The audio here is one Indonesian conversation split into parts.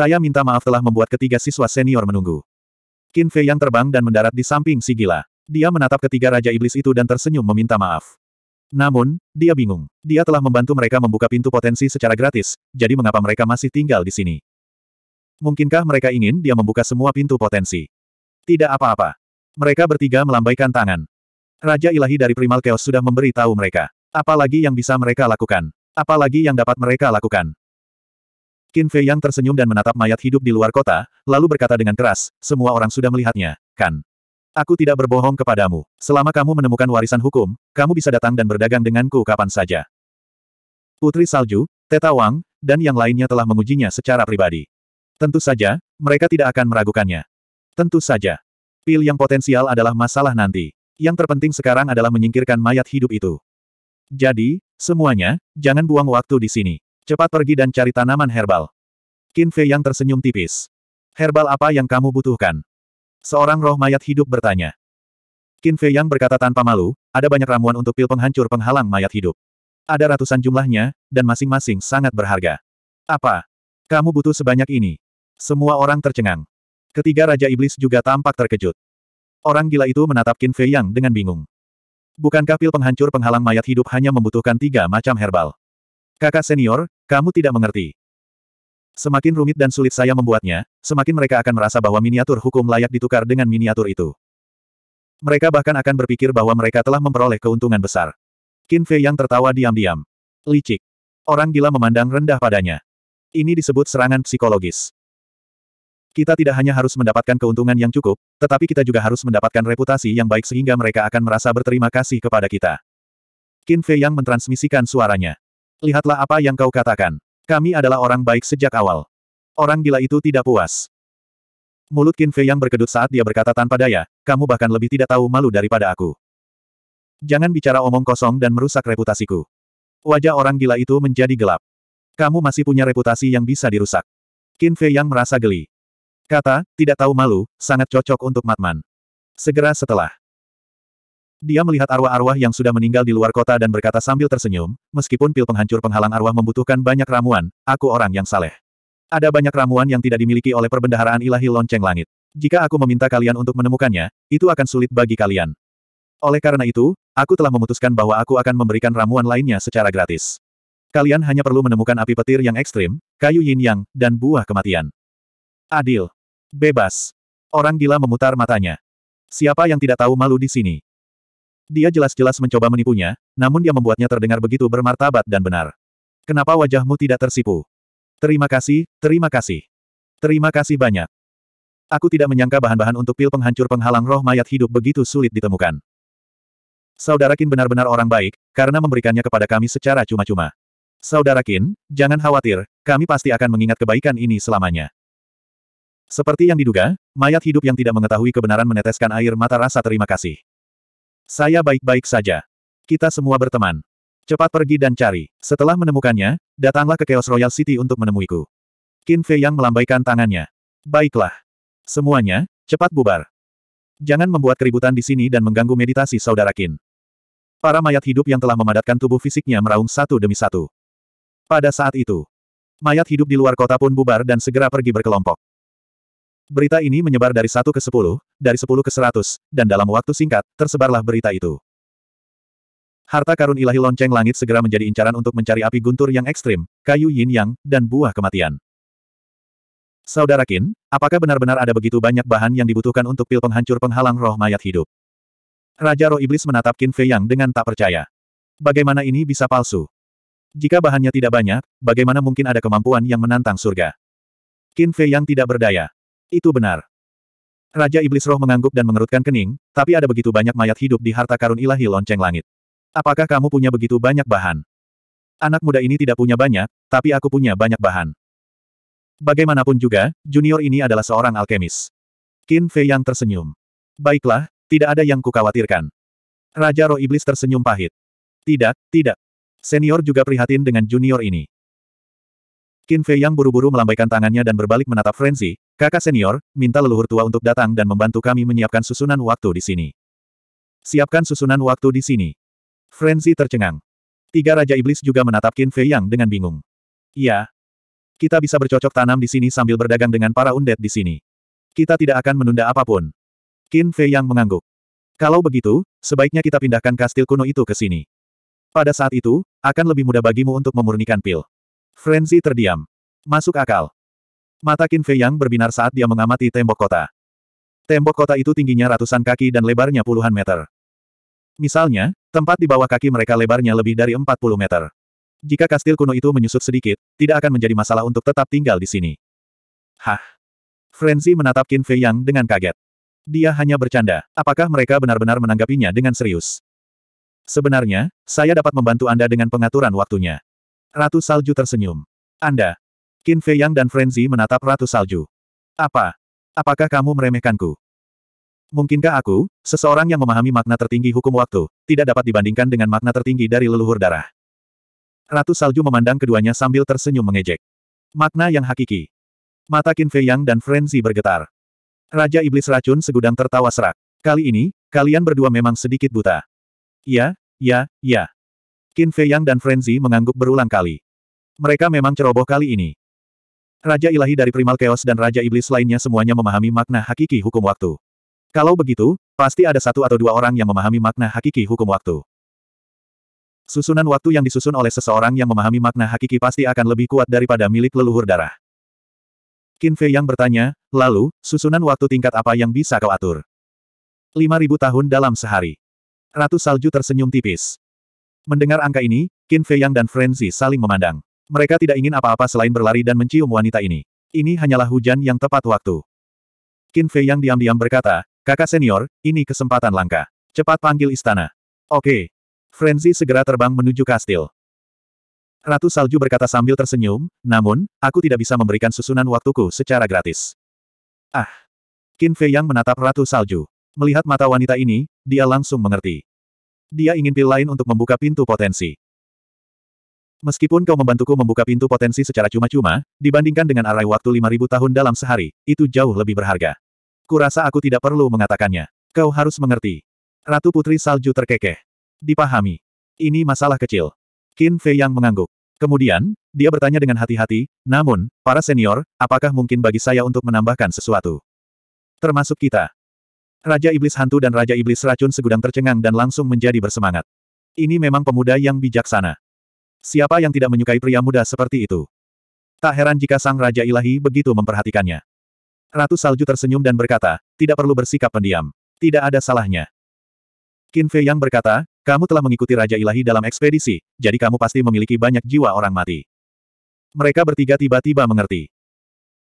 Saya minta maaf telah membuat ketiga siswa senior menunggu. Qin Fei yang terbang dan mendarat di samping si gila. Dia menatap ketiga Raja Iblis itu dan tersenyum meminta maaf. Namun, dia bingung. Dia telah membantu mereka membuka pintu potensi secara gratis, jadi mengapa mereka masih tinggal di sini? Mungkinkah mereka ingin dia membuka semua pintu potensi? Tidak apa-apa. Mereka bertiga melambaikan tangan. Raja ilahi dari Primal Chaos sudah memberi tahu mereka. Apalagi yang bisa mereka lakukan? Apalagi yang dapat mereka lakukan? Qin Fei Yang tersenyum dan menatap mayat hidup di luar kota, lalu berkata dengan keras, semua orang sudah melihatnya, kan? Aku tidak berbohong kepadamu. Selama kamu menemukan warisan hukum, kamu bisa datang dan berdagang denganku kapan saja. Putri Salju, Teta Wang, dan yang lainnya telah mengujinya secara pribadi. Tentu saja, mereka tidak akan meragukannya. Tentu saja. Pil yang potensial adalah masalah nanti. Yang terpenting sekarang adalah menyingkirkan mayat hidup itu. Jadi, semuanya, jangan buang waktu di sini. Cepat pergi dan cari tanaman herbal. Qin Fei yang tersenyum tipis. Herbal apa yang kamu butuhkan? Seorang roh mayat hidup bertanya. Qin Fei yang berkata tanpa malu, ada banyak ramuan untuk pil penghancur penghalang mayat hidup. Ada ratusan jumlahnya, dan masing-masing sangat berharga. Apa? Kamu butuh sebanyak ini? Semua orang tercengang. Ketiga Raja Iblis juga tampak terkejut. Orang gila itu menatap Qin Fei yang dengan bingung. Bukankah pil penghancur penghalang mayat hidup hanya membutuhkan tiga macam herbal? Kakak senior, kamu tidak mengerti. Semakin rumit dan sulit saya membuatnya, semakin mereka akan merasa bahwa miniatur hukum layak ditukar dengan miniatur itu. Mereka bahkan akan berpikir bahwa mereka telah memperoleh keuntungan besar. Qin Fei yang tertawa diam-diam. Licik. Orang gila memandang rendah padanya. Ini disebut serangan psikologis. Kita tidak hanya harus mendapatkan keuntungan yang cukup, tetapi kita juga harus mendapatkan reputasi yang baik sehingga mereka akan merasa berterima kasih kepada kita. Qin Fei Yang mentransmisikan suaranya. Lihatlah apa yang kau katakan. Kami adalah orang baik sejak awal. Orang gila itu tidak puas. Mulut Qin Fei yang berkedut saat dia berkata tanpa daya, kamu bahkan lebih tidak tahu malu daripada aku. Jangan bicara omong kosong dan merusak reputasiku. Wajah orang gila itu menjadi gelap. Kamu masih punya reputasi yang bisa dirusak. Qin Fei yang merasa geli. Kata, tidak tahu malu, sangat cocok untuk Matman. Segera setelah. Dia melihat arwah-arwah yang sudah meninggal di luar kota dan berkata sambil tersenyum, meskipun pil penghancur penghalang arwah membutuhkan banyak ramuan, aku orang yang saleh. Ada banyak ramuan yang tidak dimiliki oleh perbendaharaan ilahi lonceng langit. Jika aku meminta kalian untuk menemukannya, itu akan sulit bagi kalian. Oleh karena itu, aku telah memutuskan bahwa aku akan memberikan ramuan lainnya secara gratis. Kalian hanya perlu menemukan api petir yang ekstrim, kayu yin yang, dan buah kematian. Adil. Bebas. Orang gila memutar matanya. Siapa yang tidak tahu malu di sini? Dia jelas-jelas mencoba menipunya, namun dia membuatnya terdengar begitu bermartabat dan benar. Kenapa wajahmu tidak tersipu? Terima kasih, terima kasih. Terima kasih banyak. Aku tidak menyangka bahan-bahan untuk pil penghancur penghalang roh mayat hidup begitu sulit ditemukan. Saudara Kin benar-benar orang baik, karena memberikannya kepada kami secara cuma-cuma. Saudara Kin, jangan khawatir, kami pasti akan mengingat kebaikan ini selamanya. Seperti yang diduga, mayat hidup yang tidak mengetahui kebenaran meneteskan air mata rasa terima kasih. Saya baik-baik saja. Kita semua berteman. Cepat pergi dan cari. Setelah menemukannya, datanglah ke Chaos Royal City untuk menemuiku. Qin Fei yang melambaikan tangannya. Baiklah. Semuanya, cepat bubar. Jangan membuat keributan di sini dan mengganggu meditasi saudara Qin. Para mayat hidup yang telah memadatkan tubuh fisiknya meraung satu demi satu. Pada saat itu, mayat hidup di luar kota pun bubar dan segera pergi berkelompok. Berita ini menyebar dari satu ke sepuluh, dari sepuluh ke seratus, dan dalam waktu singkat, tersebarlah berita itu. Harta karun ilahi lonceng langit segera menjadi incaran untuk mencari api guntur yang ekstrim, kayu yin yang, dan buah kematian. Saudara Kin, apakah benar-benar ada begitu banyak bahan yang dibutuhkan untuk pil penghancur penghalang roh mayat hidup? Raja roh iblis menatap Kin Fei Yang dengan tak percaya. Bagaimana ini bisa palsu? Jika bahannya tidak banyak, bagaimana mungkin ada kemampuan yang menantang surga? Kin Fei Yang tidak berdaya. Itu benar. Raja Iblis Roh mengangguk dan mengerutkan kening, tapi ada begitu banyak mayat hidup di harta karun ilahi lonceng langit. Apakah kamu punya begitu banyak bahan? Anak muda ini tidak punya banyak, tapi aku punya banyak bahan. Bagaimanapun juga, junior ini adalah seorang alkemis. Qin Fei yang tersenyum. Baiklah, tidak ada yang kukhawatirkan. Raja Roh Iblis tersenyum pahit. Tidak, tidak. Senior juga prihatin dengan junior ini. Qin Fei yang buru-buru melambaikan tangannya dan berbalik menatap Frenzy, kakak senior, minta leluhur tua untuk datang dan membantu kami menyiapkan susunan waktu di sini. Siapkan susunan waktu di sini. Frenzy tercengang. Tiga Raja Iblis juga menatap Qin Fei yang dengan bingung. Iya. Kita bisa bercocok tanam di sini sambil berdagang dengan para undet di sini. Kita tidak akan menunda apapun. Qin Fei yang mengangguk. Kalau begitu, sebaiknya kita pindahkan kastil kuno itu ke sini. Pada saat itu, akan lebih mudah bagimu untuk memurnikan pil. Frenzy terdiam. Masuk akal. Mata Qin Fei yang berbinar saat dia mengamati tembok kota. Tembok kota itu tingginya ratusan kaki dan lebarnya puluhan meter. Misalnya, tempat di bawah kaki mereka lebarnya lebih dari 40 meter. Jika kastil kuno itu menyusut sedikit, tidak akan menjadi masalah untuk tetap tinggal di sini. Hah? Frenzy menatap Qin Fei Yang dengan kaget. Dia hanya bercanda. Apakah mereka benar-benar menanggapinya dengan serius? Sebenarnya, saya dapat membantu Anda dengan pengaturan waktunya. Ratu Salju tersenyum. Anda. Qin Fei Yang dan Frenzy menatap Ratu Salju. Apa? Apakah kamu meremehkanku? Mungkinkah aku, seseorang yang memahami makna tertinggi hukum waktu, tidak dapat dibandingkan dengan makna tertinggi dari leluhur darah? Ratu Salju memandang keduanya sambil tersenyum mengejek. Makna yang hakiki. Mata Qin Fei Yang dan Frenzy bergetar. Raja Iblis Racun segudang tertawa serak. Kali ini, kalian berdua memang sedikit buta. Ya, ya, ya. Qin Fei Yang dan Frenzy mengangguk berulang kali. Mereka memang ceroboh kali ini. Raja ilahi dari Primal Chaos dan Raja Iblis lainnya semuanya memahami makna hakiki hukum waktu. Kalau begitu, pasti ada satu atau dua orang yang memahami makna hakiki hukum waktu. Susunan waktu yang disusun oleh seseorang yang memahami makna hakiki pasti akan lebih kuat daripada milik leluhur darah. Qin Fei yang bertanya, lalu, susunan waktu tingkat apa yang bisa kau atur? 5.000 tahun dalam sehari. Ratu Salju tersenyum tipis. Mendengar angka ini, Qin Yang dan Frenzy saling memandang. Mereka tidak ingin apa-apa selain berlari dan mencium wanita ini. Ini hanyalah hujan yang tepat waktu. Qin Yang diam-diam berkata, kakak senior, ini kesempatan langka. Cepat panggil istana. Oke. Frenzy segera terbang menuju kastil. Ratu Salju berkata sambil tersenyum, namun, aku tidak bisa memberikan susunan waktuku secara gratis. Ah! Qin Fei yang menatap Ratu Salju. Melihat mata wanita ini, dia langsung mengerti. Dia ingin pil lain untuk membuka pintu potensi. Meskipun kau membantuku membuka pintu potensi secara cuma-cuma, dibandingkan dengan arai waktu 5000 tahun dalam sehari, itu jauh lebih berharga. Kurasa aku tidak perlu mengatakannya. Kau harus mengerti. Ratu Putri Salju terkekeh. Dipahami. Ini masalah kecil. Qin Fei yang mengangguk. Kemudian, dia bertanya dengan hati-hati, namun, para senior, apakah mungkin bagi saya untuk menambahkan sesuatu? Termasuk kita. Raja Iblis Hantu dan Raja Iblis Racun segudang tercengang dan langsung menjadi bersemangat. Ini memang pemuda yang bijaksana. Siapa yang tidak menyukai pria muda seperti itu? Tak heran jika sang Raja Ilahi begitu memperhatikannya. Ratu Salju tersenyum dan berkata, tidak perlu bersikap pendiam. Tidak ada salahnya. Qin Fei Yang berkata, kamu telah mengikuti Raja Ilahi dalam ekspedisi, jadi kamu pasti memiliki banyak jiwa orang mati. Mereka bertiga tiba-tiba mengerti.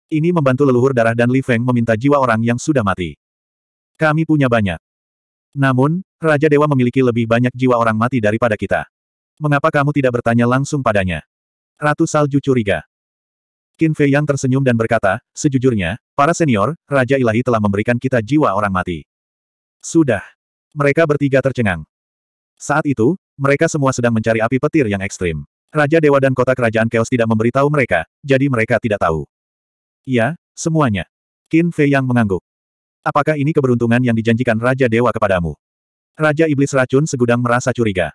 Ini membantu leluhur darah dan Li Feng meminta jiwa orang yang sudah mati. Kami punya banyak. Namun, Raja Dewa memiliki lebih banyak jiwa orang mati daripada kita. Mengapa kamu tidak bertanya langsung padanya? Ratu Salju curiga. Qin Fei Yang tersenyum dan berkata, sejujurnya, para senior, Raja Ilahi telah memberikan kita jiwa orang mati. Sudah. Mereka bertiga tercengang. Saat itu, mereka semua sedang mencari api petir yang ekstrim. Raja Dewa dan kota kerajaan Chaos tidak memberitahu mereka, jadi mereka tidak tahu. Iya, semuanya. Qin Fei Yang mengangguk. Apakah ini keberuntungan yang dijanjikan Raja Dewa kepadamu? Raja Iblis Racun segudang merasa curiga.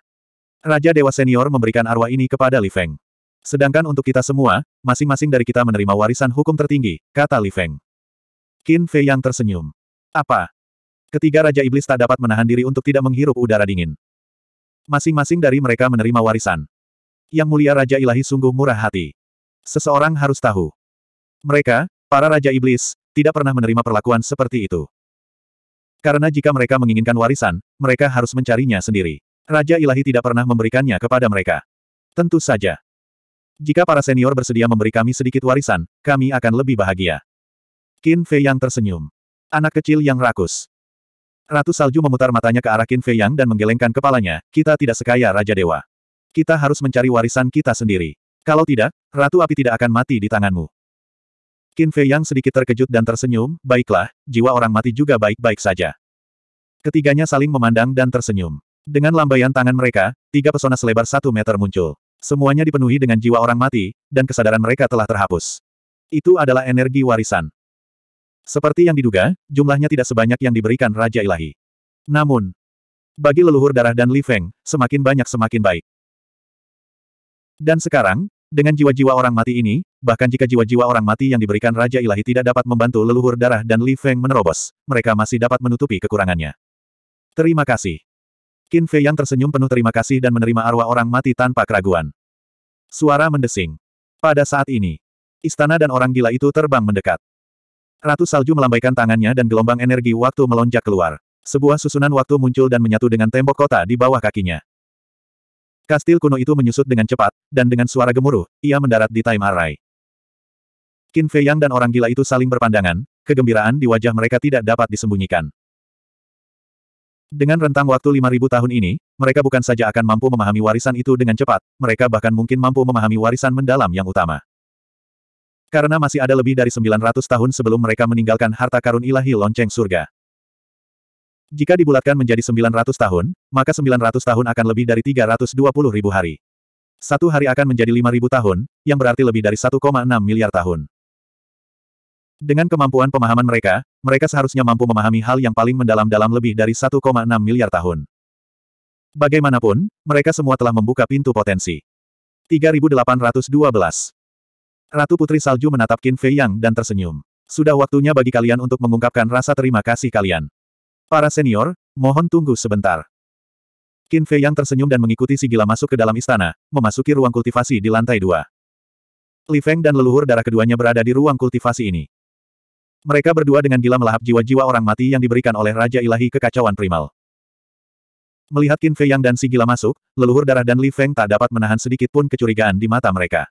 Raja Dewa Senior memberikan arwah ini kepada Li Feng. Sedangkan untuk kita semua, masing-masing dari kita menerima warisan hukum tertinggi, kata Li Feng. Qin Fei yang tersenyum. Apa? Ketiga Raja Iblis tak dapat menahan diri untuk tidak menghirup udara dingin. Masing-masing dari mereka menerima warisan. Yang mulia Raja Ilahi sungguh murah hati. Seseorang harus tahu. Mereka, para Raja Iblis, tidak pernah menerima perlakuan seperti itu. Karena jika mereka menginginkan warisan, mereka harus mencarinya sendiri. Raja Ilahi tidak pernah memberikannya kepada mereka. Tentu saja. Jika para senior bersedia memberi kami sedikit warisan, kami akan lebih bahagia. Qin Fei Yang tersenyum. Anak kecil yang rakus. Ratu Salju memutar matanya ke arah Qin Fei Yang dan menggelengkan kepalanya, kita tidak sekaya Raja Dewa. Kita harus mencari warisan kita sendiri. Kalau tidak, Ratu Api tidak akan mati di tanganmu. Qin Fei Yang sedikit terkejut dan tersenyum, baiklah, jiwa orang mati juga baik-baik saja. Ketiganya saling memandang dan tersenyum. Dengan lambaian tangan mereka, tiga pesona selebar satu meter muncul. Semuanya dipenuhi dengan jiwa orang mati, dan kesadaran mereka telah terhapus. Itu adalah energi warisan. Seperti yang diduga, jumlahnya tidak sebanyak yang diberikan Raja Ilahi. Namun, bagi leluhur darah dan Li Feng, semakin banyak semakin baik. Dan sekarang, dengan jiwa-jiwa orang mati ini, bahkan jika jiwa-jiwa orang mati yang diberikan Raja Ilahi tidak dapat membantu leluhur darah dan Li Feng menerobos, mereka masih dapat menutupi kekurangannya. Terima kasih. Qin Fei yang tersenyum penuh terima kasih dan menerima arwah orang mati tanpa keraguan. Suara mendesing. Pada saat ini, istana dan orang gila itu terbang mendekat. Ratu Salju melambaikan tangannya dan gelombang energi waktu melonjak keluar. Sebuah susunan waktu muncul dan menyatu dengan tembok kota di bawah kakinya. Kastil kuno itu menyusut dengan cepat, dan dengan suara gemuruh, ia mendarat di Time Array. Qin Fei Yang dan orang gila itu saling berpandangan, kegembiraan di wajah mereka tidak dapat disembunyikan. Dengan rentang waktu 5000 tahun ini, mereka bukan saja akan mampu memahami warisan itu dengan cepat, mereka bahkan mungkin mampu memahami warisan mendalam yang utama. Karena masih ada lebih dari 900 tahun sebelum mereka meninggalkan harta karun ilahi lonceng surga. Jika dibulatkan menjadi 900 tahun, maka 900 tahun akan lebih dari puluh ribu hari. Satu hari akan menjadi 5.000 tahun, yang berarti lebih dari 1,6 miliar tahun. Dengan kemampuan pemahaman mereka, mereka seharusnya mampu memahami hal yang paling mendalam dalam lebih dari 1,6 miliar tahun. Bagaimanapun, mereka semua telah membuka pintu potensi. 3812 Ratu Putri Salju menatap Qin Fei Yang dan tersenyum. Sudah waktunya bagi kalian untuk mengungkapkan rasa terima kasih kalian. Para senior, mohon tunggu sebentar. Qin Fei yang tersenyum dan mengikuti si gila masuk ke dalam istana, memasuki ruang kultivasi di lantai dua. Li Feng dan leluhur darah keduanya berada di ruang kultivasi ini. Mereka berdua dengan gila melahap jiwa-jiwa orang mati yang diberikan oleh Raja Ilahi Kekacauan Primal. Melihat Qin Fei Yang dan si gila masuk, leluhur darah dan Li Feng tak dapat menahan sedikit pun kecurigaan di mata mereka.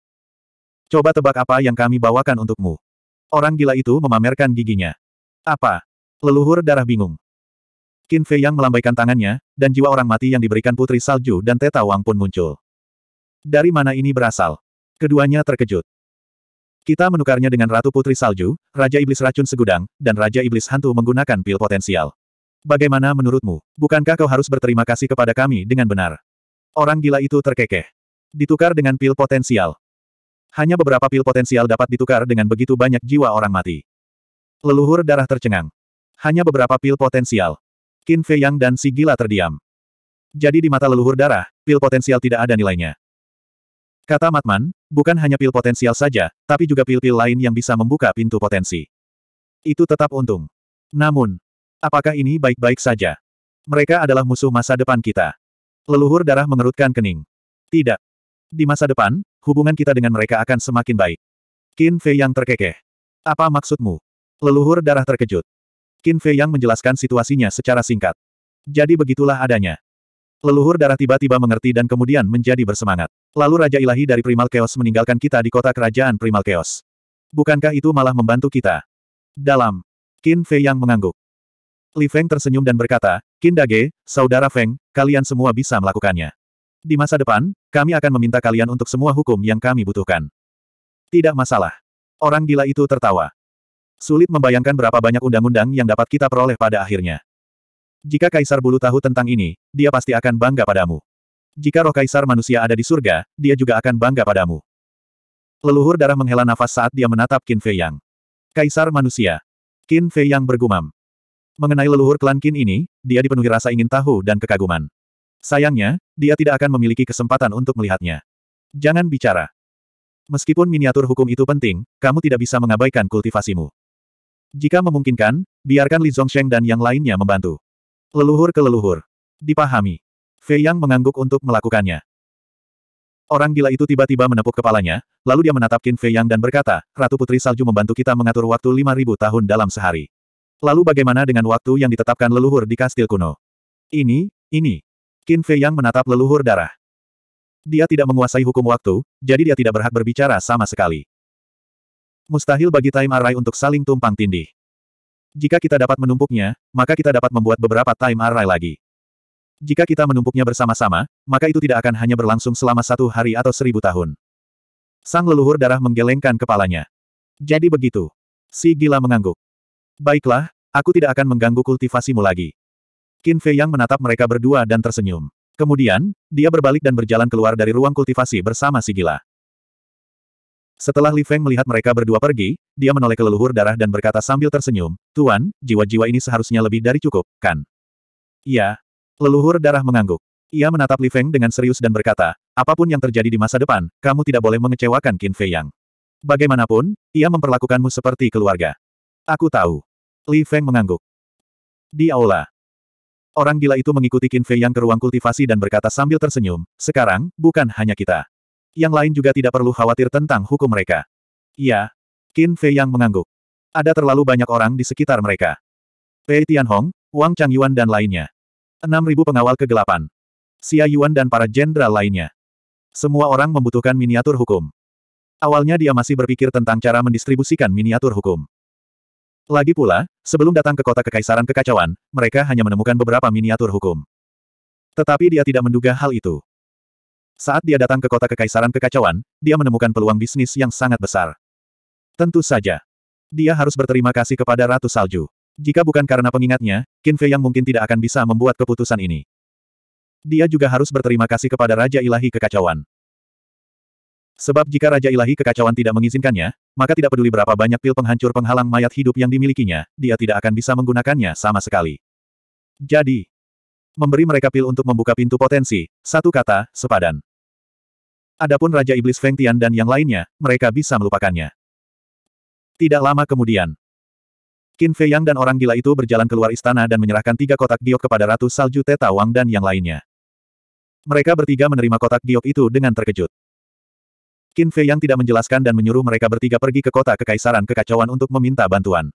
Coba tebak apa yang kami bawakan untukmu. Orang gila itu memamerkan giginya. Apa? Leluhur darah bingung. Qin Fei yang melambaikan tangannya, dan jiwa orang mati yang diberikan Putri Salju dan Teta Wang pun muncul. Dari mana ini berasal? Keduanya terkejut. Kita menukarnya dengan Ratu Putri Salju, Raja Iblis Racun Segudang, dan Raja Iblis Hantu menggunakan pil potensial. Bagaimana menurutmu, bukankah kau harus berterima kasih kepada kami dengan benar? Orang gila itu terkekeh. Ditukar dengan pil potensial. Hanya beberapa pil potensial dapat ditukar dengan begitu banyak jiwa orang mati. Leluhur darah tercengang. Hanya beberapa pil potensial. Qin Fei Yang dan si gila terdiam. Jadi di mata leluhur darah, pil potensial tidak ada nilainya. Kata Matman, bukan hanya pil potensial saja, tapi juga pil-pil lain yang bisa membuka pintu potensi. Itu tetap untung. Namun, apakah ini baik-baik saja? Mereka adalah musuh masa depan kita. Leluhur darah mengerutkan kening. Tidak. Di masa depan, hubungan kita dengan mereka akan semakin baik. Qin Fei yang terkekeh. Apa maksudmu? Leluhur darah terkejut. Qin Fei Yang menjelaskan situasinya secara singkat. Jadi begitulah adanya. Leluhur darah tiba-tiba mengerti dan kemudian menjadi bersemangat. Lalu Raja Ilahi dari Primal Chaos meninggalkan kita di kota kerajaan Primal Chaos. Bukankah itu malah membantu kita? Dalam. Qin Fei Yang mengangguk. Li Feng tersenyum dan berkata, Dage, Saudara Feng, kalian semua bisa melakukannya. Di masa depan, kami akan meminta kalian untuk semua hukum yang kami butuhkan. Tidak masalah. Orang gila itu tertawa. Sulit membayangkan berapa banyak undang-undang yang dapat kita peroleh pada akhirnya. Jika Kaisar Bulu tahu tentang ini, dia pasti akan bangga padamu. Jika roh Kaisar manusia ada di surga, dia juga akan bangga padamu. Leluhur darah menghela nafas saat dia menatap Qin Fei Yang. Kaisar manusia. Qin Fei Yang bergumam. Mengenai leluhur klan Qin ini, dia dipenuhi rasa ingin tahu dan kekaguman. Sayangnya, dia tidak akan memiliki kesempatan untuk melihatnya. Jangan bicara. Meskipun miniatur hukum itu penting, kamu tidak bisa mengabaikan kultivasimu. Jika memungkinkan, biarkan Li Zongsheng dan yang lainnya membantu. Leluhur ke leluhur. Dipahami. Fei Yang mengangguk untuk melakukannya. Orang gila itu tiba-tiba menepuk kepalanya, lalu dia menatap Qin Fei Yang dan berkata, Ratu Putri Salju membantu kita mengatur waktu 5.000 tahun dalam sehari. Lalu bagaimana dengan waktu yang ditetapkan leluhur di kastil kuno? Ini, ini. Qin Fei Yang menatap leluhur darah. Dia tidak menguasai hukum waktu, jadi dia tidak berhak berbicara sama sekali mustahil bagi Time Array untuk saling tumpang tindih. Jika kita dapat menumpuknya, maka kita dapat membuat beberapa Time Array lagi. Jika kita menumpuknya bersama-sama, maka itu tidak akan hanya berlangsung selama satu hari atau seribu tahun. Sang leluhur darah menggelengkan kepalanya. Jadi begitu. Si gila mengangguk. Baiklah, aku tidak akan mengganggu kultivasimu lagi. Qin Fei Yang menatap mereka berdua dan tersenyum. Kemudian, dia berbalik dan berjalan keluar dari ruang kultivasi bersama si gila. Setelah Li Feng melihat mereka berdua pergi, dia menoleh ke leluhur darah dan berkata sambil tersenyum, Tuan, jiwa-jiwa ini seharusnya lebih dari cukup, kan? Iya. Leluhur darah mengangguk. Ia menatap Li Feng dengan serius dan berkata, apapun yang terjadi di masa depan, kamu tidak boleh mengecewakan Qin Fei Yang. Bagaimanapun, ia memperlakukanmu seperti keluarga. Aku tahu. Li Feng mengangguk. Di aula. Orang gila itu mengikuti Qin Fei Yang ke ruang kultivasi dan berkata sambil tersenyum, sekarang, bukan hanya kita. Yang lain juga tidak perlu khawatir tentang hukum mereka. Iya. Qin Fei yang mengangguk. Ada terlalu banyak orang di sekitar mereka. Pei Tianhong, Wang Changyuan dan lainnya. 6.000 pengawal kegelapan. Xia Yuan dan para jenderal lainnya. Semua orang membutuhkan miniatur hukum. Awalnya dia masih berpikir tentang cara mendistribusikan miniatur hukum. Lagi pula, sebelum datang ke kota kekaisaran kekacauan, mereka hanya menemukan beberapa miniatur hukum. Tetapi dia tidak menduga hal itu. Saat dia datang ke kota kekaisaran kekacauan, dia menemukan peluang bisnis yang sangat besar. Tentu saja. Dia harus berterima kasih kepada Ratu Salju. Jika bukan karena pengingatnya, Qin Fei yang mungkin tidak akan bisa membuat keputusan ini. Dia juga harus berterima kasih kepada Raja Ilahi Kekacauan. Sebab jika Raja Ilahi Kekacauan tidak mengizinkannya, maka tidak peduli berapa banyak pil penghancur penghalang mayat hidup yang dimilikinya, dia tidak akan bisa menggunakannya sama sekali. Jadi, Memberi mereka pil untuk membuka pintu potensi, satu kata, sepadan. Adapun Raja Iblis Feng Tian dan yang lainnya, mereka bisa melupakannya. Tidak lama kemudian, Qin Fei Yang dan orang gila itu berjalan keluar istana dan menyerahkan tiga kotak giok kepada Ratu Salju Teta Wang dan yang lainnya. Mereka bertiga menerima kotak giok itu dengan terkejut. Qin Fei Yang tidak menjelaskan dan menyuruh mereka bertiga pergi ke kota kekaisaran kekacauan untuk meminta bantuan.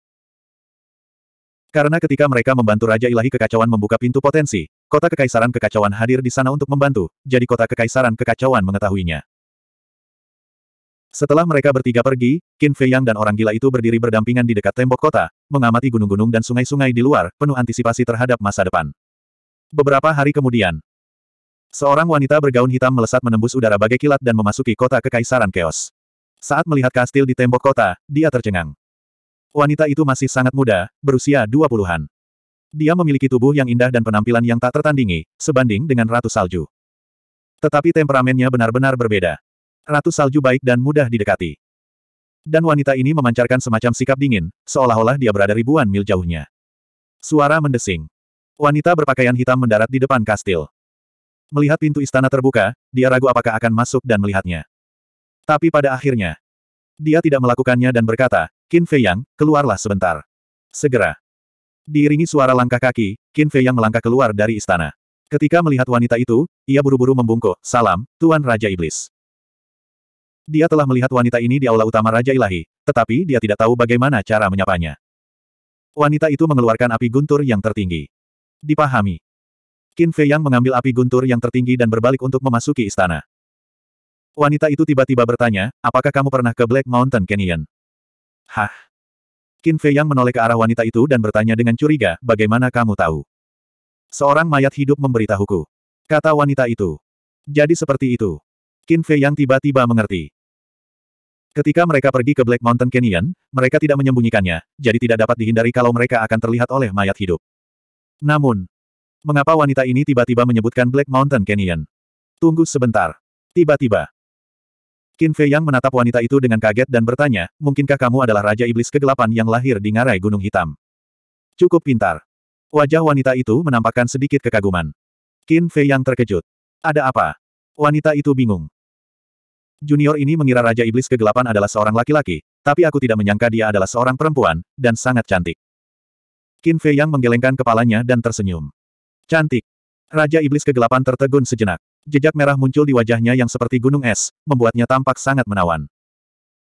Karena ketika mereka membantu Raja Ilahi Kekacauan membuka pintu potensi, kota kekaisaran kekacauan hadir di sana untuk membantu, jadi kota kekaisaran kekacauan mengetahuinya. Setelah mereka bertiga pergi, Qin Fei Yang dan orang gila itu berdiri berdampingan di dekat tembok kota, mengamati gunung-gunung dan sungai-sungai di luar, penuh antisipasi terhadap masa depan. Beberapa hari kemudian, seorang wanita bergaun hitam melesat menembus udara bagai kilat dan memasuki kota kekaisaran Keos. Saat melihat kastil di tembok kota, dia tercengang. Wanita itu masih sangat muda, berusia dua puluhan. Dia memiliki tubuh yang indah dan penampilan yang tak tertandingi, sebanding dengan Ratu Salju. Tetapi temperamennya benar-benar berbeda. Ratu Salju baik dan mudah didekati. Dan wanita ini memancarkan semacam sikap dingin, seolah-olah dia berada ribuan mil jauhnya. Suara mendesing. Wanita berpakaian hitam mendarat di depan kastil. Melihat pintu istana terbuka, dia ragu apakah akan masuk dan melihatnya. Tapi pada akhirnya, dia tidak melakukannya dan berkata, Qin Fei Yang, keluarlah sebentar. Segera. Diiringi suara langkah kaki, Qin Fei Yang melangkah keluar dari istana. Ketika melihat wanita itu, ia buru-buru membungkuk, salam, Tuan Raja Iblis. Dia telah melihat wanita ini di aula utama Raja Ilahi, tetapi dia tidak tahu bagaimana cara menyapanya. Wanita itu mengeluarkan api guntur yang tertinggi. Dipahami. Qin Fei Yang mengambil api guntur yang tertinggi dan berbalik untuk memasuki istana. Wanita itu tiba-tiba bertanya, apakah kamu pernah ke Black Mountain Canyon? Hah? Qin Fei yang menoleh ke arah wanita itu dan bertanya dengan curiga, bagaimana kamu tahu? Seorang mayat hidup memberitahuku. Kata wanita itu. Jadi seperti itu. Qin Fei yang tiba-tiba mengerti. Ketika mereka pergi ke Black Mountain Canyon, mereka tidak menyembunyikannya, jadi tidak dapat dihindari kalau mereka akan terlihat oleh mayat hidup. Namun, mengapa wanita ini tiba-tiba menyebutkan Black Mountain Canyon? Tunggu sebentar. Tiba-tiba, Qin Fei Yang menatap wanita itu dengan kaget dan bertanya, mungkinkah kamu adalah Raja Iblis Kegelapan yang lahir di ngarai Gunung Hitam? Cukup pintar. Wajah wanita itu menampakkan sedikit kekaguman. Qin Fei Yang terkejut. Ada apa? Wanita itu bingung. Junior ini mengira Raja Iblis Kegelapan adalah seorang laki-laki, tapi aku tidak menyangka dia adalah seorang perempuan, dan sangat cantik. Qin Fei Yang menggelengkan kepalanya dan tersenyum. Cantik. Raja Iblis Kegelapan tertegun sejenak jejak merah muncul di wajahnya yang seperti gunung es, membuatnya tampak sangat menawan.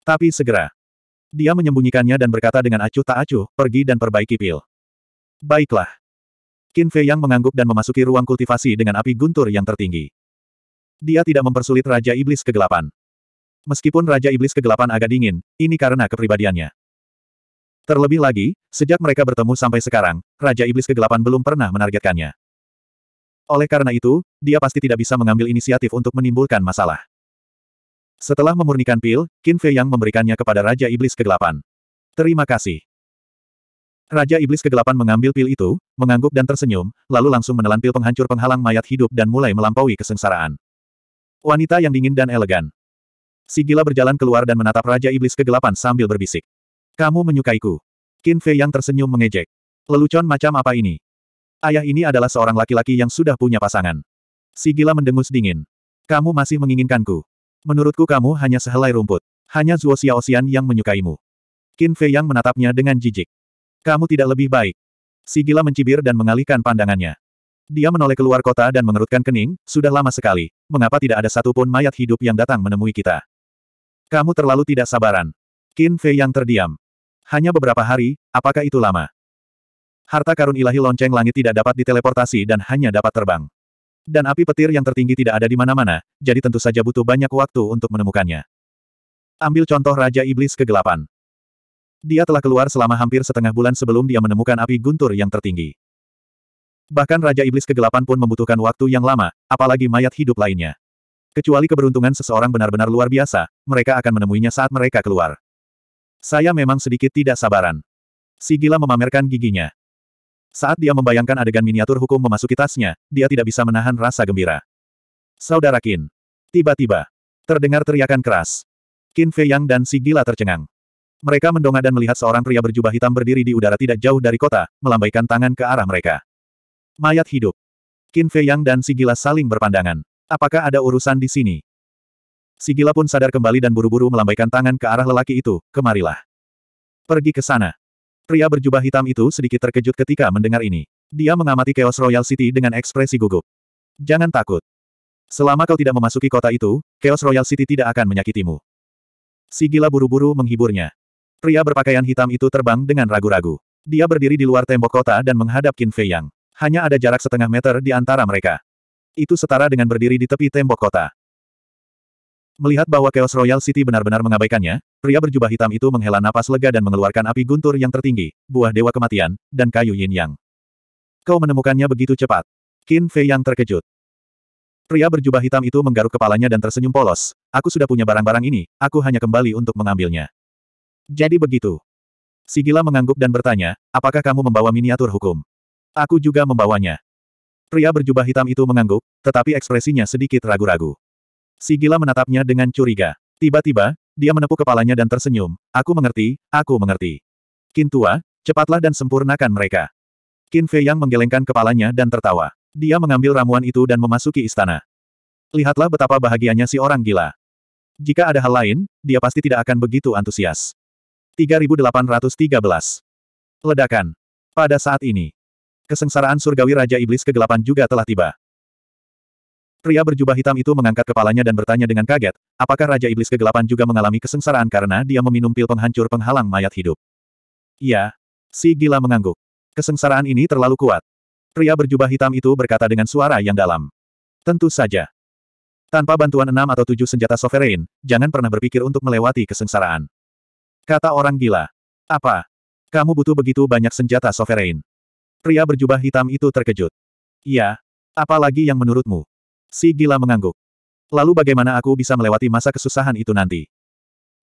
Tapi segera, dia menyembunyikannya dan berkata dengan acuh tak acuh, pergi dan perbaiki pil. Baiklah. Qin Fei Yang mengangguk dan memasuki ruang kultivasi dengan api guntur yang tertinggi. Dia tidak mempersulit Raja Iblis Kegelapan. Meskipun Raja Iblis Kegelapan agak dingin, ini karena kepribadiannya. Terlebih lagi, sejak mereka bertemu sampai sekarang, Raja Iblis Kegelapan belum pernah menargetkannya. Oleh karena itu, dia pasti tidak bisa mengambil inisiatif untuk menimbulkan masalah. Setelah memurnikan pil, Qin Fei Yang memberikannya kepada Raja Iblis Kegelapan. Terima kasih. Raja Iblis Kegelapan mengambil pil itu, mengangguk dan tersenyum, lalu langsung menelan pil penghancur penghalang mayat hidup dan mulai melampaui kesengsaraan. Wanita yang dingin dan elegan. Sigila berjalan keluar dan menatap Raja Iblis Kegelapan sambil berbisik. Kamu menyukaiku. Qin Fei yang tersenyum mengejek. Lelucon macam apa ini? Ayah ini adalah seorang laki-laki yang sudah punya pasangan. Si mendengus dingin. Kamu masih menginginkanku. Menurutku kamu hanya sehelai rumput. Hanya Zuo Xiaoxian yang menyukaimu. Qin Fei yang menatapnya dengan jijik. Kamu tidak lebih baik. Si mencibir dan mengalihkan pandangannya. Dia menoleh keluar kota dan mengerutkan kening, sudah lama sekali. Mengapa tidak ada satupun mayat hidup yang datang menemui kita? Kamu terlalu tidak sabaran. Qin Fei yang terdiam. Hanya beberapa hari, apakah itu lama? Harta karun ilahi lonceng langit tidak dapat diteleportasi dan hanya dapat terbang. Dan api petir yang tertinggi tidak ada di mana-mana, jadi tentu saja butuh banyak waktu untuk menemukannya. Ambil contoh Raja Iblis Kegelapan. Dia telah keluar selama hampir setengah bulan sebelum dia menemukan api guntur yang tertinggi. Bahkan Raja Iblis Kegelapan pun membutuhkan waktu yang lama, apalagi mayat hidup lainnya. Kecuali keberuntungan seseorang benar-benar luar biasa, mereka akan menemuinya saat mereka keluar. Saya memang sedikit tidak sabaran. Si gila memamerkan giginya. Saat dia membayangkan adegan miniatur hukum memasuki tasnya, dia tidak bisa menahan rasa gembira. Saudara Qin. Tiba-tiba. Terdengar teriakan keras. Qin Fei Yang dan si gila tercengang. Mereka mendongak dan melihat seorang pria berjubah hitam berdiri di udara tidak jauh dari kota, melambaikan tangan ke arah mereka. Mayat hidup. Qin Fei Yang dan si gila saling berpandangan. Apakah ada urusan di sini? Si gila pun sadar kembali dan buru-buru melambaikan tangan ke arah lelaki itu, kemarilah. Pergi ke sana. Pria berjubah hitam itu sedikit terkejut ketika mendengar ini. Dia mengamati Chaos Royal City dengan ekspresi gugup. Jangan takut. Selama kau tidak memasuki kota itu, Chaos Royal City tidak akan menyakitimu. Si gila buru-buru menghiburnya. Pria berpakaian hitam itu terbang dengan ragu-ragu. Dia berdiri di luar tembok kota dan menghadap Qin Fei Yang. Hanya ada jarak setengah meter di antara mereka. Itu setara dengan berdiri di tepi tembok kota. Melihat bahwa Chaos Royal City benar-benar mengabaikannya, pria berjubah hitam itu menghela napas lega dan mengeluarkan api guntur yang tertinggi, buah dewa kematian, dan kayu yin yang. Kau menemukannya begitu cepat. Qin Fei yang terkejut. Pria berjubah hitam itu menggaruk kepalanya dan tersenyum polos. Aku sudah punya barang-barang ini, aku hanya kembali untuk mengambilnya. Jadi begitu. Sigila mengangguk dan bertanya, apakah kamu membawa miniatur hukum? Aku juga membawanya. Pria berjubah hitam itu mengangguk, tetapi ekspresinya sedikit ragu-ragu. Si gila menatapnya dengan curiga. Tiba-tiba, dia menepuk kepalanya dan tersenyum. Aku mengerti, aku mengerti. Kintua, cepatlah dan sempurnakan mereka. Qin Fei yang menggelengkan kepalanya dan tertawa. Dia mengambil ramuan itu dan memasuki istana. Lihatlah betapa bahagianya si orang gila. Jika ada hal lain, dia pasti tidak akan begitu antusias. 3813. Ledakan. Pada saat ini, kesengsaraan surgawi Raja Iblis kegelapan juga telah tiba. Pria berjubah hitam itu mengangkat kepalanya dan bertanya dengan kaget, apakah Raja Iblis Kegelapan juga mengalami kesengsaraan karena dia meminum pil penghancur penghalang mayat hidup? Iya. Si gila mengangguk. Kesengsaraan ini terlalu kuat. Pria berjubah hitam itu berkata dengan suara yang dalam. Tentu saja. Tanpa bantuan enam atau tujuh senjata sovereign, jangan pernah berpikir untuk melewati kesengsaraan. Kata orang gila. Apa? Kamu butuh begitu banyak senjata sovereign. Pria berjubah hitam itu terkejut. Iya. Apalagi yang menurutmu? Si gila mengangguk. Lalu bagaimana aku bisa melewati masa kesusahan itu nanti?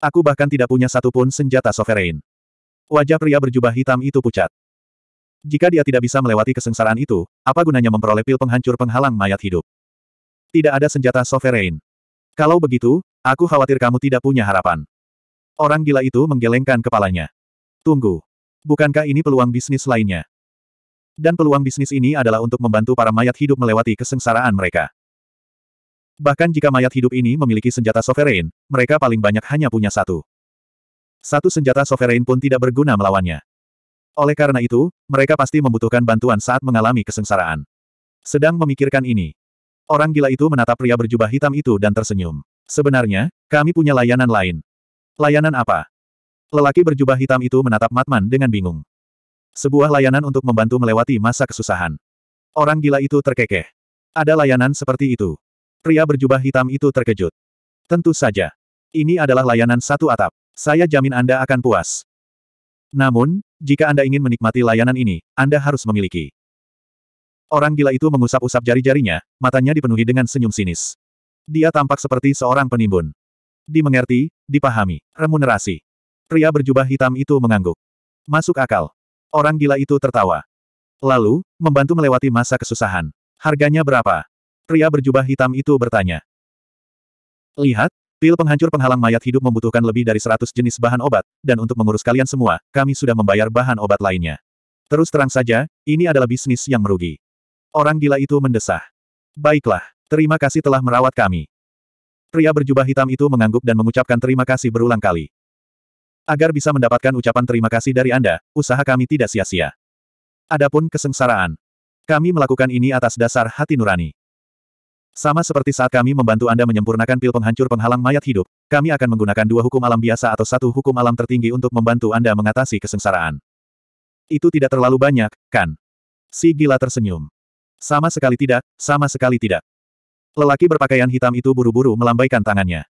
Aku bahkan tidak punya satupun senjata sovereign. Wajah pria berjubah hitam itu pucat. Jika dia tidak bisa melewati kesengsaraan itu, apa gunanya memperoleh pil penghancur penghalang mayat hidup? Tidak ada senjata sovereign. Kalau begitu, aku khawatir kamu tidak punya harapan. Orang gila itu menggelengkan kepalanya. Tunggu. Bukankah ini peluang bisnis lainnya? Dan peluang bisnis ini adalah untuk membantu para mayat hidup melewati kesengsaraan mereka. Bahkan jika mayat hidup ini memiliki senjata sovereign, mereka paling banyak hanya punya satu. Satu senjata sovereign pun tidak berguna melawannya. Oleh karena itu, mereka pasti membutuhkan bantuan saat mengalami kesengsaraan. Sedang memikirkan ini. Orang gila itu menatap pria berjubah hitam itu dan tersenyum. Sebenarnya, kami punya layanan lain. Layanan apa? Lelaki berjubah hitam itu menatap Matman dengan bingung. Sebuah layanan untuk membantu melewati masa kesusahan. Orang gila itu terkekeh. Ada layanan seperti itu. Pria berjubah hitam itu terkejut. Tentu saja. Ini adalah layanan satu atap. Saya jamin Anda akan puas. Namun, jika Anda ingin menikmati layanan ini, Anda harus memiliki. Orang gila itu mengusap-usap jari-jarinya, matanya dipenuhi dengan senyum sinis. Dia tampak seperti seorang penimbun. Dimengerti, dipahami, remunerasi. Pria berjubah hitam itu mengangguk. Masuk akal. Orang gila itu tertawa. Lalu, membantu melewati masa kesusahan. Harganya berapa? Pria berjubah hitam itu bertanya. Lihat, pil penghancur penghalang mayat hidup membutuhkan lebih dari seratus jenis bahan obat, dan untuk mengurus kalian semua, kami sudah membayar bahan obat lainnya. Terus terang saja, ini adalah bisnis yang merugi. Orang gila itu mendesah. Baiklah, terima kasih telah merawat kami. Pria berjubah hitam itu mengangguk dan mengucapkan terima kasih berulang kali. Agar bisa mendapatkan ucapan terima kasih dari Anda, usaha kami tidak sia-sia. Adapun kesengsaraan. Kami melakukan ini atas dasar hati nurani. Sama seperti saat kami membantu Anda menyempurnakan pil penghancur penghalang mayat hidup, kami akan menggunakan dua hukum alam biasa atau satu hukum alam tertinggi untuk membantu Anda mengatasi kesengsaraan. Itu tidak terlalu banyak, kan? Si gila tersenyum. Sama sekali tidak, sama sekali tidak. Lelaki berpakaian hitam itu buru-buru melambaikan tangannya.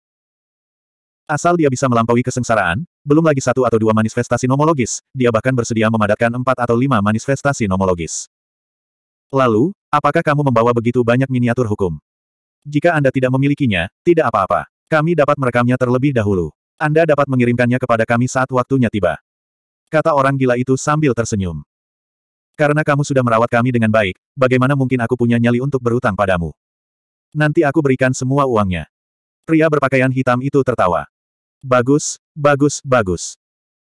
Asal dia bisa melampaui kesengsaraan, belum lagi satu atau dua manifestasi nomologis, dia bahkan bersedia memadatkan empat atau lima manifestasi nomologis. Lalu, apakah kamu membawa begitu banyak miniatur hukum? Jika Anda tidak memilikinya, tidak apa-apa. Kami dapat merekamnya terlebih dahulu. Anda dapat mengirimkannya kepada kami saat waktunya tiba. Kata orang gila itu sambil tersenyum. Karena kamu sudah merawat kami dengan baik, bagaimana mungkin aku punya nyali untuk berutang padamu? Nanti aku berikan semua uangnya. Pria berpakaian hitam itu tertawa. Bagus, bagus, bagus.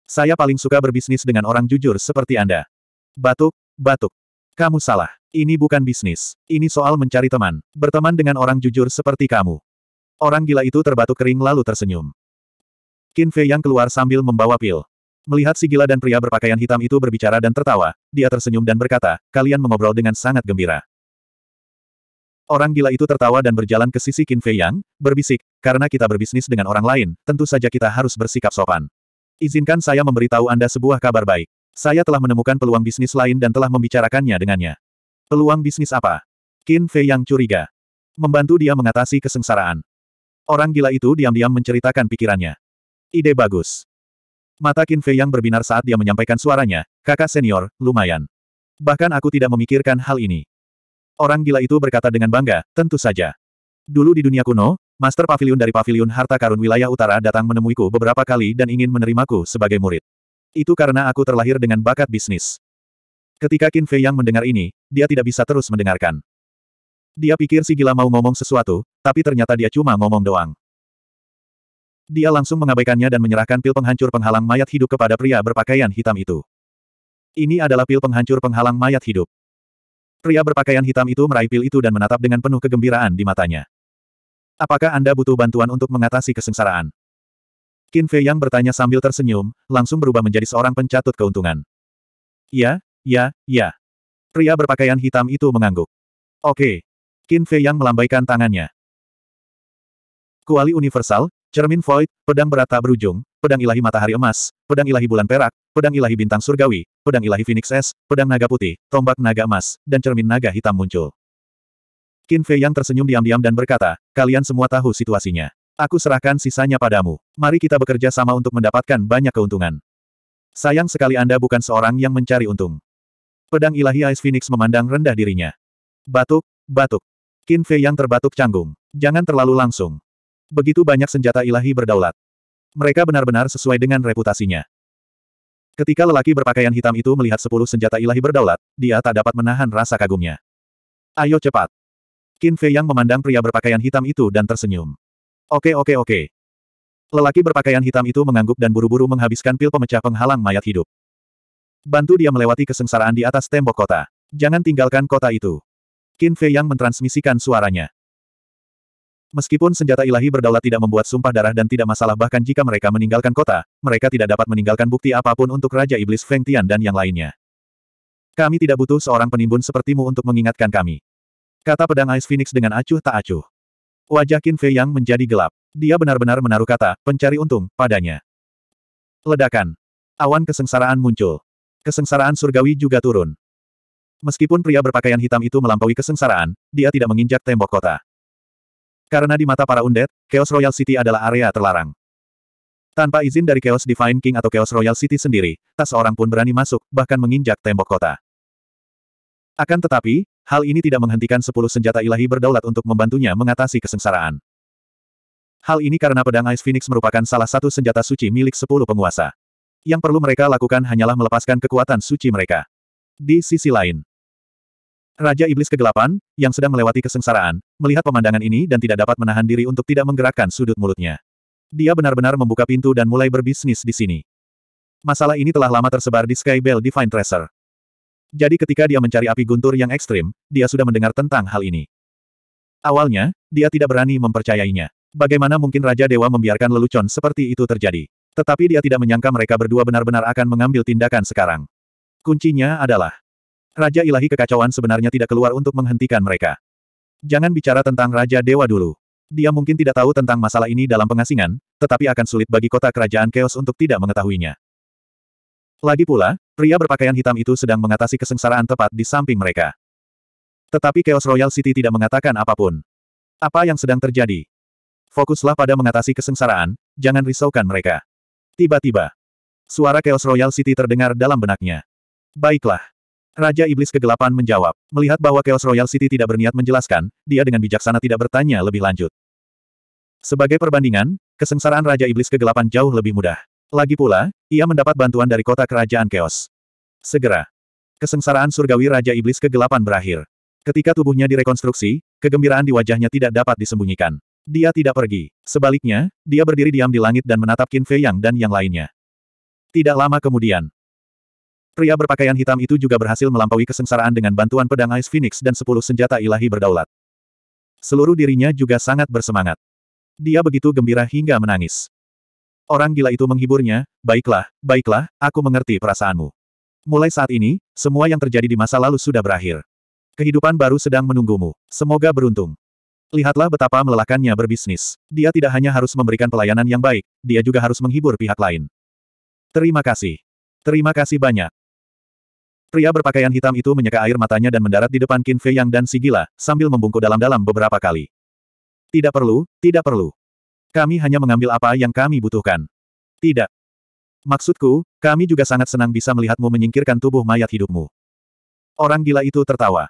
Saya paling suka berbisnis dengan orang jujur seperti Anda. Batuk, batuk. Kamu salah. Ini bukan bisnis. Ini soal mencari teman. Berteman dengan orang jujur seperti kamu. Orang gila itu terbatuk kering lalu tersenyum. Qin Fei yang keluar sambil membawa pil. Melihat si gila dan pria berpakaian hitam itu berbicara dan tertawa, dia tersenyum dan berkata, kalian mengobrol dengan sangat gembira. Orang gila itu tertawa dan berjalan ke sisi Qin Fei Yang, berbisik, karena kita berbisnis dengan orang lain, tentu saja kita harus bersikap sopan. Izinkan saya memberitahu Anda sebuah kabar baik. Saya telah menemukan peluang bisnis lain dan telah membicarakannya dengannya. Peluang bisnis apa? Qin Fei yang curiga. Membantu dia mengatasi kesengsaraan. Orang gila itu diam-diam menceritakan pikirannya. Ide bagus. Mata Qin Fei yang berbinar saat dia menyampaikan suaranya, kakak senior, lumayan. Bahkan aku tidak memikirkan hal ini. Orang gila itu berkata dengan bangga, tentu saja. Dulu di dunia kuno, Master Pavilion dari Pavilion Harta Karun Wilayah Utara datang menemuiku beberapa kali dan ingin menerimaku sebagai murid. Itu karena aku terlahir dengan bakat bisnis. Ketika Qin Fei Yang mendengar ini, dia tidak bisa terus mendengarkan. Dia pikir si gila mau ngomong sesuatu, tapi ternyata dia cuma ngomong doang. Dia langsung mengabaikannya dan menyerahkan pil penghancur penghalang mayat hidup kepada pria berpakaian hitam itu. Ini adalah pil penghancur penghalang mayat hidup. Pria berpakaian hitam itu meraih pil itu dan menatap dengan penuh kegembiraan di matanya. Apakah Anda butuh bantuan untuk mengatasi kesengsaraan? Qin Fei Yang bertanya sambil tersenyum, langsung berubah menjadi seorang pencatut keuntungan. Ya, Ya, ya. Pria berpakaian hitam itu mengangguk. Oke. Qin Fei yang melambaikan tangannya. Kuali universal, cermin void, pedang berata berujung, pedang ilahi matahari emas, pedang ilahi bulan perak, pedang ilahi bintang surgawi, pedang ilahi phoenix es, pedang naga putih, tombak naga emas, dan cermin naga hitam muncul. Qin Fei yang tersenyum diam-diam dan berkata, kalian semua tahu situasinya. Aku serahkan sisanya padamu. Mari kita bekerja sama untuk mendapatkan banyak keuntungan. Sayang sekali Anda bukan seorang yang mencari untung. Pedang ilahi Ice Phoenix memandang rendah dirinya. Batuk, batuk. Qin Fei yang terbatuk canggung. Jangan terlalu langsung. Begitu banyak senjata ilahi berdaulat. Mereka benar-benar sesuai dengan reputasinya. Ketika lelaki berpakaian hitam itu melihat sepuluh senjata ilahi berdaulat, dia tak dapat menahan rasa kagumnya. Ayo cepat. Qin Fei yang memandang pria berpakaian hitam itu dan tersenyum. Oke oke oke. Lelaki berpakaian hitam itu mengangguk dan buru-buru menghabiskan pil pemecah penghalang mayat hidup. Bantu dia melewati kesengsaraan di atas tembok kota. Jangan tinggalkan kota itu. Qin Fei yang mentransmisikan suaranya. Meskipun senjata ilahi berdaulat tidak membuat sumpah darah dan tidak masalah bahkan jika mereka meninggalkan kota, mereka tidak dapat meninggalkan bukti apapun untuk Raja Iblis Feng Tian dan yang lainnya. Kami tidak butuh seorang penimbun sepertimu untuk mengingatkan kami. Kata pedang Ice Phoenix dengan acuh tak acuh. Wajah Qin Fei Yang menjadi gelap. Dia benar-benar menaruh kata, pencari untung, padanya. Ledakan. Awan kesengsaraan muncul. Kesengsaraan surgawi juga turun. Meskipun pria berpakaian hitam itu melampaui kesengsaraan, dia tidak menginjak tembok kota. Karena di mata para undead, Chaos Royal City adalah area terlarang. Tanpa izin dari Chaos Divine King atau Chaos Royal City sendiri, tak seorang pun berani masuk, bahkan menginjak tembok kota. Akan tetapi, hal ini tidak menghentikan sepuluh senjata ilahi berdaulat untuk membantunya mengatasi kesengsaraan. Hal ini karena pedang Ice Phoenix merupakan salah satu senjata suci milik sepuluh penguasa. Yang perlu mereka lakukan hanyalah melepaskan kekuatan suci mereka. Di sisi lain, Raja Iblis Kegelapan, yang sedang melewati kesengsaraan, melihat pemandangan ini dan tidak dapat menahan diri untuk tidak menggerakkan sudut mulutnya. Dia benar-benar membuka pintu dan mulai berbisnis di sini. Masalah ini telah lama tersebar di Skybell Divine Tracer. Jadi ketika dia mencari api guntur yang ekstrim, dia sudah mendengar tentang hal ini. Awalnya, dia tidak berani mempercayainya. Bagaimana mungkin Raja Dewa membiarkan lelucon seperti itu terjadi? Tetapi dia tidak menyangka mereka berdua benar-benar akan mengambil tindakan sekarang. Kuncinya adalah, Raja Ilahi Kekacauan sebenarnya tidak keluar untuk menghentikan mereka. Jangan bicara tentang Raja Dewa dulu. Dia mungkin tidak tahu tentang masalah ini dalam pengasingan, tetapi akan sulit bagi kota kerajaan Chaos untuk tidak mengetahuinya. Lagi pula, pria berpakaian hitam itu sedang mengatasi kesengsaraan tepat di samping mereka. Tetapi Chaos Royal City tidak mengatakan apapun. Apa yang sedang terjadi? Fokuslah pada mengatasi kesengsaraan, jangan risaukan mereka. Tiba-tiba, suara Chaos Royal City terdengar dalam benaknya. Baiklah. Raja Iblis Kegelapan menjawab, melihat bahwa Chaos Royal City tidak berniat menjelaskan, dia dengan bijaksana tidak bertanya lebih lanjut. Sebagai perbandingan, kesengsaraan Raja Iblis Kegelapan jauh lebih mudah. Lagi pula, ia mendapat bantuan dari kota kerajaan Chaos. Segera, kesengsaraan surgawi Raja Iblis Kegelapan berakhir. Ketika tubuhnya direkonstruksi, kegembiraan di wajahnya tidak dapat disembunyikan. Dia tidak pergi. Sebaliknya, dia berdiri diam di langit dan menatap Qin Fei Yang dan yang lainnya. Tidak lama kemudian, pria berpakaian hitam itu juga berhasil melampaui kesengsaraan dengan bantuan pedang Ice Phoenix dan sepuluh senjata ilahi berdaulat. Seluruh dirinya juga sangat bersemangat. Dia begitu gembira hingga menangis. Orang gila itu menghiburnya, baiklah, baiklah, aku mengerti perasaanmu. Mulai saat ini, semua yang terjadi di masa lalu sudah berakhir. Kehidupan baru sedang menunggumu. Semoga beruntung. Lihatlah betapa melelahkannya berbisnis. Dia tidak hanya harus memberikan pelayanan yang baik, dia juga harus menghibur pihak lain. Terima kasih. Terima kasih banyak. Pria berpakaian hitam itu menyeka air matanya dan mendarat di depan Qin Fei Yang dan si gila, sambil membungkuk dalam-dalam beberapa kali. Tidak perlu, tidak perlu. Kami hanya mengambil apa yang kami butuhkan. Tidak. Maksudku, kami juga sangat senang bisa melihatmu menyingkirkan tubuh mayat hidupmu. Orang gila itu tertawa.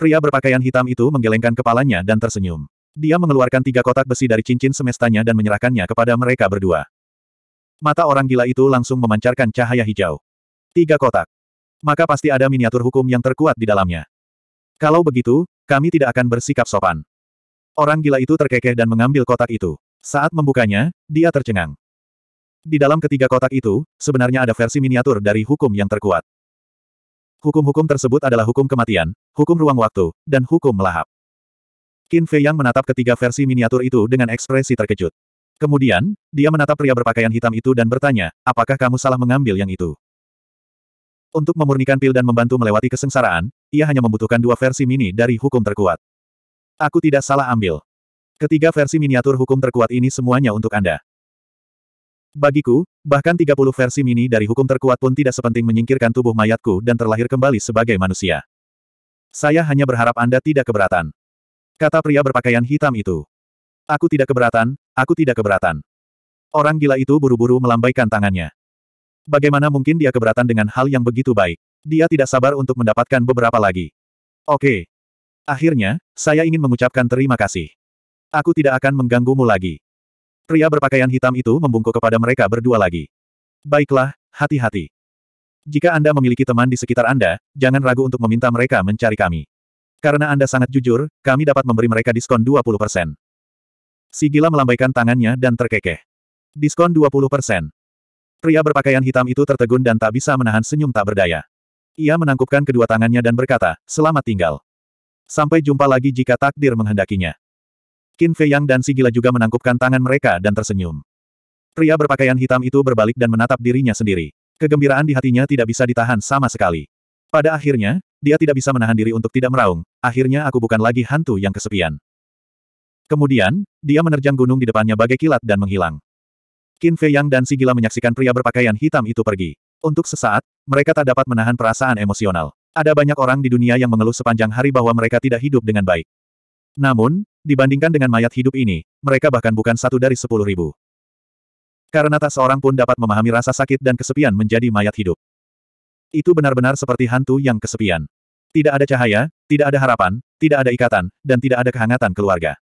Pria berpakaian hitam itu menggelengkan kepalanya dan tersenyum. Dia mengeluarkan tiga kotak besi dari cincin semestanya dan menyerahkannya kepada mereka berdua. Mata orang gila itu langsung memancarkan cahaya hijau. Tiga kotak. Maka pasti ada miniatur hukum yang terkuat di dalamnya. Kalau begitu, kami tidak akan bersikap sopan. Orang gila itu terkekeh dan mengambil kotak itu. Saat membukanya, dia tercengang. Di dalam ketiga kotak itu, sebenarnya ada versi miniatur dari hukum yang terkuat. Hukum-hukum tersebut adalah hukum kematian, hukum ruang waktu, dan hukum melahap. Qin Fei Yang menatap ketiga versi miniatur itu dengan ekspresi terkejut. Kemudian, dia menatap pria berpakaian hitam itu dan bertanya, apakah kamu salah mengambil yang itu? Untuk memurnikan pil dan membantu melewati kesengsaraan, ia hanya membutuhkan dua versi mini dari hukum terkuat. Aku tidak salah ambil. Ketiga versi miniatur hukum terkuat ini semuanya untuk Anda. Bagiku, bahkan 30 versi mini dari hukum terkuat pun tidak sepenting menyingkirkan tubuh mayatku dan terlahir kembali sebagai manusia. Saya hanya berharap Anda tidak keberatan. Kata pria berpakaian hitam itu. Aku tidak keberatan, aku tidak keberatan. Orang gila itu buru-buru melambaikan tangannya. Bagaimana mungkin dia keberatan dengan hal yang begitu baik? Dia tidak sabar untuk mendapatkan beberapa lagi. Oke. Akhirnya, saya ingin mengucapkan terima kasih. Aku tidak akan mengganggumu lagi. Pria berpakaian hitam itu membungkuk kepada mereka berdua lagi. Baiklah, hati-hati. Jika Anda memiliki teman di sekitar Anda, jangan ragu untuk meminta mereka mencari kami. Karena Anda sangat jujur, kami dapat memberi mereka diskon 20%. Si gila melambaikan tangannya dan terkekeh. Diskon 20%. Pria berpakaian hitam itu tertegun dan tak bisa menahan senyum tak berdaya. Ia menangkupkan kedua tangannya dan berkata, selamat tinggal. Sampai jumpa lagi jika takdir menghendakinya. Qin Fei Yang dan Si Gila juga menangkupkan tangan mereka dan tersenyum. Pria berpakaian hitam itu berbalik dan menatap dirinya sendiri. Kegembiraan di hatinya tidak bisa ditahan sama sekali. Pada akhirnya, dia tidak bisa menahan diri untuk tidak meraung, akhirnya aku bukan lagi hantu yang kesepian. Kemudian, dia menerjang gunung di depannya bagai kilat dan menghilang. Qin Fei Yang dan Si Gila menyaksikan pria berpakaian hitam itu pergi. Untuk sesaat, mereka tak dapat menahan perasaan emosional. Ada banyak orang di dunia yang mengeluh sepanjang hari bahwa mereka tidak hidup dengan baik. Namun, dibandingkan dengan mayat hidup ini, mereka bahkan bukan satu dari sepuluh ribu. Karena tak seorang pun dapat memahami rasa sakit dan kesepian menjadi mayat hidup. Itu benar-benar seperti hantu yang kesepian. Tidak ada cahaya, tidak ada harapan, tidak ada ikatan, dan tidak ada kehangatan keluarga.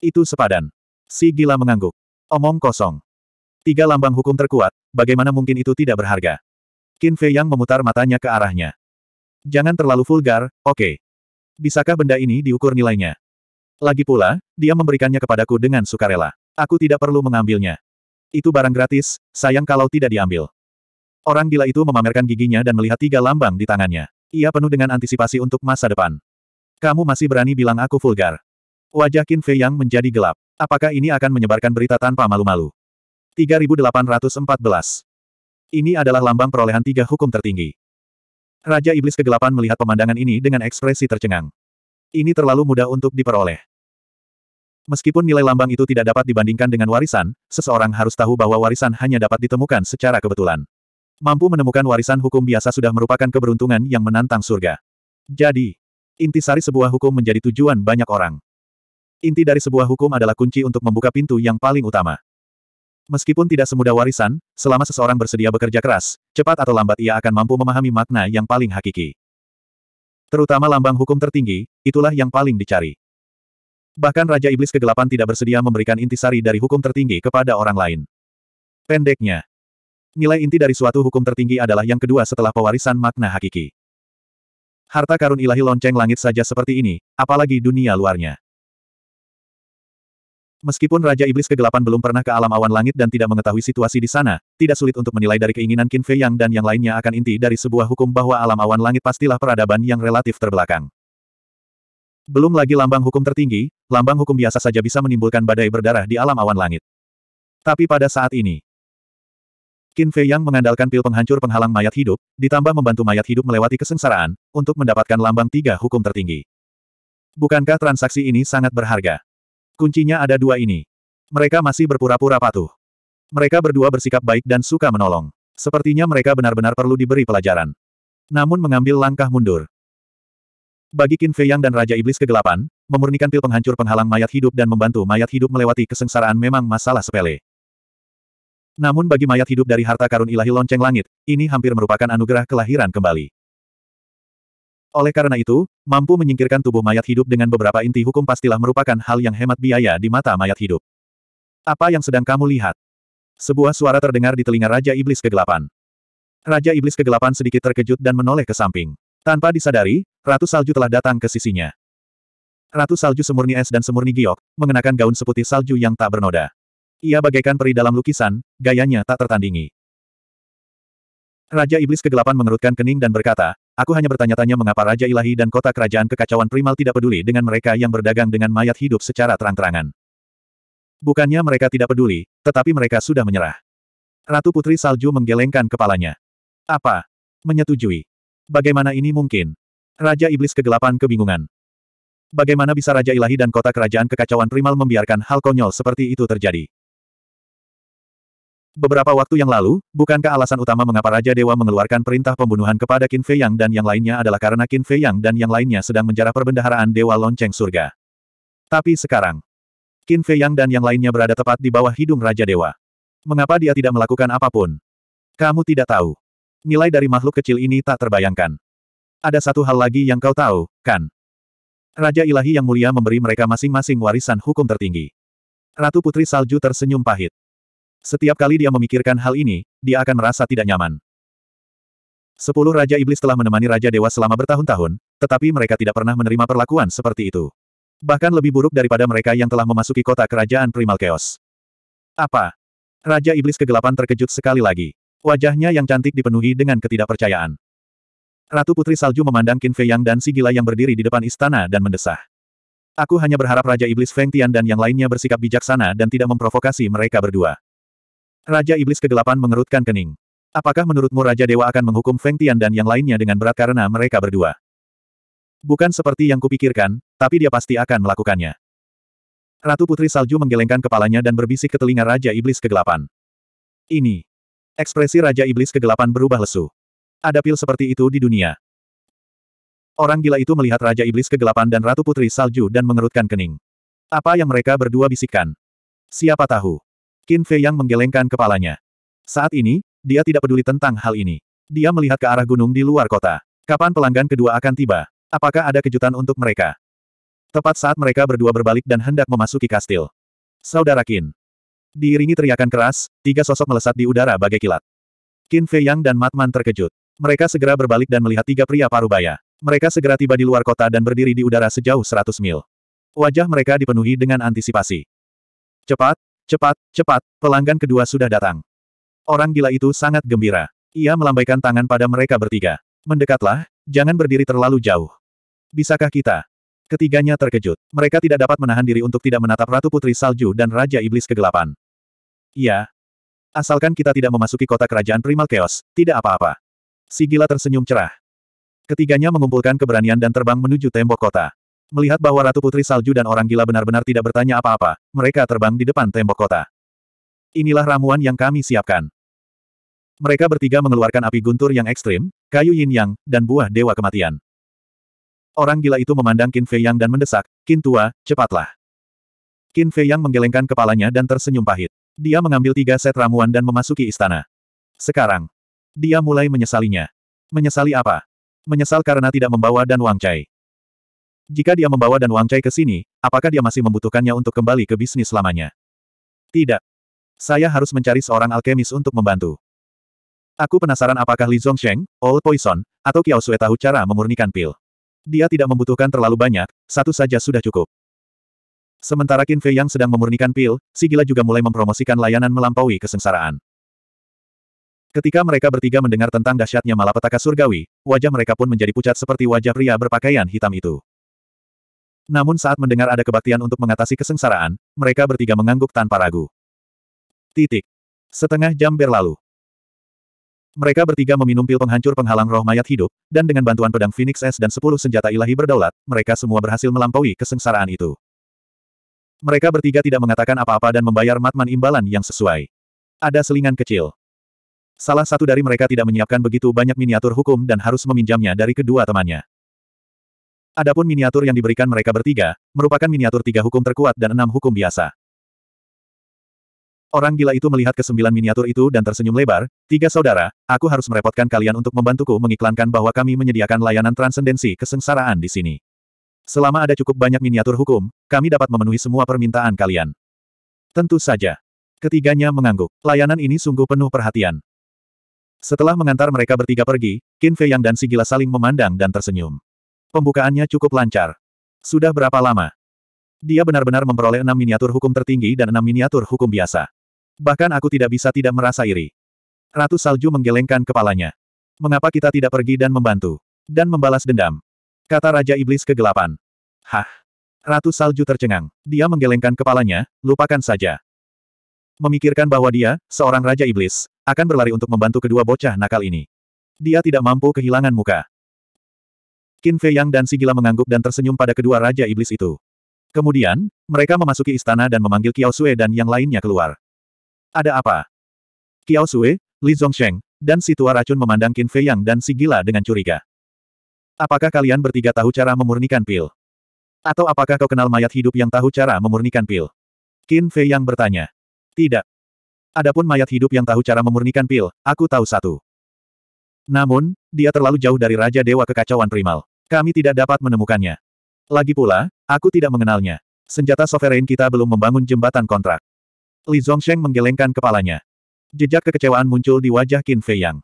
Itu sepadan. Si gila mengangguk. Omong kosong. Tiga lambang hukum terkuat, bagaimana mungkin itu tidak berharga? Qin Fei Yang memutar matanya ke arahnya. Jangan terlalu vulgar, oke. Okay. Bisakah benda ini diukur nilainya? Lagi pula, dia memberikannya kepadaku dengan sukarela. Aku tidak perlu mengambilnya. Itu barang gratis, sayang kalau tidak diambil. Orang gila itu memamerkan giginya dan melihat tiga lambang di tangannya. Ia penuh dengan antisipasi untuk masa depan. Kamu masih berani bilang aku vulgar. Wajah Qin Fei yang menjadi gelap. Apakah ini akan menyebarkan berita tanpa malu-malu? 3814 Ini adalah lambang perolehan tiga hukum tertinggi. Raja Iblis Kegelapan melihat pemandangan ini dengan ekspresi tercengang. Ini terlalu mudah untuk diperoleh. Meskipun nilai lambang itu tidak dapat dibandingkan dengan warisan, seseorang harus tahu bahwa warisan hanya dapat ditemukan secara kebetulan. Mampu menemukan warisan hukum biasa sudah merupakan keberuntungan yang menantang surga. Jadi, inti intisari sebuah hukum menjadi tujuan banyak orang. Inti dari sebuah hukum adalah kunci untuk membuka pintu yang paling utama. Meskipun tidak semudah warisan, selama seseorang bersedia bekerja keras, cepat atau lambat ia akan mampu memahami makna yang paling hakiki. Terutama lambang hukum tertinggi, itulah yang paling dicari. Bahkan Raja Iblis Kegelapan tidak bersedia memberikan intisari dari hukum tertinggi kepada orang lain. Pendeknya, nilai inti dari suatu hukum tertinggi adalah yang kedua setelah pewarisan makna hakiki. Harta karun ilahi lonceng langit saja seperti ini, apalagi dunia luarnya. Meskipun Raja Iblis Kegelapan belum pernah ke alam awan langit dan tidak mengetahui situasi di sana, tidak sulit untuk menilai dari keinginan Qin Fei Yang dan yang lainnya akan inti dari sebuah hukum bahwa alam awan langit pastilah peradaban yang relatif terbelakang. Belum lagi lambang hukum tertinggi, lambang hukum biasa saja bisa menimbulkan badai berdarah di alam awan langit. Tapi pada saat ini, Qin Fei Yang mengandalkan pil penghancur penghalang mayat hidup, ditambah membantu mayat hidup melewati kesengsaraan, untuk mendapatkan lambang tiga hukum tertinggi. Bukankah transaksi ini sangat berharga? Kuncinya ada dua ini. Mereka masih berpura-pura patuh. Mereka berdua bersikap baik dan suka menolong. Sepertinya mereka benar-benar perlu diberi pelajaran. Namun mengambil langkah mundur. Bagi Qin Fei Yang dan Raja Iblis Kegelapan, memurnikan pil penghancur penghalang mayat hidup dan membantu mayat hidup melewati kesengsaraan memang masalah sepele. Namun bagi mayat hidup dari harta karun ilahi lonceng langit, ini hampir merupakan anugerah kelahiran kembali. Oleh karena itu, mampu menyingkirkan tubuh mayat hidup dengan beberapa inti hukum pastilah merupakan hal yang hemat biaya di mata mayat hidup. Apa yang sedang kamu lihat? Sebuah suara terdengar di telinga Raja Iblis Kegelapan. Raja Iblis Kegelapan sedikit terkejut dan menoleh ke samping. Tanpa disadari, Ratu Salju telah datang ke sisinya. Ratu Salju semurni es dan semurni giok, mengenakan gaun seputih salju yang tak bernoda. Ia bagaikan peri dalam lukisan, gayanya tak tertandingi. Raja Iblis Kegelapan mengerutkan kening dan berkata, Aku hanya bertanya-tanya mengapa Raja Ilahi dan kota kerajaan kekacauan primal tidak peduli dengan mereka yang berdagang dengan mayat hidup secara terang-terangan. Bukannya mereka tidak peduli, tetapi mereka sudah menyerah. Ratu Putri Salju menggelengkan kepalanya. Apa? Menyetujui. Bagaimana ini mungkin? Raja Iblis Kegelapan kebingungan. Bagaimana bisa Raja Ilahi dan kota kerajaan kekacauan primal membiarkan hal konyol seperti itu terjadi? Beberapa waktu yang lalu, bukankah alasan utama mengapa Raja Dewa mengeluarkan perintah pembunuhan kepada Qin Fei Yang dan yang lainnya adalah karena Qin Fei Yang dan yang lainnya sedang menjarah perbendaharaan Dewa Lonceng Surga. Tapi sekarang, Qin Fei Yang dan yang lainnya berada tepat di bawah hidung Raja Dewa. Mengapa dia tidak melakukan apapun? Kamu tidak tahu. Nilai dari makhluk kecil ini tak terbayangkan. Ada satu hal lagi yang kau tahu, kan? Raja Ilahi yang mulia memberi mereka masing-masing warisan hukum tertinggi. Ratu Putri Salju tersenyum pahit. Setiap kali dia memikirkan hal ini, dia akan merasa tidak nyaman. Sepuluh Raja Iblis telah menemani Raja Dewa selama bertahun-tahun, tetapi mereka tidak pernah menerima perlakuan seperti itu. Bahkan lebih buruk daripada mereka yang telah memasuki kota kerajaan Primal Chaos. Apa? Raja Iblis Kegelapan terkejut sekali lagi. Wajahnya yang cantik dipenuhi dengan ketidakpercayaan. Ratu Putri Salju memandang Qin Fei Yang dan Sigila yang berdiri di depan istana dan mendesah. Aku hanya berharap Raja Iblis Feng Tian dan yang lainnya bersikap bijaksana dan tidak memprovokasi mereka berdua. Raja Iblis Kegelapan mengerutkan kening. Apakah menurutmu Raja Dewa akan menghukum Feng Tian dan yang lainnya dengan berat karena mereka berdua? Bukan seperti yang kupikirkan, tapi dia pasti akan melakukannya. Ratu Putri Salju menggelengkan kepalanya dan berbisik ke telinga Raja Iblis Kegelapan. Ini. Ekspresi Raja Iblis Kegelapan berubah lesu. Ada pil seperti itu di dunia. Orang gila itu melihat Raja Iblis Kegelapan dan Ratu Putri Salju dan mengerutkan kening. Apa yang mereka berdua bisikkan? Siapa tahu? Qin Fei yang menggelengkan kepalanya. Saat ini, dia tidak peduli tentang hal ini. Dia melihat ke arah gunung di luar kota. Kapan pelanggan kedua akan tiba? Apakah ada kejutan untuk mereka? Tepat saat mereka berdua berbalik dan hendak memasuki kastil. Saudara Qin. Diiringi teriakan keras, tiga sosok melesat di udara bagai kilat. Qin Fei Yang dan Matman terkejut. Mereka segera berbalik dan melihat tiga pria parubaya. Mereka segera tiba di luar kota dan berdiri di udara sejauh 100 mil. Wajah mereka dipenuhi dengan antisipasi. Cepat, cepat, cepat, pelanggan kedua sudah datang. Orang gila itu sangat gembira. Ia melambaikan tangan pada mereka bertiga. Mendekatlah, jangan berdiri terlalu jauh. Bisakah kita? Ketiganya terkejut. Mereka tidak dapat menahan diri untuk tidak menatap Ratu Putri Salju dan Raja Iblis Kegelapan. Iya. Asalkan kita tidak memasuki kota kerajaan Primal Chaos, tidak apa-apa. Si gila tersenyum cerah. Ketiganya mengumpulkan keberanian dan terbang menuju tembok kota. Melihat bahwa Ratu Putri Salju dan orang gila benar-benar tidak bertanya apa-apa, mereka terbang di depan tembok kota. Inilah ramuan yang kami siapkan. Mereka bertiga mengeluarkan api guntur yang ekstrim, kayu yin yang, dan buah dewa kematian. Orang gila itu memandang Qin Fei Yang dan mendesak, Qin Tua, cepatlah. Qin Fei Yang menggelengkan kepalanya dan tersenyum pahit. Dia mengambil tiga set ramuan dan memasuki istana. Sekarang, dia mulai menyesalinya. Menyesali apa? Menyesal karena tidak membawa Dan Wang Chai. Jika dia membawa Dan Wang Chai ke sini, apakah dia masih membutuhkannya untuk kembali ke bisnis lamanya? Tidak. Saya harus mencari seorang alkemis untuk membantu. Aku penasaran apakah Li Zhongsheng, Old Poison, atau Kiao Sui tahu cara memurnikan pil. Dia tidak membutuhkan terlalu banyak, satu saja sudah cukup. Sementara Qin Fei yang sedang memurnikan pil, si gila juga mulai mempromosikan layanan melampaui kesengsaraan. Ketika mereka bertiga mendengar tentang dahsyatnya malapetaka surgawi, wajah mereka pun menjadi pucat seperti wajah pria berpakaian hitam itu. Namun saat mendengar ada kebaktian untuk mengatasi kesengsaraan, mereka bertiga mengangguk tanpa ragu. Titik. Setengah jam berlalu. Mereka bertiga meminum pil penghancur penghalang roh mayat hidup, dan dengan bantuan pedang Phoenix S dan sepuluh senjata ilahi berdaulat, mereka semua berhasil melampaui kesengsaraan itu. Mereka bertiga tidak mengatakan apa-apa dan membayar Matman imbalan yang sesuai. Ada selingan kecil. Salah satu dari mereka tidak menyiapkan begitu banyak miniatur hukum dan harus meminjamnya dari kedua temannya. Adapun miniatur yang diberikan mereka bertiga, merupakan miniatur tiga hukum terkuat dan enam hukum biasa. Orang gila itu melihat kesembilan miniatur itu dan tersenyum lebar, tiga saudara, aku harus merepotkan kalian untuk membantuku mengiklankan bahwa kami menyediakan layanan transendensi kesengsaraan di sini. Selama ada cukup banyak miniatur hukum, kami dapat memenuhi semua permintaan kalian. Tentu saja. Ketiganya mengangguk. Layanan ini sungguh penuh perhatian. Setelah mengantar mereka bertiga pergi, Qin Fei Yang dan Si Gila saling memandang dan tersenyum. Pembukaannya cukup lancar. Sudah berapa lama? Dia benar-benar memperoleh enam miniatur hukum tertinggi dan enam miniatur hukum biasa. Bahkan aku tidak bisa tidak merasa iri. Ratu Salju menggelengkan kepalanya. Mengapa kita tidak pergi dan membantu? Dan membalas dendam. Kata Raja Iblis Kegelapan. Hah? Ratu Salju tercengang. Dia menggelengkan kepalanya, lupakan saja. Memikirkan bahwa dia, seorang Raja Iblis, akan berlari untuk membantu kedua bocah nakal ini. Dia tidak mampu kehilangan muka. Qin Fei Yang dan Sigila mengangguk dan tersenyum pada kedua raja iblis itu. Kemudian, mereka memasuki istana dan memanggil Qiao Sui dan yang lainnya keluar. Ada apa? Qiao Sui, Li Zhongsheng, dan si tua racun memandang Qin Fei Yang dan Sigila dengan curiga. Apakah kalian bertiga tahu cara memurnikan pil? Atau apakah kau kenal mayat hidup yang tahu cara memurnikan pil? Qin Fei Yang bertanya. Tidak. Adapun mayat hidup yang tahu cara memurnikan pil, aku tahu satu. Namun, dia terlalu jauh dari Raja Dewa Kekacauan Primal. Kami tidak dapat menemukannya. Lagi pula, aku tidak mengenalnya. Senjata sovereign kita belum membangun jembatan kontrak. Li Zongsheng menggelengkan kepalanya. Jejak kekecewaan muncul di wajah Qin Fei Yang.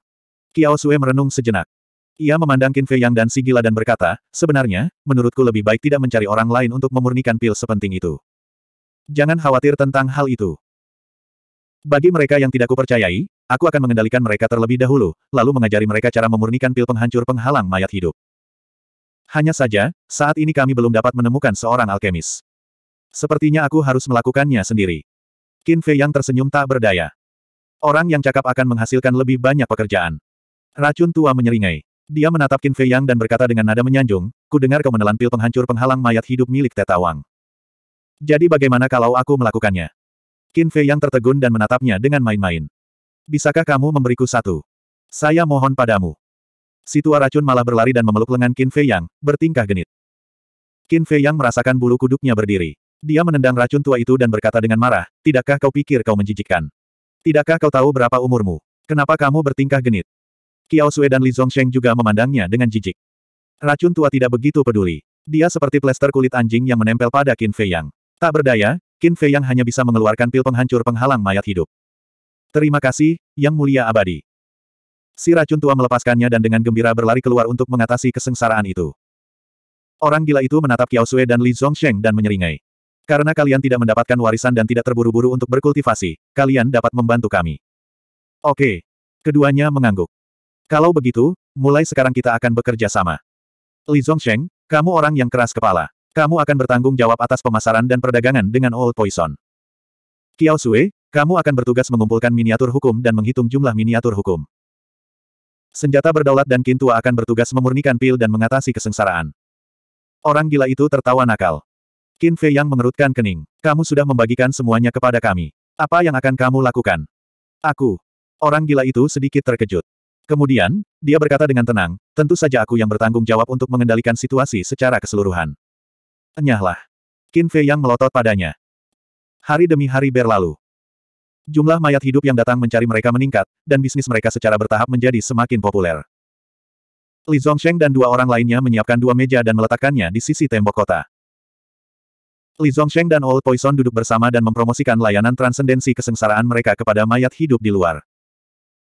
Qiao Sue merenung sejenak. Ia memandang Qin Fei Yang dan si gila dan berkata, sebenarnya, menurutku lebih baik tidak mencari orang lain untuk memurnikan pil sepenting itu. Jangan khawatir tentang hal itu. Bagi mereka yang tidak kupercayai, aku akan mengendalikan mereka terlebih dahulu, lalu mengajari mereka cara memurnikan pil penghancur penghalang mayat hidup. Hanya saja, saat ini kami belum dapat menemukan seorang alkemis. Sepertinya aku harus melakukannya sendiri. Qin Fei yang tersenyum tak berdaya. Orang yang cakap akan menghasilkan lebih banyak pekerjaan. Racun tua menyeringai. Dia menatap Qin Fei yang dan berkata dengan nada menyanjung, ku dengar kau menelan pil penghancur penghalang mayat hidup milik Tetawang. Jadi bagaimana kalau aku melakukannya? Qin Fei yang tertegun dan menatapnya dengan main-main. Bisakah kamu memberiku satu? Saya mohon padamu. Situa racun malah berlari dan memeluk lengan Qin Fei Yang, bertingkah genit. Qin Fei Yang merasakan bulu kuduknya berdiri. Dia menendang racun tua itu dan berkata dengan marah, Tidakkah kau pikir kau menjijikkan? Tidakkah kau tahu berapa umurmu? Kenapa kamu bertingkah genit? Kiao Sui dan Li Zongsheng juga memandangnya dengan jijik. Racun tua tidak begitu peduli. Dia seperti plester kulit anjing yang menempel pada Qin Fei Yang. Tak berdaya, Qin Fei yang hanya bisa mengeluarkan pil penghancur penghalang mayat hidup. Terima kasih, Yang Mulia Abadi. Si racun tua melepaskannya dan dengan gembira berlari keluar untuk mengatasi kesengsaraan itu. Orang gila itu menatap Kiao Sui dan Li Zhongsheng dan menyeringai. Karena kalian tidak mendapatkan warisan dan tidak terburu-buru untuk berkultivasi, kalian dapat membantu kami. Oke. Keduanya mengangguk. Kalau begitu, mulai sekarang kita akan bekerja sama. Li Zhongsheng, kamu orang yang keras kepala. Kamu akan bertanggung jawab atas pemasaran dan perdagangan dengan Old Poison. Kiao Sui, kamu akan bertugas mengumpulkan miniatur hukum dan menghitung jumlah miniatur hukum. Senjata berdaulat dan Kintua akan bertugas memurnikan pil dan mengatasi kesengsaraan. Orang gila itu tertawa nakal. Qin Fei yang mengerutkan kening. Kamu sudah membagikan semuanya kepada kami. Apa yang akan kamu lakukan? Aku. Orang gila itu sedikit terkejut. Kemudian, dia berkata dengan tenang, tentu saja aku yang bertanggung jawab untuk mengendalikan situasi secara keseluruhan. Enyahlah. Qin Fei yang melotot padanya. Hari demi hari berlalu. Jumlah mayat hidup yang datang mencari mereka meningkat, dan bisnis mereka secara bertahap menjadi semakin populer. Li Zongsheng dan dua orang lainnya menyiapkan dua meja dan meletakkannya di sisi tembok kota. Li Zongsheng dan Old Poison duduk bersama dan mempromosikan layanan transendensi kesengsaraan mereka kepada mayat hidup di luar.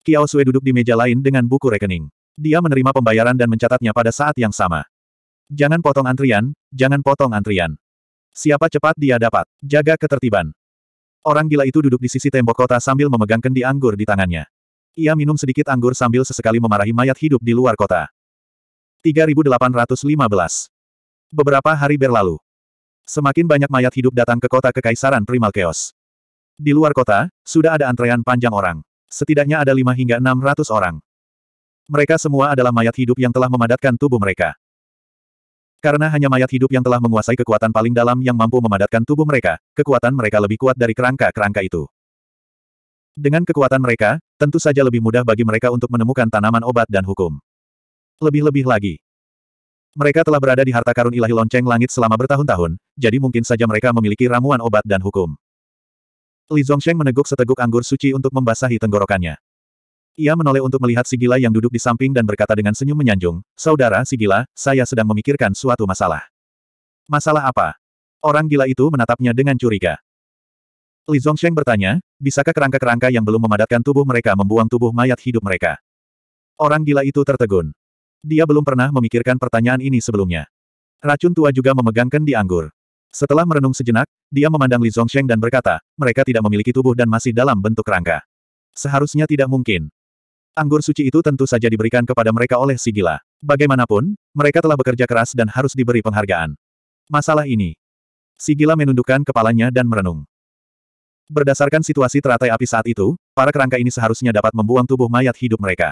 Kiao Sui duduk di meja lain dengan buku rekening. Dia menerima pembayaran dan mencatatnya pada saat yang sama. Jangan potong antrian, jangan potong antrian. Siapa cepat dia dapat. Jaga ketertiban. Orang gila itu duduk di sisi tembok kota sambil memegang kendi anggur di tangannya. Ia minum sedikit anggur sambil sesekali memarahi mayat hidup di luar kota. 3815 Beberapa hari berlalu. Semakin banyak mayat hidup datang ke kota Kekaisaran Primal Chaos. Di luar kota, sudah ada antrean panjang orang. Setidaknya ada 5 hingga 600 orang. Mereka semua adalah mayat hidup yang telah memadatkan tubuh mereka. Karena hanya mayat hidup yang telah menguasai kekuatan paling dalam yang mampu memadatkan tubuh mereka, kekuatan mereka lebih kuat dari kerangka-kerangka itu. Dengan kekuatan mereka, tentu saja lebih mudah bagi mereka untuk menemukan tanaman obat dan hukum. Lebih-lebih lagi. Mereka telah berada di harta karun ilahi lonceng langit selama bertahun-tahun, jadi mungkin saja mereka memiliki ramuan obat dan hukum. Li Zongsheng meneguk seteguk anggur suci untuk membasahi tenggorokannya. Ia menoleh untuk melihat si gila yang duduk di samping dan berkata dengan senyum menyanjung, Saudara si gila, saya sedang memikirkan suatu masalah. Masalah apa? Orang gila itu menatapnya dengan curiga. Li Zongsheng bertanya, bisakah kerangka-kerangka yang belum memadatkan tubuh mereka membuang tubuh mayat hidup mereka? Orang gila itu tertegun. Dia belum pernah memikirkan pertanyaan ini sebelumnya. Racun tua juga memegang kendi anggur. Setelah merenung sejenak, dia memandang Li Zongsheng dan berkata, mereka tidak memiliki tubuh dan masih dalam bentuk kerangka. Seharusnya tidak mungkin. Anggur suci itu tentu saja diberikan kepada mereka oleh si Bagaimanapun, mereka telah bekerja keras dan harus diberi penghargaan. Masalah ini. Si menundukkan kepalanya dan merenung. Berdasarkan situasi teratai api saat itu, para kerangka ini seharusnya dapat membuang tubuh mayat hidup mereka.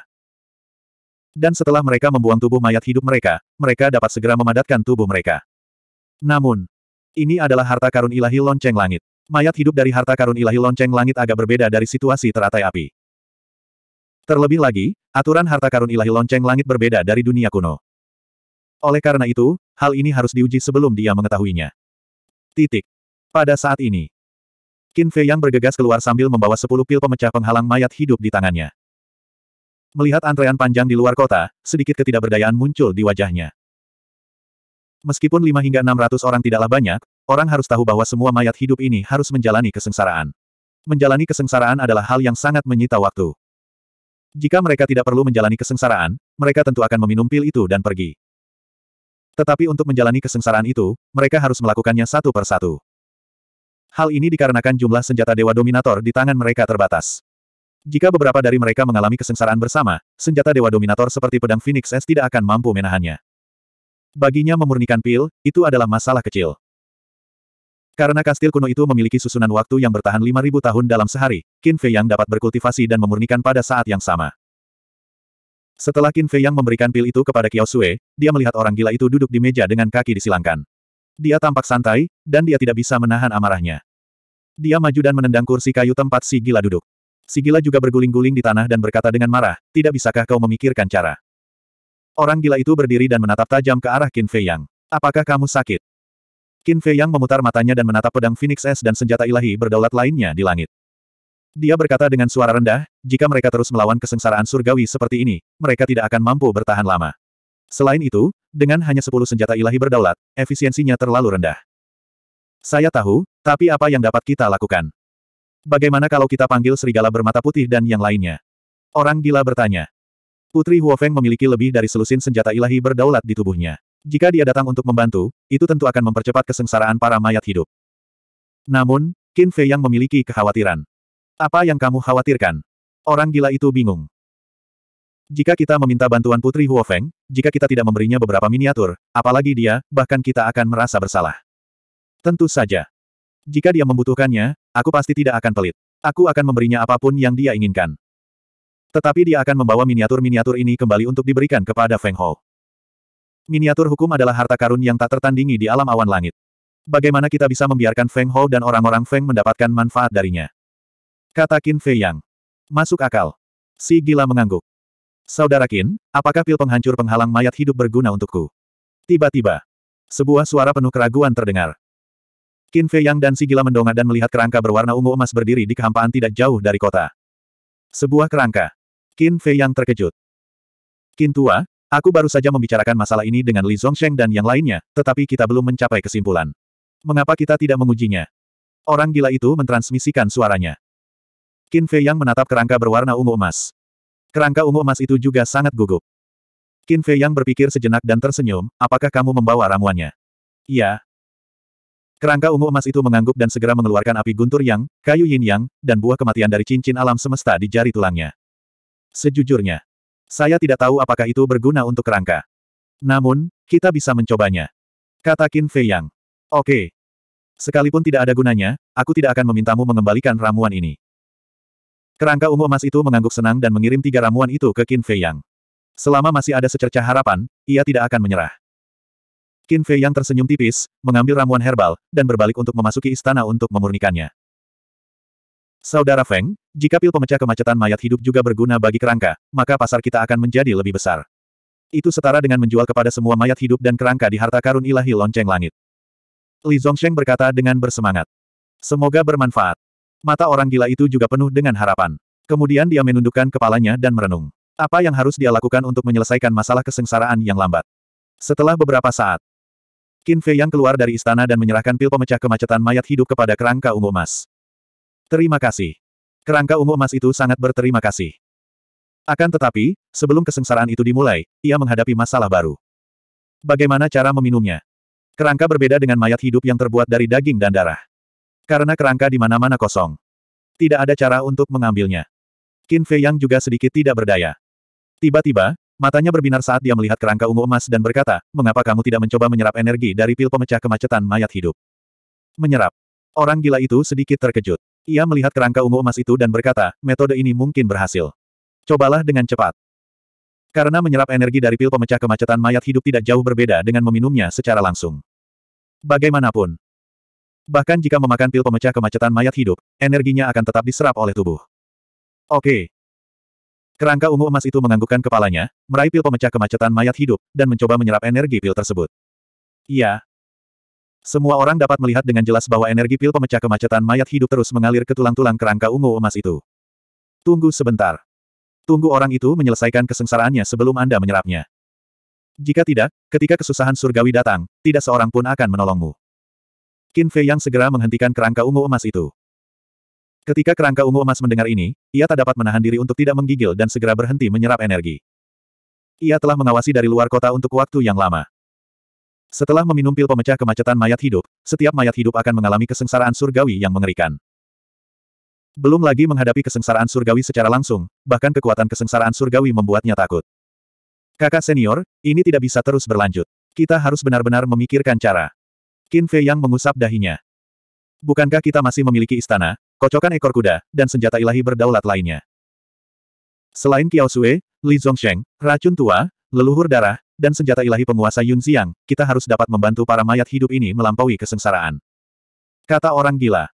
Dan setelah mereka membuang tubuh mayat hidup mereka, mereka dapat segera memadatkan tubuh mereka. Namun, ini adalah harta karun ilahi lonceng langit. Mayat hidup dari harta karun ilahi lonceng langit agak berbeda dari situasi teratai api. Terlebih lagi, aturan harta karun ilahi lonceng langit berbeda dari dunia kuno. Oleh karena itu, hal ini harus diuji sebelum dia mengetahuinya. Titik. Pada saat ini, Qin Fei yang bergegas keluar sambil membawa sepuluh pil pemecah penghalang mayat hidup di tangannya. Melihat antrean panjang di luar kota, sedikit ketidakberdayaan muncul di wajahnya. Meskipun 5 hingga 600 orang tidaklah banyak, orang harus tahu bahwa semua mayat hidup ini harus menjalani kesengsaraan. Menjalani kesengsaraan adalah hal yang sangat menyita waktu. Jika mereka tidak perlu menjalani kesengsaraan, mereka tentu akan meminum pil itu dan pergi. Tetapi untuk menjalani kesengsaraan itu, mereka harus melakukannya satu per satu. Hal ini dikarenakan jumlah senjata Dewa Dominator di tangan mereka terbatas. Jika beberapa dari mereka mengalami kesengsaraan bersama, senjata Dewa Dominator seperti pedang Phoenix S tidak akan mampu menahannya. Baginya memurnikan pil, itu adalah masalah kecil. Karena kastil kuno itu memiliki susunan waktu yang bertahan 5.000 tahun dalam sehari, Qin Fei Yang dapat berkultivasi dan memurnikan pada saat yang sama. Setelah Qin Fei Yang memberikan pil itu kepada Qiao Sui, dia melihat orang gila itu duduk di meja dengan kaki disilangkan. Dia tampak santai, dan dia tidak bisa menahan amarahnya. Dia maju dan menendang kursi kayu tempat si gila duduk. Si gila juga berguling-guling di tanah dan berkata dengan marah, tidak bisakah kau memikirkan cara. Orang gila itu berdiri dan menatap tajam ke arah Qin Fei Yang. Apakah kamu sakit? Qin Fei Yang memutar matanya dan menatap pedang Phoenix S dan senjata ilahi berdaulat lainnya di langit. Dia berkata dengan suara rendah, jika mereka terus melawan kesengsaraan surgawi seperti ini, mereka tidak akan mampu bertahan lama. Selain itu, dengan hanya sepuluh senjata ilahi berdaulat, efisiensinya terlalu rendah. Saya tahu, tapi apa yang dapat kita lakukan? Bagaimana kalau kita panggil serigala bermata putih dan yang lainnya? Orang gila bertanya. Putri Huofeng memiliki lebih dari selusin senjata ilahi berdaulat di tubuhnya. Jika dia datang untuk membantu, itu tentu akan mempercepat kesengsaraan para mayat hidup. Namun, Qin Fei yang memiliki kekhawatiran. Apa yang kamu khawatirkan? Orang gila itu bingung. Jika kita meminta bantuan Putri Huofeng, jika kita tidak memberinya beberapa miniatur, apalagi dia, bahkan kita akan merasa bersalah. Tentu saja. Jika dia membutuhkannya, aku pasti tidak akan pelit. Aku akan memberinya apapun yang dia inginkan. Tetapi dia akan membawa miniatur-miniatur ini kembali untuk diberikan kepada Feng Hou. Miniatur hukum adalah harta karun yang tak tertandingi di alam awan langit. Bagaimana kita bisa membiarkan Feng Hou dan orang-orang Feng mendapatkan manfaat darinya? Kata Qin Fei Yang. Masuk akal. Si gila mengangguk. Saudara Qin, apakah pil penghancur penghalang mayat hidup berguna untukku? Tiba-tiba, sebuah suara penuh keraguan terdengar. Qin Fei Yang dan si gila mendongak dan melihat kerangka berwarna ungu emas berdiri di kehampaan tidak jauh dari kota. Sebuah kerangka. Qin Fei Yang terkejut. Qin tua, Aku baru saja membicarakan masalah ini dengan Li Zhongsheng dan yang lainnya, tetapi kita belum mencapai kesimpulan. Mengapa kita tidak mengujinya? Orang gila itu mentransmisikan suaranya. Qin Fei Yang menatap kerangka berwarna ungu emas. Kerangka ungu emas itu juga sangat gugup. Qin Fei Yang berpikir sejenak dan tersenyum, apakah kamu membawa ramuannya? Iya. Kerangka ungu emas itu mengangguk dan segera mengeluarkan api guntur yang, kayu yin yang, dan buah kematian dari cincin alam semesta di jari tulangnya. Sejujurnya, saya tidak tahu apakah itu berguna untuk kerangka. Namun, kita bisa mencobanya. Kata Qin Fei Yang. Oke. Sekalipun tidak ada gunanya, aku tidak akan memintamu mengembalikan ramuan ini. Kerangka ungu emas itu mengangguk senang dan mengirim tiga ramuan itu ke Qin Fei Yang. Selama masih ada secerca harapan, ia tidak akan menyerah. Qin Fei Yang tersenyum tipis, mengambil ramuan herbal, dan berbalik untuk memasuki istana untuk memurnikannya. Saudara Feng, jika pil pemecah kemacetan mayat hidup juga berguna bagi kerangka, maka pasar kita akan menjadi lebih besar. Itu setara dengan menjual kepada semua mayat hidup dan kerangka di harta karun ilahi lonceng langit. Li Zongsheng berkata dengan bersemangat. Semoga bermanfaat. Mata orang gila itu juga penuh dengan harapan. Kemudian dia menundukkan kepalanya dan merenung. Apa yang harus dia lakukan untuk menyelesaikan masalah kesengsaraan yang lambat? Setelah beberapa saat, Qin Fei yang keluar dari istana dan menyerahkan pil pemecah kemacetan mayat hidup kepada kerangka ungu emas. Terima kasih. Kerangka ungu emas itu sangat berterima kasih. Akan tetapi, sebelum kesengsaraan itu dimulai, ia menghadapi masalah baru. Bagaimana cara meminumnya? Kerangka berbeda dengan mayat hidup yang terbuat dari daging dan darah. Karena kerangka di mana-mana kosong. Tidak ada cara untuk mengambilnya. Qin Fei Yang juga sedikit tidak berdaya. Tiba-tiba, matanya berbinar saat dia melihat kerangka ungu emas dan berkata, mengapa kamu tidak mencoba menyerap energi dari pil pemecah kemacetan mayat hidup? Menyerap. Orang gila itu sedikit terkejut. Ia melihat kerangka ungu emas itu dan berkata, metode ini mungkin berhasil. Cobalah dengan cepat. Karena menyerap energi dari pil pemecah kemacetan mayat hidup tidak jauh berbeda dengan meminumnya secara langsung. Bagaimanapun. Bahkan jika memakan pil pemecah kemacetan mayat hidup, energinya akan tetap diserap oleh tubuh. Oke. Kerangka ungu emas itu menganggukkan kepalanya, meraih pil pemecah kemacetan mayat hidup, dan mencoba menyerap energi pil tersebut. Iya, semua orang dapat melihat dengan jelas bahwa energi pil pemecah kemacetan mayat hidup terus mengalir ke tulang-tulang kerangka ungu emas itu. Tunggu sebentar. Tunggu orang itu menyelesaikan kesengsaraannya sebelum Anda menyerapnya. Jika tidak, ketika kesusahan surgawi datang, tidak seorang pun akan menolongmu. Qin Fei yang segera menghentikan kerangka ungu emas itu. Ketika kerangka ungu emas mendengar ini, ia tak dapat menahan diri untuk tidak menggigil dan segera berhenti menyerap energi. Ia telah mengawasi dari luar kota untuk waktu yang lama. Setelah meminum pil pemecah kemacetan mayat hidup, setiap mayat hidup akan mengalami kesengsaraan surgawi yang mengerikan. Belum lagi menghadapi kesengsaraan surgawi secara langsung, bahkan kekuatan kesengsaraan surgawi membuatnya takut. Kakak senior, ini tidak bisa terus berlanjut. Kita harus benar-benar memikirkan cara. Qin Fei yang mengusap dahinya. Bukankah kita masih memiliki istana, kocokan ekor kuda, dan senjata ilahi berdaulat lainnya? Selain Qiao Sui, Li Zongsheng, racun tua, leluhur darah, dan senjata ilahi penguasa Yun Xiang, kita harus dapat membantu para mayat hidup ini melampaui kesengsaraan. Kata orang gila.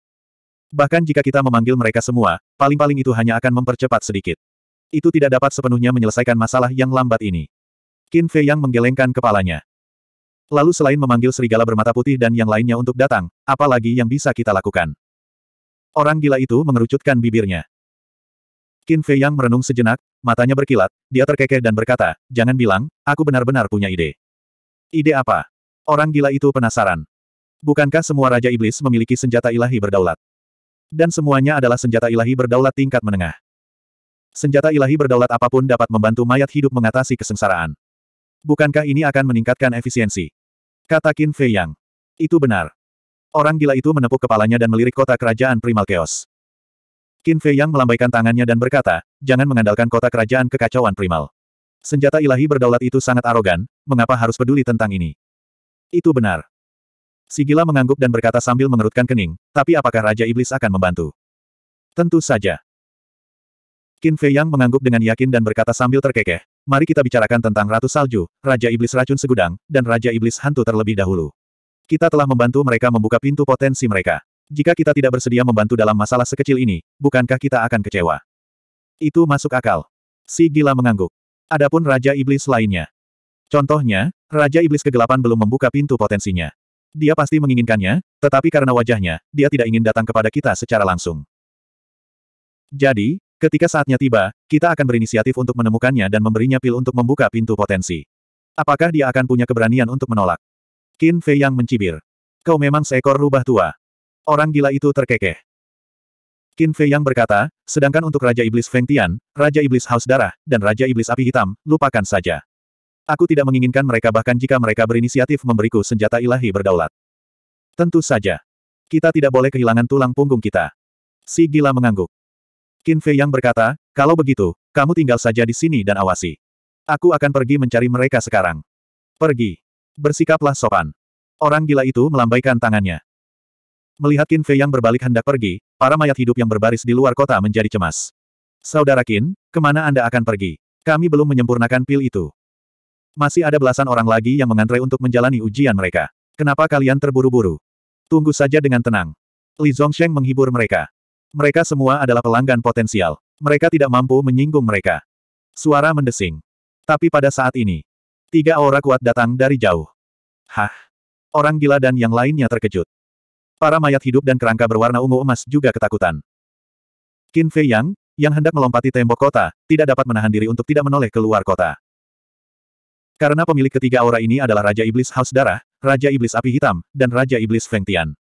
Bahkan jika kita memanggil mereka semua, paling-paling itu hanya akan mempercepat sedikit. Itu tidak dapat sepenuhnya menyelesaikan masalah yang lambat ini. Qin Fei yang menggelengkan kepalanya. Lalu selain memanggil serigala bermata putih dan yang lainnya untuk datang, apa lagi yang bisa kita lakukan? Orang gila itu mengerucutkan bibirnya. Qin Fei Yang merenung sejenak, matanya berkilat, dia terkekeh dan berkata, jangan bilang, aku benar-benar punya ide. Ide apa? Orang gila itu penasaran. Bukankah semua Raja Iblis memiliki senjata ilahi berdaulat? Dan semuanya adalah senjata ilahi berdaulat tingkat menengah. Senjata ilahi berdaulat apapun dapat membantu mayat hidup mengatasi kesengsaraan. Bukankah ini akan meningkatkan efisiensi? Kata Qin Fei Yang. Itu benar. Orang gila itu menepuk kepalanya dan melirik kota kerajaan Primal Chaos. Qin Fei Yang melambaikan tangannya dan berkata, jangan mengandalkan kota kerajaan kekacauan primal. Senjata ilahi berdaulat itu sangat arogan, mengapa harus peduli tentang ini? Itu benar. Sigila mengangguk dan berkata sambil mengerutkan kening, tapi apakah Raja Iblis akan membantu? Tentu saja. Qin Fei Yang mengangguk dengan yakin dan berkata sambil terkekeh, mari kita bicarakan tentang Ratu Salju, Raja Iblis Racun Segudang, dan Raja Iblis Hantu terlebih dahulu. Kita telah membantu mereka membuka pintu potensi mereka. Jika kita tidak bersedia membantu dalam masalah sekecil ini, bukankah kita akan kecewa? Itu masuk akal. Si gila mengangguk. Adapun Raja Iblis lainnya. Contohnya, Raja Iblis kegelapan belum membuka pintu potensinya. Dia pasti menginginkannya, tetapi karena wajahnya, dia tidak ingin datang kepada kita secara langsung. Jadi, ketika saatnya tiba, kita akan berinisiatif untuk menemukannya dan memberinya pil untuk membuka pintu potensi. Apakah dia akan punya keberanian untuk menolak? Qin Fei yang mencibir. Kau memang seekor rubah tua. Orang gila itu terkekeh. Qin Fei Yang berkata, sedangkan untuk Raja Iblis Feng Tian, Raja Iblis Haus Darah, dan Raja Iblis Api Hitam, lupakan saja. Aku tidak menginginkan mereka bahkan jika mereka berinisiatif memberiku senjata ilahi berdaulat. Tentu saja. Kita tidak boleh kehilangan tulang punggung kita. Si gila mengangguk. Qin Fei Yang berkata, kalau begitu, kamu tinggal saja di sini dan awasi. Aku akan pergi mencari mereka sekarang. Pergi. Bersikaplah sopan. Orang gila itu melambaikan tangannya. Melihat Qin Fei yang berbalik hendak pergi, para mayat hidup yang berbaris di luar kota menjadi cemas. Saudara Qin, kemana Anda akan pergi? Kami belum menyempurnakan pil itu. Masih ada belasan orang lagi yang mengantre untuk menjalani ujian mereka. Kenapa kalian terburu-buru? Tunggu saja dengan tenang. Li Zhongsheng menghibur mereka. Mereka semua adalah pelanggan potensial. Mereka tidak mampu menyinggung mereka. Suara mendesing. Tapi pada saat ini, tiga aura kuat datang dari jauh. Hah? Orang gila dan yang lainnya terkejut. Para mayat hidup dan kerangka berwarna ungu emas juga ketakutan. Qin Fei Yang, yang hendak melompati tembok kota, tidak dapat menahan diri untuk tidak menoleh keluar kota. Karena pemilik ketiga aura ini adalah Raja Iblis Haus Darah, Raja Iblis Api Hitam, dan Raja Iblis Feng Tian.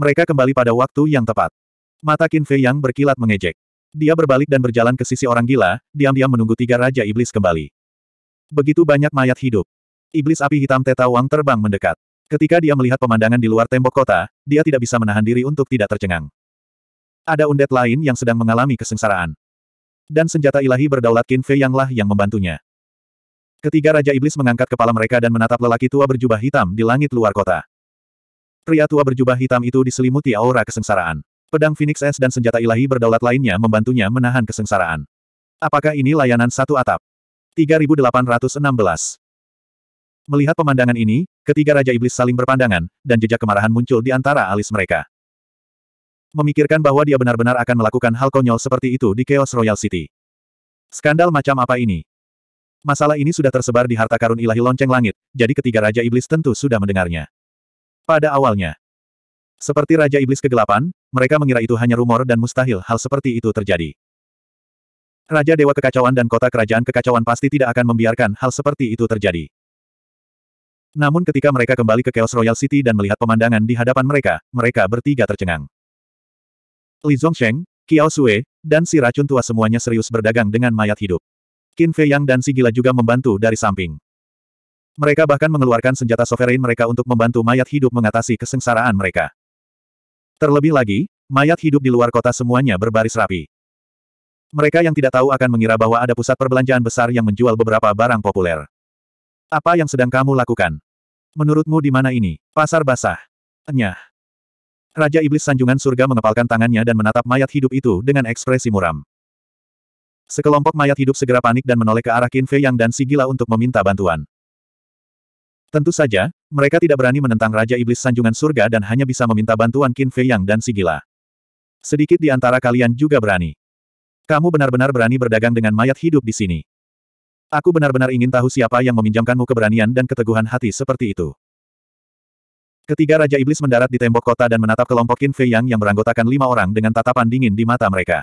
Mereka kembali pada waktu yang tepat. Mata Qin Fei Yang berkilat mengejek. Dia berbalik dan berjalan ke sisi orang gila, diam-diam menunggu tiga Raja Iblis kembali. Begitu banyak mayat hidup. Iblis api hitam Teta Wang terbang mendekat. Ketika dia melihat pemandangan di luar tembok kota, dia tidak bisa menahan diri untuk tidak tercengang. Ada undet lain yang sedang mengalami kesengsaraan. Dan senjata ilahi berdaulat Qin Fei Yanglah yang membantunya. Ketiga Raja Iblis mengangkat kepala mereka dan menatap lelaki tua berjubah hitam di langit luar kota. Pria tua berjubah hitam itu diselimuti aura kesengsaraan. Pedang Phoenix S dan senjata ilahi berdaulat lainnya membantunya menahan kesengsaraan. Apakah ini layanan satu atap? 3816 Melihat pemandangan ini, ketiga Raja Iblis saling berpandangan, dan jejak kemarahan muncul di antara alis mereka. Memikirkan bahwa dia benar-benar akan melakukan hal konyol seperti itu di Chaos Royal City. Skandal macam apa ini? Masalah ini sudah tersebar di harta karun ilahi lonceng langit, jadi ketiga Raja Iblis tentu sudah mendengarnya. Pada awalnya, seperti Raja Iblis kegelapan, mereka mengira itu hanya rumor dan mustahil hal seperti itu terjadi. Raja Dewa Kekacauan dan Kota Kerajaan Kekacauan pasti tidak akan membiarkan hal seperti itu terjadi. Namun ketika mereka kembali ke Chaos Royal City dan melihat pemandangan di hadapan mereka, mereka bertiga tercengang. Li Zhongsheng, Qiao Sue, dan si racun tua semuanya serius berdagang dengan mayat hidup. Qin Fei Yang dan si gila juga membantu dari samping. Mereka bahkan mengeluarkan senjata sovereign mereka untuk membantu mayat hidup mengatasi kesengsaraan mereka. Terlebih lagi, mayat hidup di luar kota semuanya berbaris rapi. Mereka yang tidak tahu akan mengira bahwa ada pusat perbelanjaan besar yang menjual beberapa barang populer. Apa yang sedang kamu lakukan? Menurutmu di mana ini? Pasar basah. Enyah. Raja Iblis Sanjungan Surga mengepalkan tangannya dan menatap mayat hidup itu dengan ekspresi muram. Sekelompok mayat hidup segera panik dan menoleh ke arah Qin Fei Yang dan Sigila untuk meminta bantuan. Tentu saja, mereka tidak berani menentang Raja Iblis Sanjungan Surga dan hanya bisa meminta bantuan Qin Fei Yang dan Sigila. Sedikit di antara kalian juga berani. Kamu benar-benar berani berdagang dengan mayat hidup di sini. Aku benar-benar ingin tahu siapa yang meminjamkanmu keberanian dan keteguhan hati seperti itu. Ketiga Raja Iblis mendarat di tembok kota dan menatap kelompok Qin Fei Yang yang beranggotakan lima orang dengan tatapan dingin di mata mereka.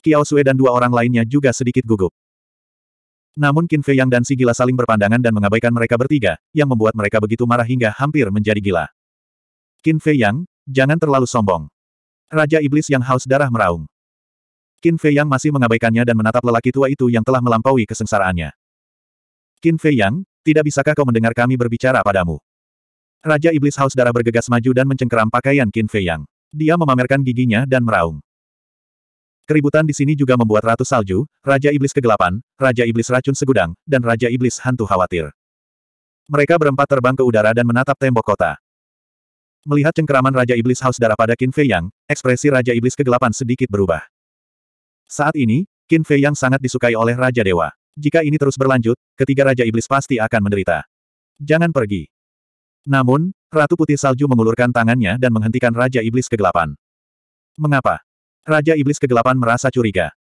Kiao Sue dan dua orang lainnya juga sedikit gugup. Namun Qin Fei Yang dan si gila saling berpandangan dan mengabaikan mereka bertiga, yang membuat mereka begitu marah hingga hampir menjadi gila. Qin Fei Yang, jangan terlalu sombong. Raja Iblis yang haus darah meraung. Qin Fei Yang masih mengabaikannya dan menatap lelaki tua itu yang telah melampaui kesengsaraannya. Qin Fei Yang, tidak bisakah kau mendengar kami berbicara padamu? Raja Iblis Haus Darah bergegas maju dan mencengkeram pakaian Qin Fei Yang. Dia memamerkan giginya dan meraung. Keributan di sini juga membuat Ratu Salju, Raja Iblis Kegelapan, Raja Iblis Racun Segudang, dan Raja Iblis Hantu khawatir. Mereka berempat terbang ke udara dan menatap tembok kota. Melihat cengkeraman Raja Iblis Haus Darah pada Qin Fei Yang, ekspresi Raja Iblis Kegelapan sedikit berubah. Saat ini, Qin Fei yang sangat disukai oleh Raja Dewa. Jika ini terus berlanjut, ketiga Raja Iblis pasti akan menderita. Jangan pergi. Namun, Ratu Putih Salju mengulurkan tangannya dan menghentikan Raja Iblis Kegelapan. Mengapa? Raja Iblis Kegelapan merasa curiga.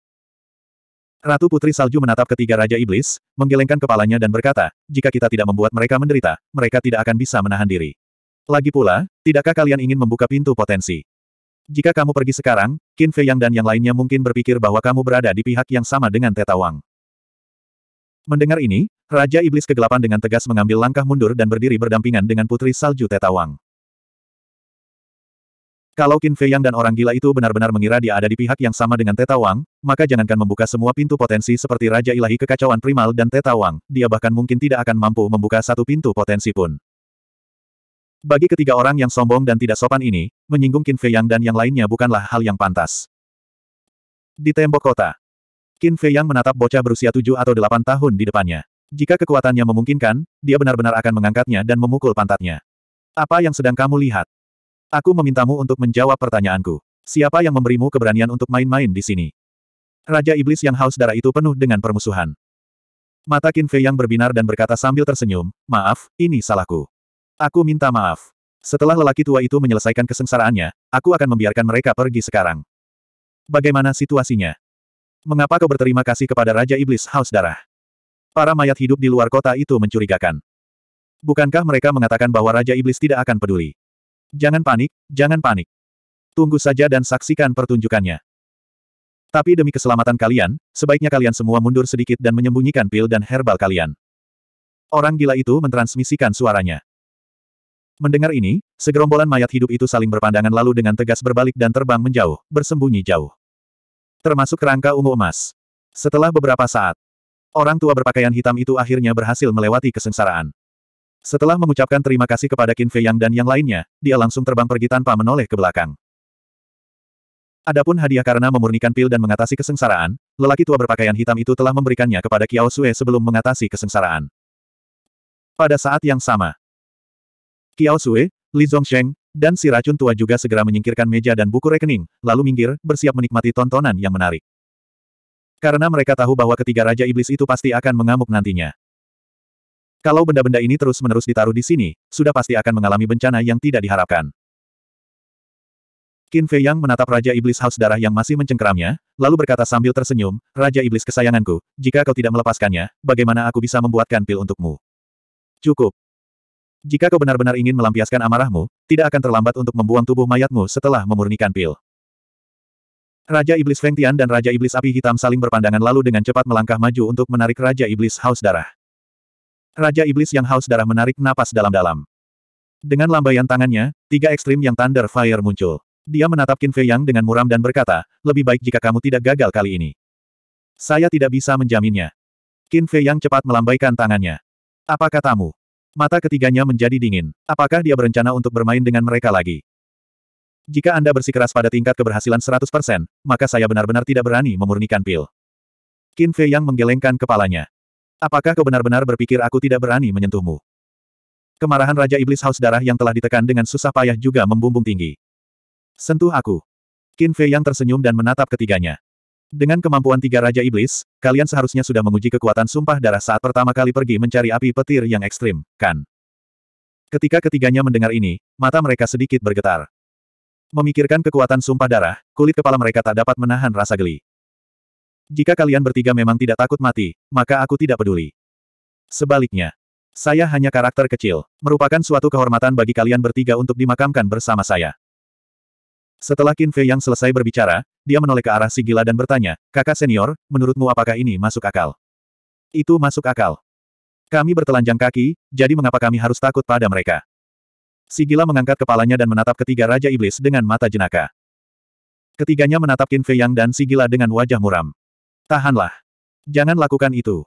Ratu Putri Salju menatap ketiga Raja Iblis, menggelengkan kepalanya dan berkata, jika kita tidak membuat mereka menderita, mereka tidak akan bisa menahan diri. Lagi pula, tidakkah kalian ingin membuka pintu potensi? Jika kamu pergi sekarang, Qin Fei Yang dan yang lainnya mungkin berpikir bahwa kamu berada di pihak yang sama dengan Teta Wang. Mendengar ini, Raja Iblis Kegelapan dengan tegas mengambil langkah mundur dan berdiri berdampingan dengan Putri Salju Teta Wang. Kalau Qin Fei Yang dan orang gila itu benar-benar mengira dia ada di pihak yang sama dengan Teta Wang, maka jangankan membuka semua pintu potensi seperti Raja Ilahi Kekacauan Primal dan Teta Wang, dia bahkan mungkin tidak akan mampu membuka satu pintu potensi pun. Bagi ketiga orang yang sombong dan tidak sopan ini, menyinggung Qin Fei Yang dan yang lainnya bukanlah hal yang pantas. Di tembok kota, Qin Fei Yang menatap bocah berusia tujuh atau delapan tahun di depannya. Jika kekuatannya memungkinkan, dia benar-benar akan mengangkatnya dan memukul pantatnya. Apa yang sedang kamu lihat? Aku memintamu untuk menjawab pertanyaanku. Siapa yang memberimu keberanian untuk main-main di sini? Raja Iblis yang haus darah itu penuh dengan permusuhan. Mata Qin Fei yang berbinar dan berkata sambil tersenyum, maaf, ini salahku. Aku minta maaf. Setelah lelaki tua itu menyelesaikan kesengsaraannya, aku akan membiarkan mereka pergi sekarang. Bagaimana situasinya? Mengapa kau berterima kasih kepada Raja Iblis Haus Darah? Para mayat hidup di luar kota itu mencurigakan. Bukankah mereka mengatakan bahwa Raja Iblis tidak akan peduli? Jangan panik, jangan panik. Tunggu saja dan saksikan pertunjukannya. Tapi demi keselamatan kalian, sebaiknya kalian semua mundur sedikit dan menyembunyikan pil dan herbal kalian. Orang gila itu mentransmisikan suaranya. Mendengar ini, segerombolan mayat hidup itu saling berpandangan lalu dengan tegas berbalik dan terbang menjauh, bersembunyi jauh. Termasuk kerangka ungu emas. Setelah beberapa saat, orang tua berpakaian hitam itu akhirnya berhasil melewati kesengsaraan. Setelah mengucapkan terima kasih kepada Qin Fei Yang dan yang lainnya, dia langsung terbang pergi tanpa menoleh ke belakang. Adapun hadiah karena memurnikan pil dan mengatasi kesengsaraan, lelaki tua berpakaian hitam itu telah memberikannya kepada Qiao Sue sebelum mengatasi kesengsaraan. Pada saat yang sama, Kiao Sui, Li Zhongsheng, dan si racun tua juga segera menyingkirkan meja dan buku rekening, lalu minggir, bersiap menikmati tontonan yang menarik. Karena mereka tahu bahwa ketiga Raja Iblis itu pasti akan mengamuk nantinya. Kalau benda-benda ini terus-menerus ditaruh di sini, sudah pasti akan mengalami bencana yang tidak diharapkan. Qin Fei Yang menatap Raja Iblis Haus Darah yang masih mencengkeramnya, lalu berkata sambil tersenyum, Raja Iblis kesayanganku, jika kau tidak melepaskannya, bagaimana aku bisa membuatkan pil untukmu? Cukup, jika kau benar-benar ingin melampiaskan amarahmu, tidak akan terlambat untuk membuang tubuh mayatmu setelah memurnikan pil. Raja Iblis Feng Tian dan Raja Iblis Api Hitam saling berpandangan lalu dengan cepat melangkah maju untuk menarik Raja Iblis Haus Darah. Raja Iblis yang haus darah menarik napas dalam-dalam. Dengan lambaian tangannya, tiga ekstrim yang Thunder Fire muncul. Dia menatap Qin Fei Yang dengan muram dan berkata, lebih baik jika kamu tidak gagal kali ini. Saya tidak bisa menjaminnya. Qin Fei Yang cepat melambaikan tangannya. Apa katamu? Mata ketiganya menjadi dingin. Apakah dia berencana untuk bermain dengan mereka lagi? Jika Anda bersikeras pada tingkat keberhasilan 100%, maka saya benar-benar tidak berani memurnikan pil. Qin Fei yang menggelengkan kepalanya. Apakah kau benar-benar berpikir aku tidak berani menyentuhmu? Kemarahan Raja Iblis Haus Darah yang telah ditekan dengan susah payah juga membumbung tinggi. Sentuh aku. Qin Fei yang tersenyum dan menatap ketiganya. Dengan kemampuan tiga Raja Iblis, kalian seharusnya sudah menguji kekuatan sumpah darah saat pertama kali pergi mencari api petir yang ekstrim, kan? Ketika ketiganya mendengar ini, mata mereka sedikit bergetar. Memikirkan kekuatan sumpah darah, kulit kepala mereka tak dapat menahan rasa geli. Jika kalian bertiga memang tidak takut mati, maka aku tidak peduli. Sebaliknya, saya hanya karakter kecil, merupakan suatu kehormatan bagi kalian bertiga untuk dimakamkan bersama saya. Setelah Qin Fei yang selesai berbicara, dia menoleh ke arah si gila dan bertanya, kakak senior, menurutmu apakah ini masuk akal? Itu masuk akal. Kami bertelanjang kaki, jadi mengapa kami harus takut pada mereka? Si gila mengangkat kepalanya dan menatap ketiga Raja Iblis dengan mata jenaka. Ketiganya menatap Qin Fei Yang dan si gila dengan wajah muram. Tahanlah. Jangan lakukan itu.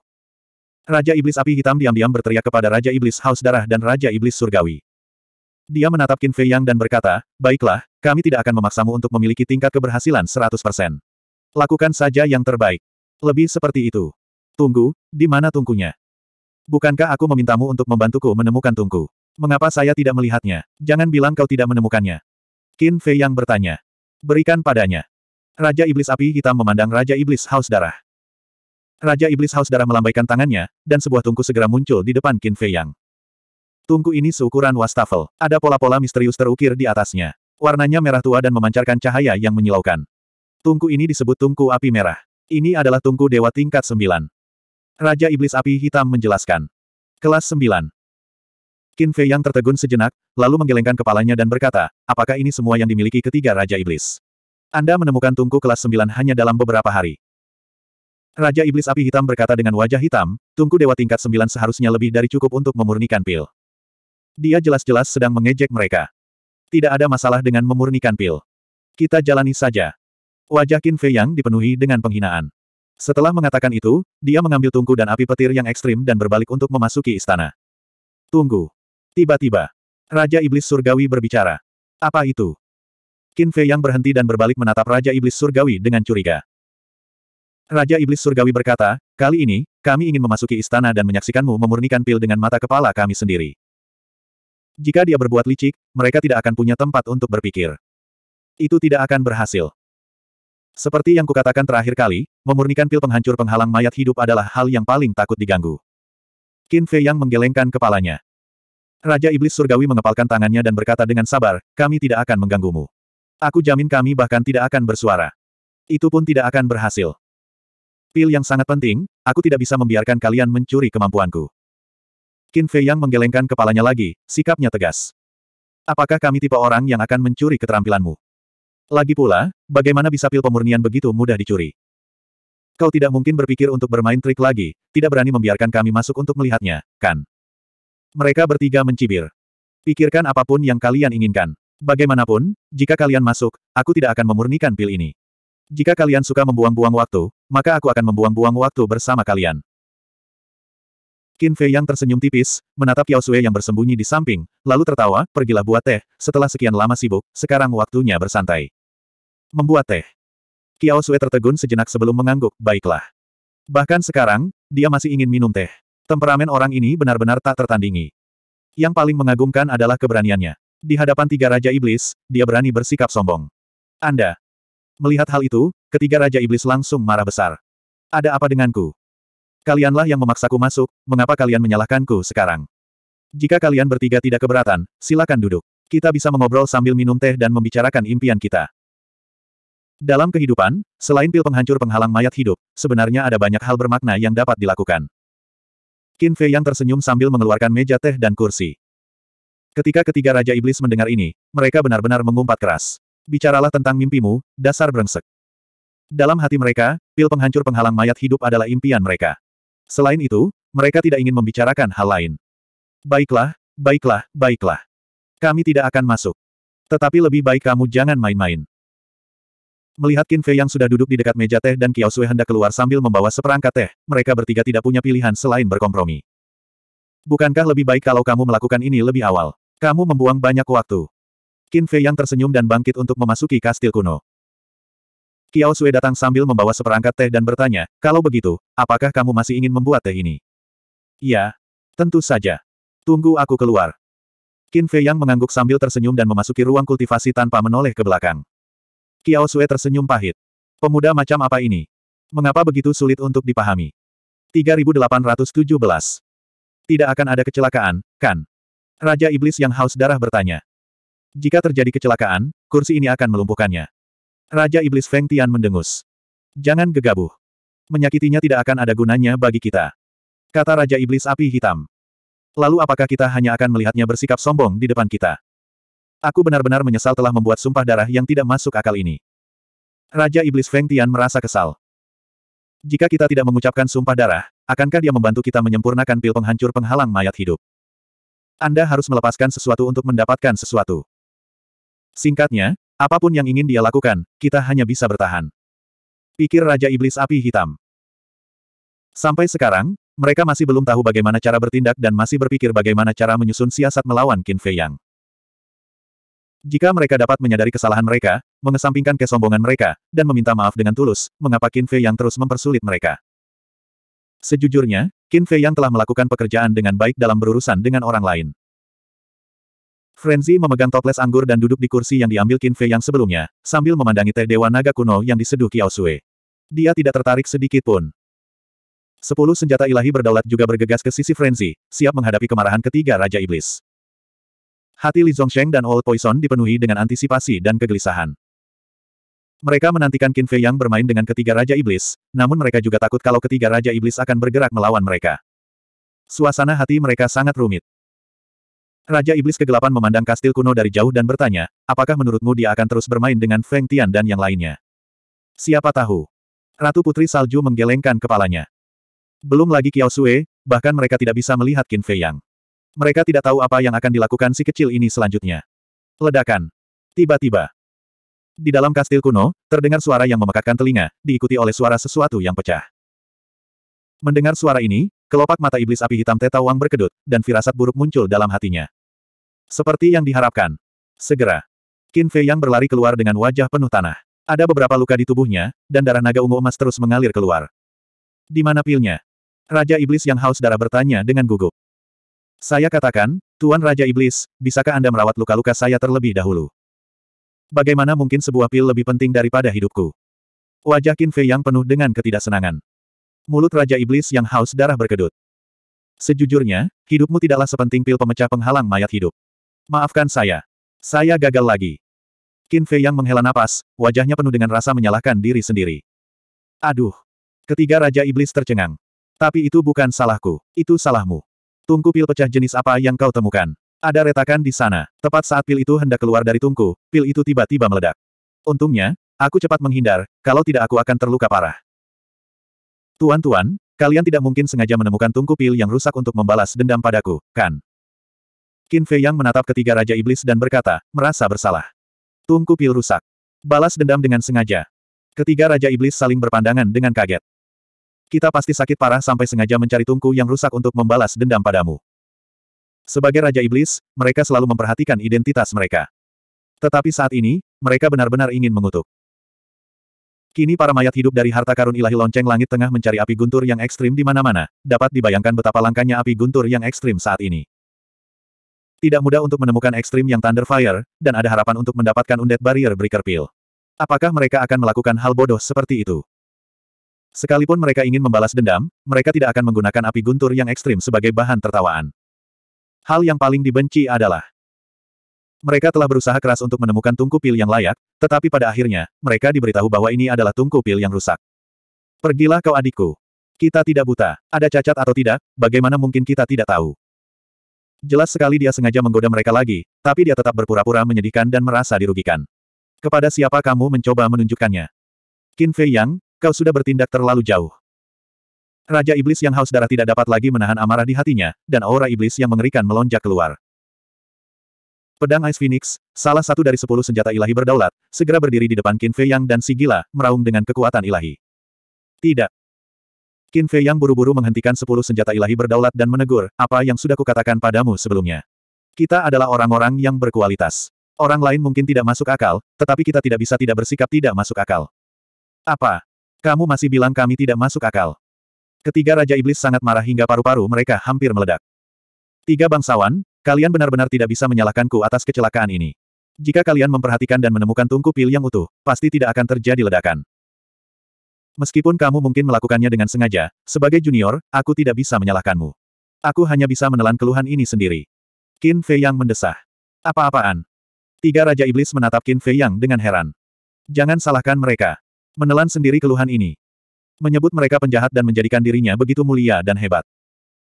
Raja Iblis Api Hitam diam-diam berteriak kepada Raja Iblis Haus Darah dan Raja Iblis Surgawi. Dia menatap Qin Fei Yang dan berkata, Baiklah, kami tidak akan memaksamu untuk memiliki tingkat keberhasilan 100%. Lakukan saja yang terbaik. Lebih seperti itu. Tunggu, di mana tungkunya? Bukankah aku memintamu untuk membantuku menemukan tungku? Mengapa saya tidak melihatnya? Jangan bilang kau tidak menemukannya. Qin Fei Yang bertanya. Berikan padanya. Raja Iblis Api Hitam memandang Raja Iblis Haus Darah. Raja Iblis Haus Darah melambaikan tangannya, dan sebuah tungku segera muncul di depan Qin Fei Yang. Tungku ini seukuran wastafel. Ada pola-pola misterius terukir di atasnya. Warnanya merah tua dan memancarkan cahaya yang menyilaukan. Tungku ini disebut tungku api merah. Ini adalah tungku dewa tingkat sembilan. Raja Iblis Api Hitam menjelaskan. Kelas sembilan. Qin Fei yang tertegun sejenak, lalu menggelengkan kepalanya dan berkata, apakah ini semua yang dimiliki ketiga Raja Iblis? Anda menemukan tungku kelas sembilan hanya dalam beberapa hari. Raja Iblis Api Hitam berkata dengan wajah hitam, tungku dewa tingkat sembilan seharusnya lebih dari cukup untuk memurnikan pil. Dia jelas-jelas sedang mengejek mereka. Tidak ada masalah dengan memurnikan pil. Kita jalani saja. Wajah Qin Fei Yang dipenuhi dengan penghinaan. Setelah mengatakan itu, dia mengambil tungku dan api petir yang ekstrim dan berbalik untuk memasuki istana. Tunggu. Tiba-tiba, Raja Iblis Surgawi berbicara. Apa itu? Qin Fei Yang berhenti dan berbalik menatap Raja Iblis Surgawi dengan curiga. Raja Iblis Surgawi berkata, kali ini, kami ingin memasuki istana dan menyaksikanmu memurnikan pil dengan mata kepala kami sendiri. Jika dia berbuat licik, mereka tidak akan punya tempat untuk berpikir. Itu tidak akan berhasil. Seperti yang kukatakan terakhir kali, memurnikan pil penghancur penghalang mayat hidup adalah hal yang paling takut diganggu. Qin Fei yang menggelengkan kepalanya. Raja Iblis Surgawi mengepalkan tangannya dan berkata dengan sabar, kami tidak akan mengganggumu. Aku jamin kami bahkan tidak akan bersuara. Itu pun tidak akan berhasil. Pil yang sangat penting, aku tidak bisa membiarkan kalian mencuri kemampuanku. Qin Fei Yang menggelengkan kepalanya lagi, sikapnya tegas. Apakah kami tipe orang yang akan mencuri keterampilanmu? Lagi pula, bagaimana bisa pil pemurnian begitu mudah dicuri? Kau tidak mungkin berpikir untuk bermain trik lagi, tidak berani membiarkan kami masuk untuk melihatnya, kan? Mereka bertiga mencibir. Pikirkan apapun yang kalian inginkan. Bagaimanapun, jika kalian masuk, aku tidak akan memurnikan pil ini. Jika kalian suka membuang-buang waktu, maka aku akan membuang-buang waktu bersama kalian. Qin Fei yang tersenyum tipis, menatap Yao Sui yang bersembunyi di samping, lalu tertawa, pergilah buat teh, setelah sekian lama sibuk, sekarang waktunya bersantai. Membuat teh. Yao Sui tertegun sejenak sebelum mengangguk, baiklah. Bahkan sekarang, dia masih ingin minum teh. Temperamen orang ini benar-benar tak tertandingi. Yang paling mengagumkan adalah keberaniannya. Di hadapan tiga Raja Iblis, dia berani bersikap sombong. Anda. Melihat hal itu, ketiga Raja Iblis langsung marah besar. Ada apa denganku? Kalianlah yang memaksaku masuk, mengapa kalian menyalahkanku sekarang? Jika kalian bertiga tidak keberatan, silakan duduk. Kita bisa mengobrol sambil minum teh dan membicarakan impian kita. Dalam kehidupan, selain pil penghancur penghalang mayat hidup, sebenarnya ada banyak hal bermakna yang dapat dilakukan. Qin Fei yang tersenyum sambil mengeluarkan meja teh dan kursi. Ketika ketiga Raja Iblis mendengar ini, mereka benar-benar mengumpat keras. Bicaralah tentang mimpimu, dasar brengsek. Dalam hati mereka, pil penghancur penghalang mayat hidup adalah impian mereka. Selain itu, mereka tidak ingin membicarakan hal lain. Baiklah, baiklah, baiklah. Kami tidak akan masuk. Tetapi lebih baik kamu jangan main-main. Melihat Qin Fei yang sudah duduk di dekat meja teh dan Kiao Sui hendak keluar sambil membawa seperangkat teh, mereka bertiga tidak punya pilihan selain berkompromi. Bukankah lebih baik kalau kamu melakukan ini lebih awal? Kamu membuang banyak waktu. Qin Fei yang tersenyum dan bangkit untuk memasuki kastil kuno. Kiao Sue datang sambil membawa seperangkat teh dan bertanya, kalau begitu, apakah kamu masih ingin membuat teh ini? Ya, Tentu saja. Tunggu aku keluar. Qin Fei Yang mengangguk sambil tersenyum dan memasuki ruang kultivasi tanpa menoleh ke belakang. Kiao Sue tersenyum pahit. Pemuda macam apa ini? Mengapa begitu sulit untuk dipahami? 3817. Tidak akan ada kecelakaan, kan? Raja Iblis yang haus darah bertanya. Jika terjadi kecelakaan, kursi ini akan melumpuhkannya. Raja Iblis Feng Tian mendengus. Jangan gegabah. Menyakitinya tidak akan ada gunanya bagi kita. Kata Raja Iblis Api Hitam. Lalu apakah kita hanya akan melihatnya bersikap sombong di depan kita? Aku benar-benar menyesal telah membuat sumpah darah yang tidak masuk akal ini. Raja Iblis Feng Tian merasa kesal. Jika kita tidak mengucapkan sumpah darah, akankah dia membantu kita menyempurnakan pil penghancur penghalang mayat hidup? Anda harus melepaskan sesuatu untuk mendapatkan sesuatu. Singkatnya, Apapun yang ingin dia lakukan, kita hanya bisa bertahan. Pikir Raja Iblis Api Hitam. Sampai sekarang, mereka masih belum tahu bagaimana cara bertindak dan masih berpikir bagaimana cara menyusun siasat melawan Qin Fei Yang. Jika mereka dapat menyadari kesalahan mereka, mengesampingkan kesombongan mereka, dan meminta maaf dengan tulus, mengapa Qin Fei Yang terus mempersulit mereka? Sejujurnya, Qin Fei Yang telah melakukan pekerjaan dengan baik dalam berurusan dengan orang lain. Frenzy memegang toples anggur dan duduk di kursi yang diambil Qin Fei yang sebelumnya, sambil memandangi teh dewa naga kuno yang diseduh Kiao Sui. Dia tidak tertarik sedikit pun. Sepuluh senjata ilahi berdaulat juga bergegas ke sisi Frenzy, siap menghadapi kemarahan ketiga Raja Iblis. Hati Li Zongsheng dan Old Poison dipenuhi dengan antisipasi dan kegelisahan. Mereka menantikan Qin Fei Yang bermain dengan ketiga Raja Iblis, namun mereka juga takut kalau ketiga Raja Iblis akan bergerak melawan mereka. Suasana hati mereka sangat rumit. Raja Iblis Kegelapan memandang kastil kuno dari jauh dan bertanya, apakah menurutmu dia akan terus bermain dengan Feng Tian dan yang lainnya? Siapa tahu? Ratu Putri Salju menggelengkan kepalanya. Belum lagi Kiao Sue, bahkan mereka tidak bisa melihat Qin Fei Yang. Mereka tidak tahu apa yang akan dilakukan si kecil ini selanjutnya. Ledakan. Tiba-tiba. Di dalam kastil kuno, terdengar suara yang memekakkan telinga, diikuti oleh suara sesuatu yang pecah. Mendengar suara ini, kelopak mata iblis api hitam Tetawang berkedut, dan firasat buruk muncul dalam hatinya. Seperti yang diharapkan. Segera. Qin Fei yang berlari keluar dengan wajah penuh tanah. Ada beberapa luka di tubuhnya, dan darah naga ungu emas terus mengalir keluar. Di mana pilnya? Raja Iblis yang haus darah bertanya dengan gugup. Saya katakan, Tuan Raja Iblis, bisakah Anda merawat luka-luka saya terlebih dahulu? Bagaimana mungkin sebuah pil lebih penting daripada hidupku? Wajah Qin Fei yang penuh dengan ketidaksenangan. Mulut Raja Iblis yang haus darah berkedut. Sejujurnya, hidupmu tidaklah sepenting pil pemecah penghalang mayat hidup. Maafkan saya. Saya gagal lagi. Qin Fei yang menghela napas, wajahnya penuh dengan rasa menyalahkan diri sendiri. Aduh. Ketiga Raja Iblis tercengang. Tapi itu bukan salahku, itu salahmu. Tungku pil pecah jenis apa yang kau temukan? Ada retakan di sana. Tepat saat pil itu hendak keluar dari tungku, pil itu tiba-tiba meledak. Untungnya, aku cepat menghindar, kalau tidak aku akan terluka parah. Tuan-tuan, kalian tidak mungkin sengaja menemukan tungku pil yang rusak untuk membalas dendam padaku, kan? Qin Fei Yang menatap ketiga Raja Iblis dan berkata, merasa bersalah. tungku pil rusak. Balas dendam dengan sengaja. Ketiga Raja Iblis saling berpandangan dengan kaget. Kita pasti sakit parah sampai sengaja mencari tungku yang rusak untuk membalas dendam padamu. Sebagai Raja Iblis, mereka selalu memperhatikan identitas mereka. Tetapi saat ini, mereka benar-benar ingin mengutuk. Kini para mayat hidup dari harta karun ilahi lonceng langit tengah mencari api guntur yang ekstrim di mana-mana, dapat dibayangkan betapa langkanya api guntur yang ekstrim saat ini. Tidak mudah untuk menemukan ekstrim yang Thunderfire, dan ada harapan untuk mendapatkan undead barrier breaker pill. Apakah mereka akan melakukan hal bodoh seperti itu? Sekalipun mereka ingin membalas dendam, mereka tidak akan menggunakan api guntur yang ekstrim sebagai bahan tertawaan. Hal yang paling dibenci adalah mereka telah berusaha keras untuk menemukan tungku pil yang layak, tetapi pada akhirnya, mereka diberitahu bahwa ini adalah tungku pil yang rusak. Pergilah kau adikku. Kita tidak buta, ada cacat atau tidak, bagaimana mungkin kita tidak tahu. Jelas sekali dia sengaja menggoda mereka lagi, tapi dia tetap berpura-pura menyedihkan dan merasa dirugikan. Kepada siapa kamu mencoba menunjukkannya? Qin Fei Yang, kau sudah bertindak terlalu jauh. Raja Iblis yang haus darah tidak dapat lagi menahan amarah di hatinya, dan aura iblis yang mengerikan melonjak keluar. Pedang Ice Phoenix, salah satu dari sepuluh senjata ilahi berdaulat, segera berdiri di depan Qin Fei Yang dan si gila, meraung dengan kekuatan ilahi. Tidak, Qin Fei yang buru-buru menghentikan sepuluh senjata ilahi berdaulat dan menegur, apa yang sudah kukatakan padamu sebelumnya. Kita adalah orang-orang yang berkualitas. Orang lain mungkin tidak masuk akal, tetapi kita tidak bisa tidak bersikap tidak masuk akal. Apa? Kamu masih bilang kami tidak masuk akal. Ketiga Raja Iblis sangat marah hingga paru-paru mereka hampir meledak. Tiga bangsawan, kalian benar-benar tidak bisa menyalahkanku atas kecelakaan ini. Jika kalian memperhatikan dan menemukan tungku pil yang utuh, pasti tidak akan terjadi ledakan. Meskipun kamu mungkin melakukannya dengan sengaja, sebagai junior, aku tidak bisa menyalahkanmu. Aku hanya bisa menelan keluhan ini sendiri. Qin Fei Yang mendesah. Apa-apaan? Tiga Raja Iblis menatap Qin Fei Yang dengan heran. Jangan salahkan mereka. Menelan sendiri keluhan ini. Menyebut mereka penjahat dan menjadikan dirinya begitu mulia dan hebat.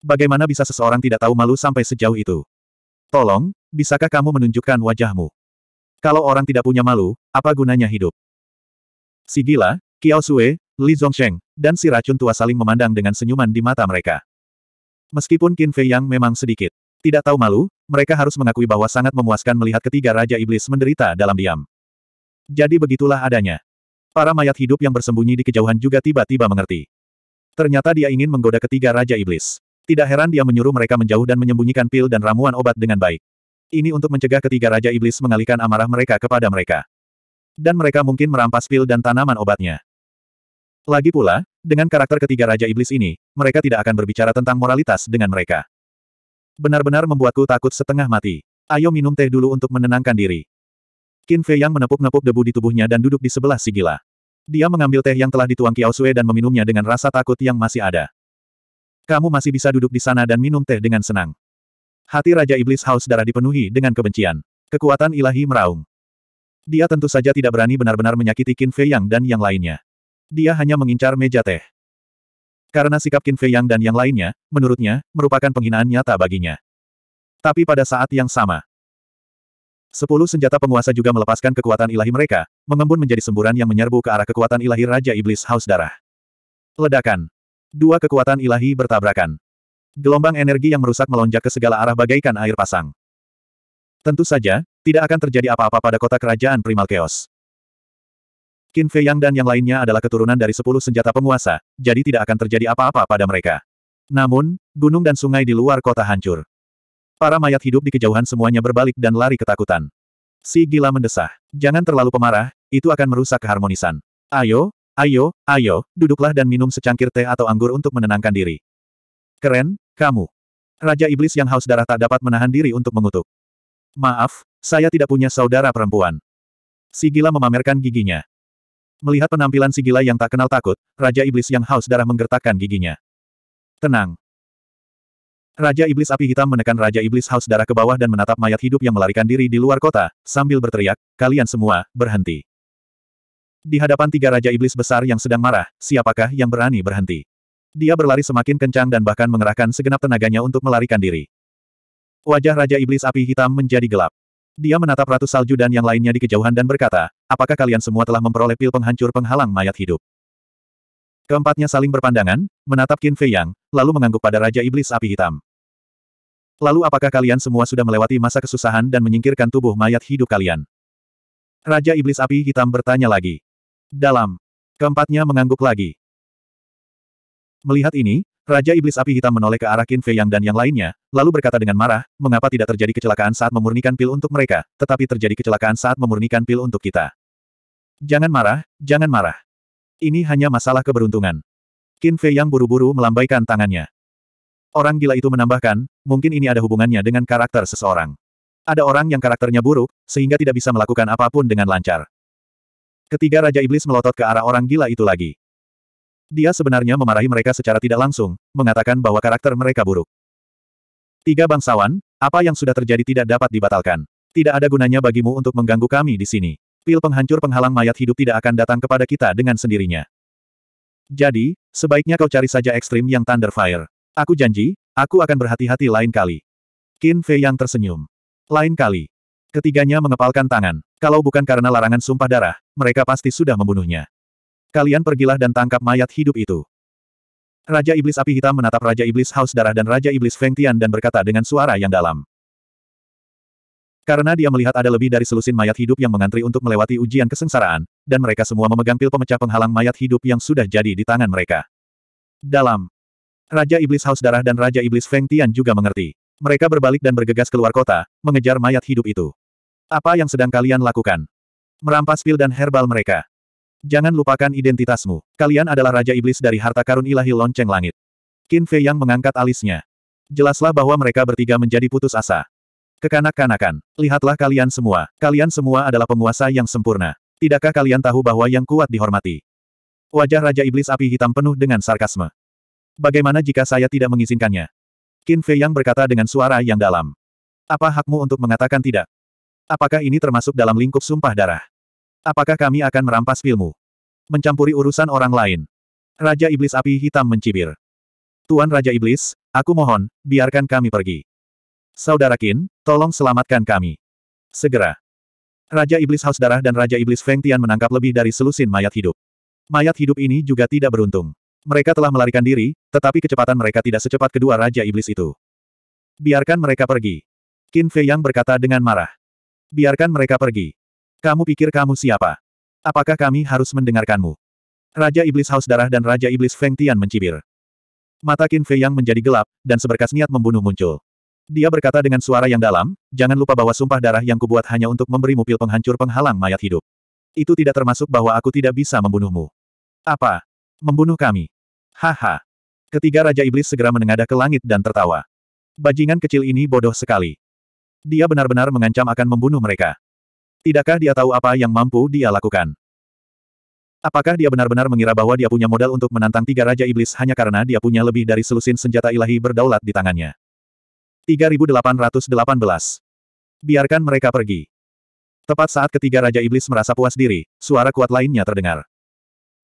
Bagaimana bisa seseorang tidak tahu malu sampai sejauh itu? Tolong, bisakah kamu menunjukkan wajahmu? Kalau orang tidak punya malu, apa gunanya hidup? Si gila, Kiao Sue, Li Zhongsheng, dan si racun tua saling memandang dengan senyuman di mata mereka. Meskipun Qin Fei Yang memang sedikit tidak tahu malu, mereka harus mengakui bahwa sangat memuaskan melihat ketiga Raja Iblis menderita dalam diam. Jadi begitulah adanya. Para mayat hidup yang bersembunyi di kejauhan juga tiba-tiba mengerti. Ternyata dia ingin menggoda ketiga Raja Iblis. Tidak heran dia menyuruh mereka menjauh dan menyembunyikan pil dan ramuan obat dengan baik. Ini untuk mencegah ketiga Raja Iblis mengalihkan amarah mereka kepada mereka. Dan mereka mungkin merampas pil dan tanaman obatnya. Lagi pula, dengan karakter ketiga Raja Iblis ini, mereka tidak akan berbicara tentang moralitas dengan mereka. Benar-benar membuatku takut setengah mati. Ayo minum teh dulu untuk menenangkan diri. Qin Fei yang menepuk-nepuk debu di tubuhnya dan duduk di sebelah si gila. Dia mengambil teh yang telah dituang Kiao Sui dan meminumnya dengan rasa takut yang masih ada. Kamu masih bisa duduk di sana dan minum teh dengan senang. Hati Raja Iblis Haus Darah dipenuhi dengan kebencian. Kekuatan ilahi meraung. Dia tentu saja tidak berani benar-benar menyakiti Qin Fei Yang dan yang lainnya. Dia hanya mengincar meja teh. Karena sikap Qin Fei Yang dan yang lainnya, menurutnya, merupakan penghinaan nyata baginya. Tapi pada saat yang sama, sepuluh senjata penguasa juga melepaskan kekuatan ilahi mereka, mengembun menjadi semburan yang menyerbu ke arah kekuatan ilahi Raja Iblis Haus Darah. Ledakan. Dua kekuatan ilahi bertabrakan. Gelombang energi yang merusak melonjak ke segala arah bagaikan air pasang. Tentu saja, tidak akan terjadi apa-apa pada kota kerajaan Primal Chaos. Qin Fei Yang dan yang lainnya adalah keturunan dari sepuluh senjata penguasa, jadi tidak akan terjadi apa-apa pada mereka. Namun, gunung dan sungai di luar kota hancur. Para mayat hidup di kejauhan semuanya berbalik dan lari ketakutan. Si gila mendesah. Jangan terlalu pemarah, itu akan merusak keharmonisan. Ayo, ayo, ayo, duduklah dan minum secangkir teh atau anggur untuk menenangkan diri. Keren, kamu. Raja Iblis yang haus darah tak dapat menahan diri untuk mengutuk. Maaf, saya tidak punya saudara perempuan. Si gila memamerkan giginya. Melihat penampilan si gila yang tak kenal takut, Raja Iblis yang haus darah menggertakkan giginya. Tenang. Raja Iblis api hitam menekan Raja Iblis haus darah ke bawah dan menatap mayat hidup yang melarikan diri di luar kota, sambil berteriak, kalian semua, berhenti. Di hadapan tiga Raja Iblis besar yang sedang marah, siapakah yang berani berhenti? Dia berlari semakin kencang dan bahkan mengerahkan segenap tenaganya untuk melarikan diri. Wajah Raja Iblis api hitam menjadi gelap. Dia menatap Ratu Salju dan yang lainnya di kejauhan dan berkata, apakah kalian semua telah memperoleh pil penghancur penghalang mayat hidup? Keempatnya saling berpandangan, menatap Qin Fei Yang, lalu mengangguk pada Raja Iblis Api Hitam. Lalu apakah kalian semua sudah melewati masa kesusahan dan menyingkirkan tubuh mayat hidup kalian? Raja Iblis Api Hitam bertanya lagi. Dalam. Keempatnya mengangguk lagi. Melihat ini, Raja Iblis Api Hitam menoleh ke arah Qin Fei Yang dan yang lainnya, lalu berkata dengan marah, mengapa tidak terjadi kecelakaan saat memurnikan pil untuk mereka, tetapi terjadi kecelakaan saat memurnikan pil untuk kita. Jangan marah, jangan marah. Ini hanya masalah keberuntungan. Qin Fei Yang buru-buru melambaikan tangannya. Orang gila itu menambahkan, mungkin ini ada hubungannya dengan karakter seseorang. Ada orang yang karakternya buruk, sehingga tidak bisa melakukan apapun dengan lancar. Ketiga Raja Iblis melotot ke arah orang gila itu lagi. Dia sebenarnya memarahi mereka secara tidak langsung, mengatakan bahwa karakter mereka buruk. Tiga bangsawan, apa yang sudah terjadi tidak dapat dibatalkan. Tidak ada gunanya bagimu untuk mengganggu kami di sini. Pil penghancur penghalang mayat hidup tidak akan datang kepada kita dengan sendirinya. Jadi, sebaiknya kau cari saja ekstrim yang Thunder Fire. Aku janji, aku akan berhati-hati lain kali. Qin Fei yang tersenyum. Lain kali. Ketiganya mengepalkan tangan. Kalau bukan karena larangan sumpah darah, mereka pasti sudah membunuhnya. Kalian pergilah dan tangkap mayat hidup itu. Raja Iblis Api Hitam menatap Raja Iblis Haus Darah dan Raja Iblis Feng Tian dan berkata dengan suara yang dalam. Karena dia melihat ada lebih dari selusin mayat hidup yang mengantri untuk melewati ujian kesengsaraan, dan mereka semua memegang pil pemecah penghalang mayat hidup yang sudah jadi di tangan mereka. Dalam Raja Iblis Haus Darah dan Raja Iblis Feng Tian juga mengerti. Mereka berbalik dan bergegas keluar kota, mengejar mayat hidup itu. Apa yang sedang kalian lakukan? Merampas pil dan herbal mereka. Jangan lupakan identitasmu. Kalian adalah Raja Iblis dari harta karun ilahi lonceng langit. Qin Fei yang mengangkat alisnya. Jelaslah bahwa mereka bertiga menjadi putus asa. Kekanak-kanakan, lihatlah kalian semua. Kalian semua adalah penguasa yang sempurna. Tidakkah kalian tahu bahwa yang kuat dihormati? Wajah Raja Iblis Api Hitam penuh dengan sarkasme. Bagaimana jika saya tidak mengizinkannya? Qin Fei yang berkata dengan suara yang dalam. Apa hakmu untuk mengatakan tidak? Apakah ini termasuk dalam lingkup sumpah darah? Apakah kami akan merampas filmu? Mencampuri urusan orang lain. Raja Iblis Api Hitam mencibir. Tuan Raja Iblis, aku mohon, biarkan kami pergi. Saudara Qin, tolong selamatkan kami. Segera. Raja Iblis Haus Darah dan Raja Iblis Feng Tian menangkap lebih dari selusin mayat hidup. Mayat hidup ini juga tidak beruntung. Mereka telah melarikan diri, tetapi kecepatan mereka tidak secepat kedua Raja Iblis itu. Biarkan mereka pergi. Qin Fei Yang berkata dengan marah. Biarkan mereka pergi. Kamu pikir kamu siapa? Apakah kami harus mendengarkanmu? Raja Iblis Haus Darah dan Raja Iblis Feng Tian mencibir. Mata Qin Fei yang menjadi gelap, dan seberkas niat membunuh muncul. Dia berkata dengan suara yang dalam, jangan lupa bahwa sumpah darah yang kubuat hanya untuk memberimu pil penghancur penghalang mayat hidup. Itu tidak termasuk bahwa aku tidak bisa membunuhmu. Apa? Membunuh kami? Haha. Ketiga Raja Iblis segera menengadah ke langit dan tertawa. Bajingan kecil ini bodoh sekali. Dia benar-benar mengancam akan membunuh mereka. Tidakkah dia tahu apa yang mampu dia lakukan? Apakah dia benar-benar mengira bahwa dia punya modal untuk menantang tiga Raja Iblis hanya karena dia punya lebih dari selusin senjata ilahi berdaulat di tangannya? 3818 Biarkan mereka pergi. Tepat saat ketiga Raja Iblis merasa puas diri, suara kuat lainnya terdengar.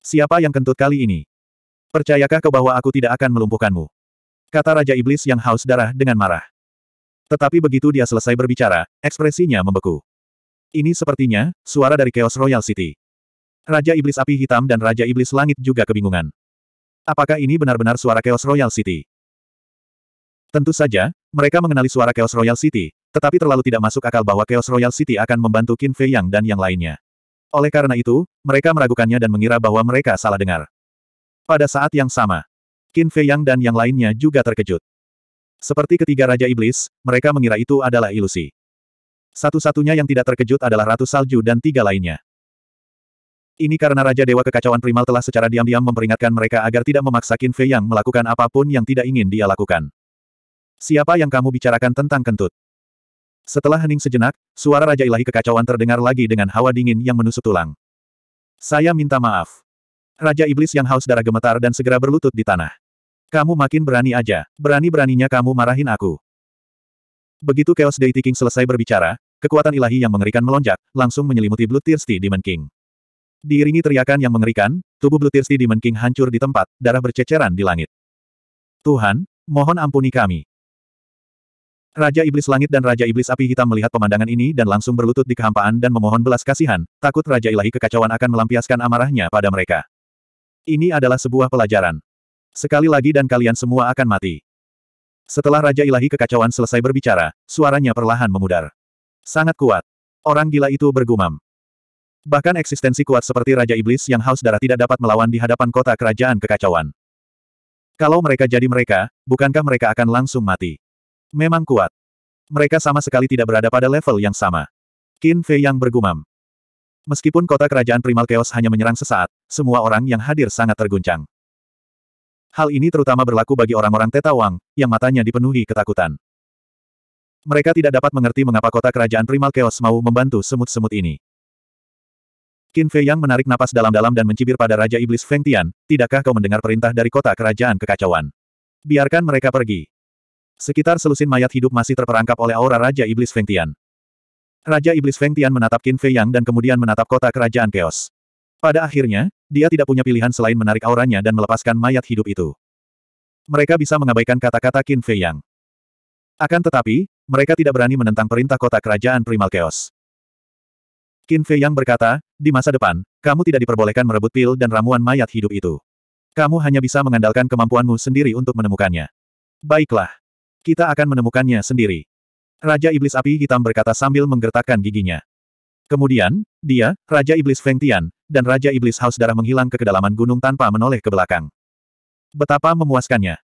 Siapa yang kentut kali ini? Percayakah kau bahwa aku tidak akan melumpuhkanmu? Kata Raja Iblis yang haus darah dengan marah. Tetapi begitu dia selesai berbicara, ekspresinya membeku. Ini sepertinya, suara dari Chaos Royal City. Raja Iblis Api Hitam dan Raja Iblis Langit juga kebingungan. Apakah ini benar-benar suara Chaos Royal City? Tentu saja, mereka mengenali suara Chaos Royal City, tetapi terlalu tidak masuk akal bahwa Chaos Royal City akan membantu Qin Fei Yang dan yang lainnya. Oleh karena itu, mereka meragukannya dan mengira bahwa mereka salah dengar. Pada saat yang sama, Qin Fei Yang dan yang lainnya juga terkejut. Seperti ketiga Raja Iblis, mereka mengira itu adalah ilusi. Satu-satunya yang tidak terkejut adalah Ratu Salju dan tiga lainnya. Ini karena Raja Dewa Kekacauan Primal telah secara diam-diam memperingatkan mereka agar tidak memaksa Qin Fei yang melakukan apapun yang tidak ingin dia lakukan. Siapa yang kamu bicarakan tentang kentut? Setelah hening sejenak, suara Raja Ilahi Kekacauan terdengar lagi dengan hawa dingin yang menusuk tulang. Saya minta maaf. Raja Iblis yang haus darah gemetar dan segera berlutut di tanah. Kamu makin berani aja, berani-beraninya kamu marahin aku. Begitu Chaos Day King selesai berbicara, kekuatan ilahi yang mengerikan melonjak, langsung menyelimuti Blue Thirsty Demon King. Diiringi teriakan yang mengerikan, tubuh Blue Thirsty Demon King hancur di tempat, darah berceceran di langit. Tuhan, mohon ampuni kami. Raja Iblis Langit dan Raja Iblis Api Hitam melihat pemandangan ini dan langsung berlutut di kehampaan dan memohon belas kasihan, takut Raja Ilahi Kekacauan akan melampiaskan amarahnya pada mereka. Ini adalah sebuah pelajaran. Sekali lagi dan kalian semua akan mati. Setelah Raja Ilahi Kekacauan selesai berbicara, suaranya perlahan memudar. Sangat kuat. Orang gila itu bergumam. Bahkan eksistensi kuat seperti Raja Iblis yang haus darah tidak dapat melawan di hadapan kota kerajaan kekacauan. Kalau mereka jadi mereka, bukankah mereka akan langsung mati? Memang kuat. Mereka sama sekali tidak berada pada level yang sama. Qin Fei yang bergumam. Meskipun kota kerajaan Primal Chaos hanya menyerang sesaat, semua orang yang hadir sangat terguncang. Hal ini terutama berlaku bagi orang-orang Teta Wang, yang matanya dipenuhi ketakutan. Mereka tidak dapat mengerti mengapa kota kerajaan primal chaos mau membantu semut-semut ini. Qin Fei Yang menarik napas dalam-dalam dan mencibir pada Raja Iblis Feng Tian, tidakkah kau mendengar perintah dari kota kerajaan kekacauan? Biarkan mereka pergi. Sekitar selusin mayat hidup masih terperangkap oleh aura Raja Iblis Feng Tian. Raja Iblis Feng Tian menatap Qin Fei Yang dan kemudian menatap kota kerajaan Chaos. Pada akhirnya, dia tidak punya pilihan selain menarik auranya dan melepaskan mayat hidup itu. Mereka bisa mengabaikan kata-kata Qin Fei Yang. Akan tetapi, mereka tidak berani menentang perintah kota kerajaan Primal Chaos. Qin Fei Yang berkata, di masa depan, kamu tidak diperbolehkan merebut pil dan ramuan mayat hidup itu. Kamu hanya bisa mengandalkan kemampuanmu sendiri untuk menemukannya. Baiklah. Kita akan menemukannya sendiri. Raja Iblis Api Hitam berkata sambil menggertakkan giginya. Kemudian, dia, Raja Iblis Feng Tian, dan Raja Iblis Haus Darah menghilang ke kedalaman gunung tanpa menoleh ke belakang. Betapa memuaskannya.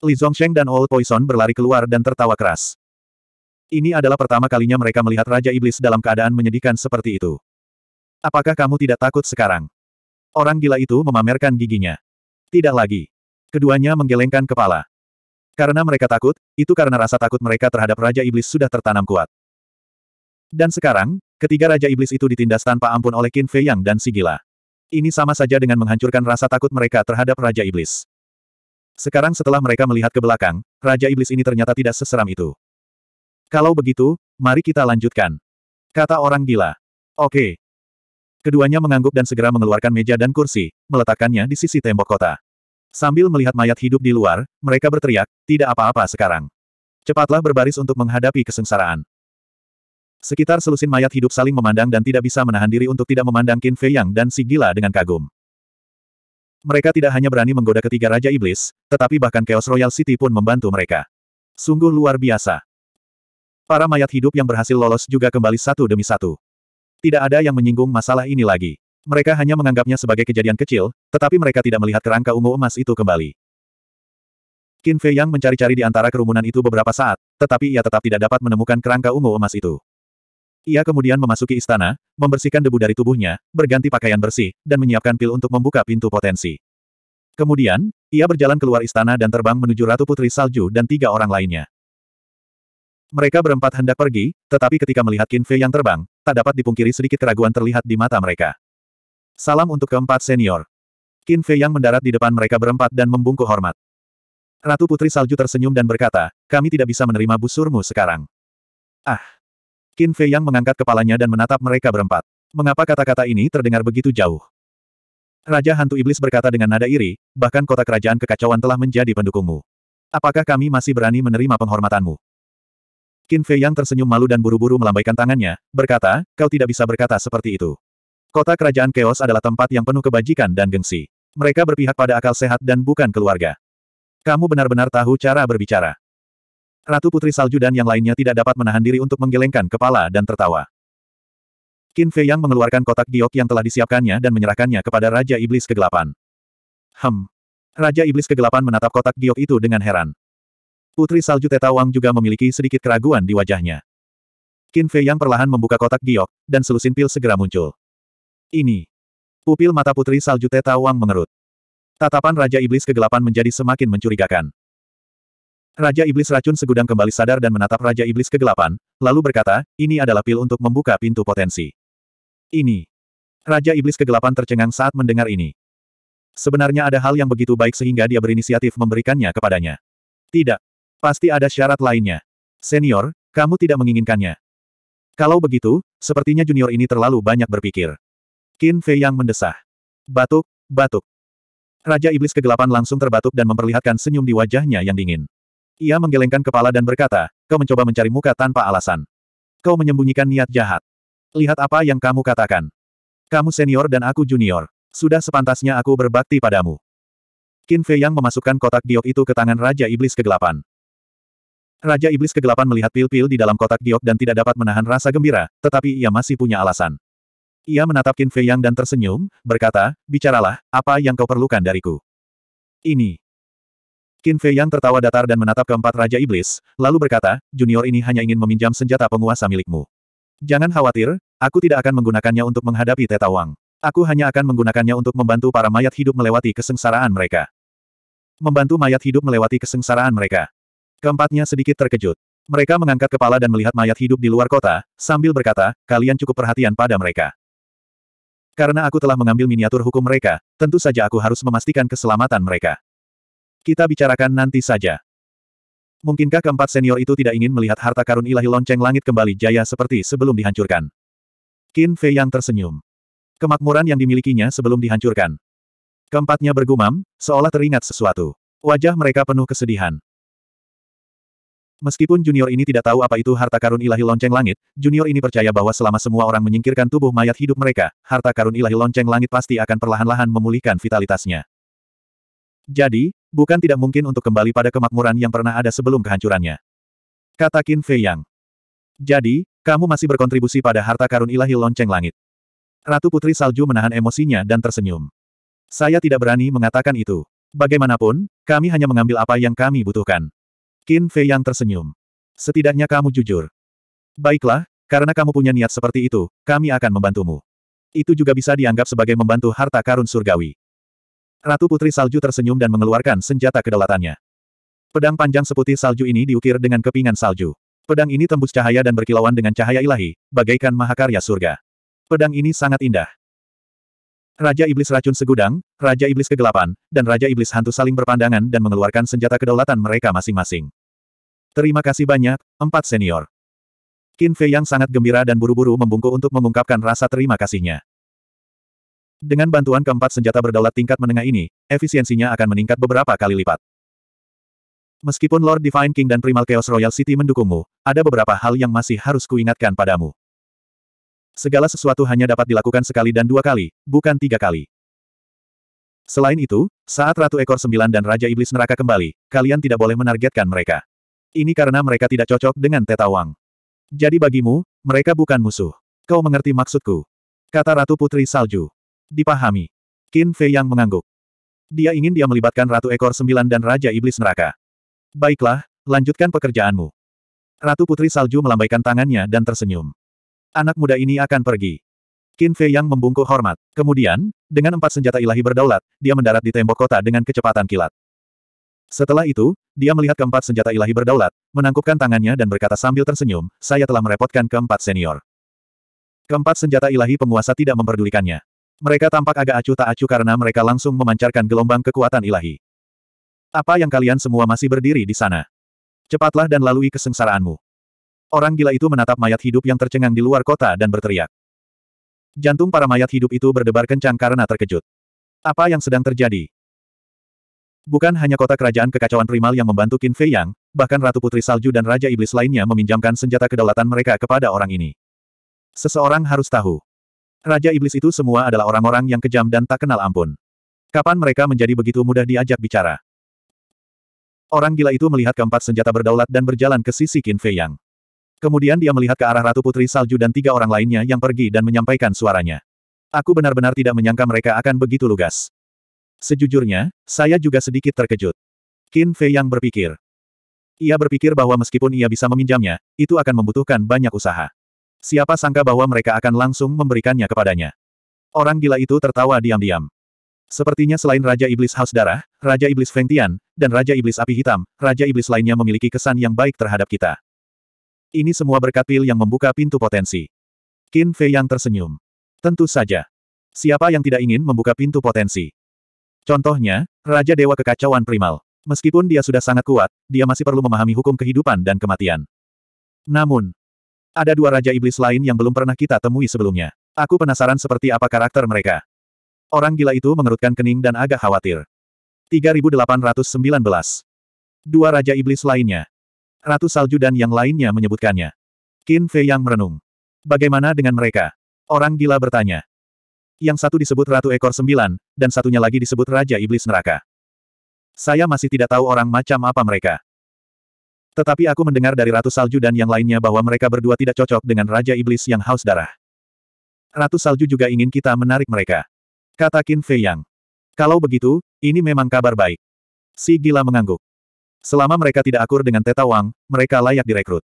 Li Zongsheng dan Old Poison berlari keluar dan tertawa keras. Ini adalah pertama kalinya mereka melihat Raja Iblis dalam keadaan menyedihkan seperti itu. Apakah kamu tidak takut sekarang? Orang gila itu memamerkan giginya. Tidak lagi. Keduanya menggelengkan kepala. Karena mereka takut, itu karena rasa takut mereka terhadap Raja Iblis sudah tertanam kuat. Dan sekarang, ketiga Raja Iblis itu ditindas tanpa ampun oleh Qin Fei Yang dan si gila. Ini sama saja dengan menghancurkan rasa takut mereka terhadap Raja Iblis. Sekarang setelah mereka melihat ke belakang, Raja Iblis ini ternyata tidak seseram itu. Kalau begitu, mari kita lanjutkan. Kata orang gila. Oke. Keduanya mengangguk dan segera mengeluarkan meja dan kursi, meletakkannya di sisi tembok kota. Sambil melihat mayat hidup di luar, mereka berteriak, tidak apa-apa sekarang. Cepatlah berbaris untuk menghadapi kesengsaraan. Sekitar selusin mayat hidup saling memandang dan tidak bisa menahan diri untuk tidak memandang Qin Fei Yang dan si gila dengan kagum. Mereka tidak hanya berani menggoda ketiga Raja Iblis, tetapi bahkan Chaos Royal City pun membantu mereka. Sungguh luar biasa. Para mayat hidup yang berhasil lolos juga kembali satu demi satu. Tidak ada yang menyinggung masalah ini lagi. Mereka hanya menganggapnya sebagai kejadian kecil, tetapi mereka tidak melihat kerangka ungu emas itu kembali. Qin Fei Yang mencari-cari di antara kerumunan itu beberapa saat, tetapi ia tetap tidak dapat menemukan kerangka ungu emas itu. Ia kemudian memasuki istana, membersihkan debu dari tubuhnya, berganti pakaian bersih, dan menyiapkan pil untuk membuka pintu potensi. Kemudian, ia berjalan keluar istana dan terbang menuju Ratu Putri Salju dan tiga orang lainnya. Mereka berempat hendak pergi, tetapi ketika melihat Qin Fei yang terbang, tak dapat dipungkiri sedikit keraguan terlihat di mata mereka. Salam untuk keempat senior. Qin Fei yang mendarat di depan mereka berempat dan membungkuk hormat. Ratu Putri Salju tersenyum dan berkata, kami tidak bisa menerima busurmu sekarang. Ah, Qin Fei Yang mengangkat kepalanya dan menatap mereka berempat. Mengapa kata-kata ini terdengar begitu jauh? Raja Hantu Iblis berkata dengan nada iri, bahkan kota kerajaan kekacauan telah menjadi pendukungmu. Apakah kami masih berani menerima penghormatanmu? Qin Fei Yang tersenyum malu dan buru-buru melambaikan tangannya, berkata, kau tidak bisa berkata seperti itu. Kota kerajaan Chaos adalah tempat yang penuh kebajikan dan gengsi. Mereka berpihak pada akal sehat dan bukan keluarga. Kamu benar-benar tahu cara berbicara. Ratu Putri Salju dan yang lainnya tidak dapat menahan diri untuk menggelengkan kepala dan tertawa. Qin Fei Yang mengeluarkan kotak giok yang telah disiapkannya dan menyerahkannya kepada Raja Iblis Kegelapan. Hem. Raja Iblis Kegelapan menatap kotak giok itu dengan heran. Putri Salju Tetawang juga memiliki sedikit keraguan di wajahnya. Qin Fei Yang perlahan membuka kotak giok, dan selusin pil segera muncul. Ini. Pupil mata Putri Salju Tetawang mengerut. Tatapan Raja Iblis Kegelapan menjadi semakin mencurigakan. Raja Iblis Racun Segudang kembali sadar dan menatap Raja Iblis kegelapan, lalu berkata, ini adalah pil untuk membuka pintu potensi. Ini. Raja Iblis kegelapan tercengang saat mendengar ini. Sebenarnya ada hal yang begitu baik sehingga dia berinisiatif memberikannya kepadanya. Tidak. Pasti ada syarat lainnya. Senior, kamu tidak menginginkannya. Kalau begitu, sepertinya junior ini terlalu banyak berpikir. Qin Fei yang mendesah. Batuk, batuk. Raja Iblis Kegelapan langsung terbatuk dan memperlihatkan senyum di wajahnya yang dingin. Ia menggelengkan kepala dan berkata, kau mencoba mencari muka tanpa alasan. Kau menyembunyikan niat jahat. Lihat apa yang kamu katakan. Kamu senior dan aku junior. Sudah sepantasnya aku berbakti padamu. Qin Fei yang memasukkan kotak giok itu ke tangan Raja Iblis Kegelapan. Raja Iblis Kegelapan melihat pil-pil di dalam kotak giok dan tidak dapat menahan rasa gembira, tetapi ia masih punya alasan. Ia menatap Qin Fei Yang dan tersenyum, berkata, bicaralah, apa yang kau perlukan dariku? Ini. Qin Fei Yang tertawa datar dan menatap keempat Raja Iblis, lalu berkata, junior ini hanya ingin meminjam senjata penguasa milikmu. Jangan khawatir, aku tidak akan menggunakannya untuk menghadapi Teta Wang. Aku hanya akan menggunakannya untuk membantu para mayat hidup melewati kesengsaraan mereka. Membantu mayat hidup melewati kesengsaraan mereka. Keempatnya sedikit terkejut. Mereka mengangkat kepala dan melihat mayat hidup di luar kota, sambil berkata, kalian cukup perhatian pada mereka. Karena aku telah mengambil miniatur hukum mereka, tentu saja aku harus memastikan keselamatan mereka. Kita bicarakan nanti saja. Mungkinkah keempat senior itu tidak ingin melihat harta karun ilahi lonceng langit kembali jaya seperti sebelum dihancurkan? Qin Fei yang tersenyum. Kemakmuran yang dimilikinya sebelum dihancurkan. Keempatnya bergumam, seolah teringat sesuatu. Wajah mereka penuh kesedihan. Meskipun junior ini tidak tahu apa itu harta karun ilahi lonceng langit, junior ini percaya bahwa selama semua orang menyingkirkan tubuh mayat hidup mereka, harta karun ilahi lonceng langit pasti akan perlahan-lahan memulihkan vitalitasnya. Jadi, bukan tidak mungkin untuk kembali pada kemakmuran yang pernah ada sebelum kehancurannya. Kata Qin Fei Yang. Jadi, kamu masih berkontribusi pada harta karun ilahi lonceng langit. Ratu Putri Salju menahan emosinya dan tersenyum. Saya tidak berani mengatakan itu. Bagaimanapun, kami hanya mengambil apa yang kami butuhkan. Qin Fei Yang tersenyum. Setidaknya kamu jujur. Baiklah, karena kamu punya niat seperti itu, kami akan membantumu. Itu juga bisa dianggap sebagai membantu harta karun surgawi. Ratu Putri Salju tersenyum dan mengeluarkan senjata kedaulatannya. Pedang panjang seputih salju ini diukir dengan kepingan salju. Pedang ini tembus cahaya dan berkilauan dengan cahaya ilahi, bagaikan mahakarya surga. Pedang ini sangat indah. Raja Iblis Racun Segudang, Raja Iblis Kegelapan, dan Raja Iblis Hantu saling berpandangan dan mengeluarkan senjata kedaulatan mereka masing-masing. Terima kasih banyak, empat senior. Qin Fei yang sangat gembira dan buru-buru membungkuk untuk mengungkapkan rasa terima kasihnya. Dengan bantuan keempat senjata berdaulat tingkat menengah ini, efisiensinya akan meningkat beberapa kali lipat. Meskipun Lord Divine King dan Primal Chaos Royal City mendukungmu, ada beberapa hal yang masih harus kuingatkan padamu. Segala sesuatu hanya dapat dilakukan sekali dan dua kali, bukan tiga kali. Selain itu, saat Ratu Ekor Sembilan dan Raja Iblis Neraka kembali, kalian tidak boleh menargetkan mereka. Ini karena mereka tidak cocok dengan Teta Wang. Jadi bagimu, mereka bukan musuh. Kau mengerti maksudku? Kata Ratu Putri Salju. Dipahami. Qin Fei yang mengangguk. Dia ingin dia melibatkan Ratu Ekor Sembilan dan Raja Iblis Neraka. Baiklah, lanjutkan pekerjaanmu. Ratu Putri Salju melambaikan tangannya dan tersenyum. Anak muda ini akan pergi. Qin Fei yang membungkuk hormat. Kemudian, dengan empat senjata ilahi berdaulat, dia mendarat di tembok kota dengan kecepatan kilat. Setelah itu, dia melihat keempat senjata ilahi berdaulat, menangkupkan tangannya dan berkata sambil tersenyum, saya telah merepotkan keempat senior. Keempat senjata ilahi penguasa tidak memperdulikannya. Mereka tampak agak acuh tak acuh karena mereka langsung memancarkan gelombang kekuatan ilahi. Apa yang kalian semua masih berdiri di sana? Cepatlah dan lalui kesengsaraanmu. Orang gila itu menatap mayat hidup yang tercengang di luar kota dan berteriak. Jantung para mayat hidup itu berdebar kencang karena terkejut. Apa yang sedang terjadi? Bukan hanya kota kerajaan kekacauan primal yang membantu Qin Fei Yang, bahkan Ratu Putri Salju dan Raja Iblis lainnya meminjamkan senjata kedaulatan mereka kepada orang ini. Seseorang harus tahu. Raja Iblis itu semua adalah orang-orang yang kejam dan tak kenal ampun. Kapan mereka menjadi begitu mudah diajak bicara? Orang gila itu melihat keempat senjata berdaulat dan berjalan ke sisi Qin Fei Yang. Kemudian dia melihat ke arah Ratu Putri Salju dan tiga orang lainnya yang pergi dan menyampaikan suaranya. Aku benar-benar tidak menyangka mereka akan begitu lugas. Sejujurnya, saya juga sedikit terkejut. Qin Fei Yang berpikir. Ia berpikir bahwa meskipun ia bisa meminjamnya, itu akan membutuhkan banyak usaha. Siapa sangka bahwa mereka akan langsung memberikannya kepadanya. Orang gila itu tertawa diam-diam. Sepertinya selain Raja Iblis Haus Darah, Raja Iblis Fengtian, dan Raja Iblis Api Hitam, Raja Iblis lainnya memiliki kesan yang baik terhadap kita. Ini semua berkat pil yang membuka pintu potensi. Qin Fei yang tersenyum. Tentu saja. Siapa yang tidak ingin membuka pintu potensi? Contohnya, Raja Dewa Kekacauan Primal. Meskipun dia sudah sangat kuat, dia masih perlu memahami hukum kehidupan dan kematian. Namun, ada dua Raja Iblis lain yang belum pernah kita temui sebelumnya. Aku penasaran seperti apa karakter mereka. Orang gila itu mengerutkan kening dan agak khawatir. 3819. Dua Raja Iblis lainnya. Ratu Salju dan yang lainnya menyebutkannya. Qin Fei yang merenung. Bagaimana dengan mereka? Orang gila bertanya. Yang satu disebut Ratu Ekor Sembilan, dan satunya lagi disebut Raja Iblis Neraka. Saya masih tidak tahu orang macam apa mereka. Tetapi aku mendengar dari Ratu Salju dan yang lainnya bahwa mereka berdua tidak cocok dengan Raja Iblis yang haus darah. Ratu Salju juga ingin kita menarik mereka. Kata Qin Fei Yang. Kalau begitu, ini memang kabar baik. Si gila mengangguk. Selama mereka tidak akur dengan Teta Wang, mereka layak direkrut.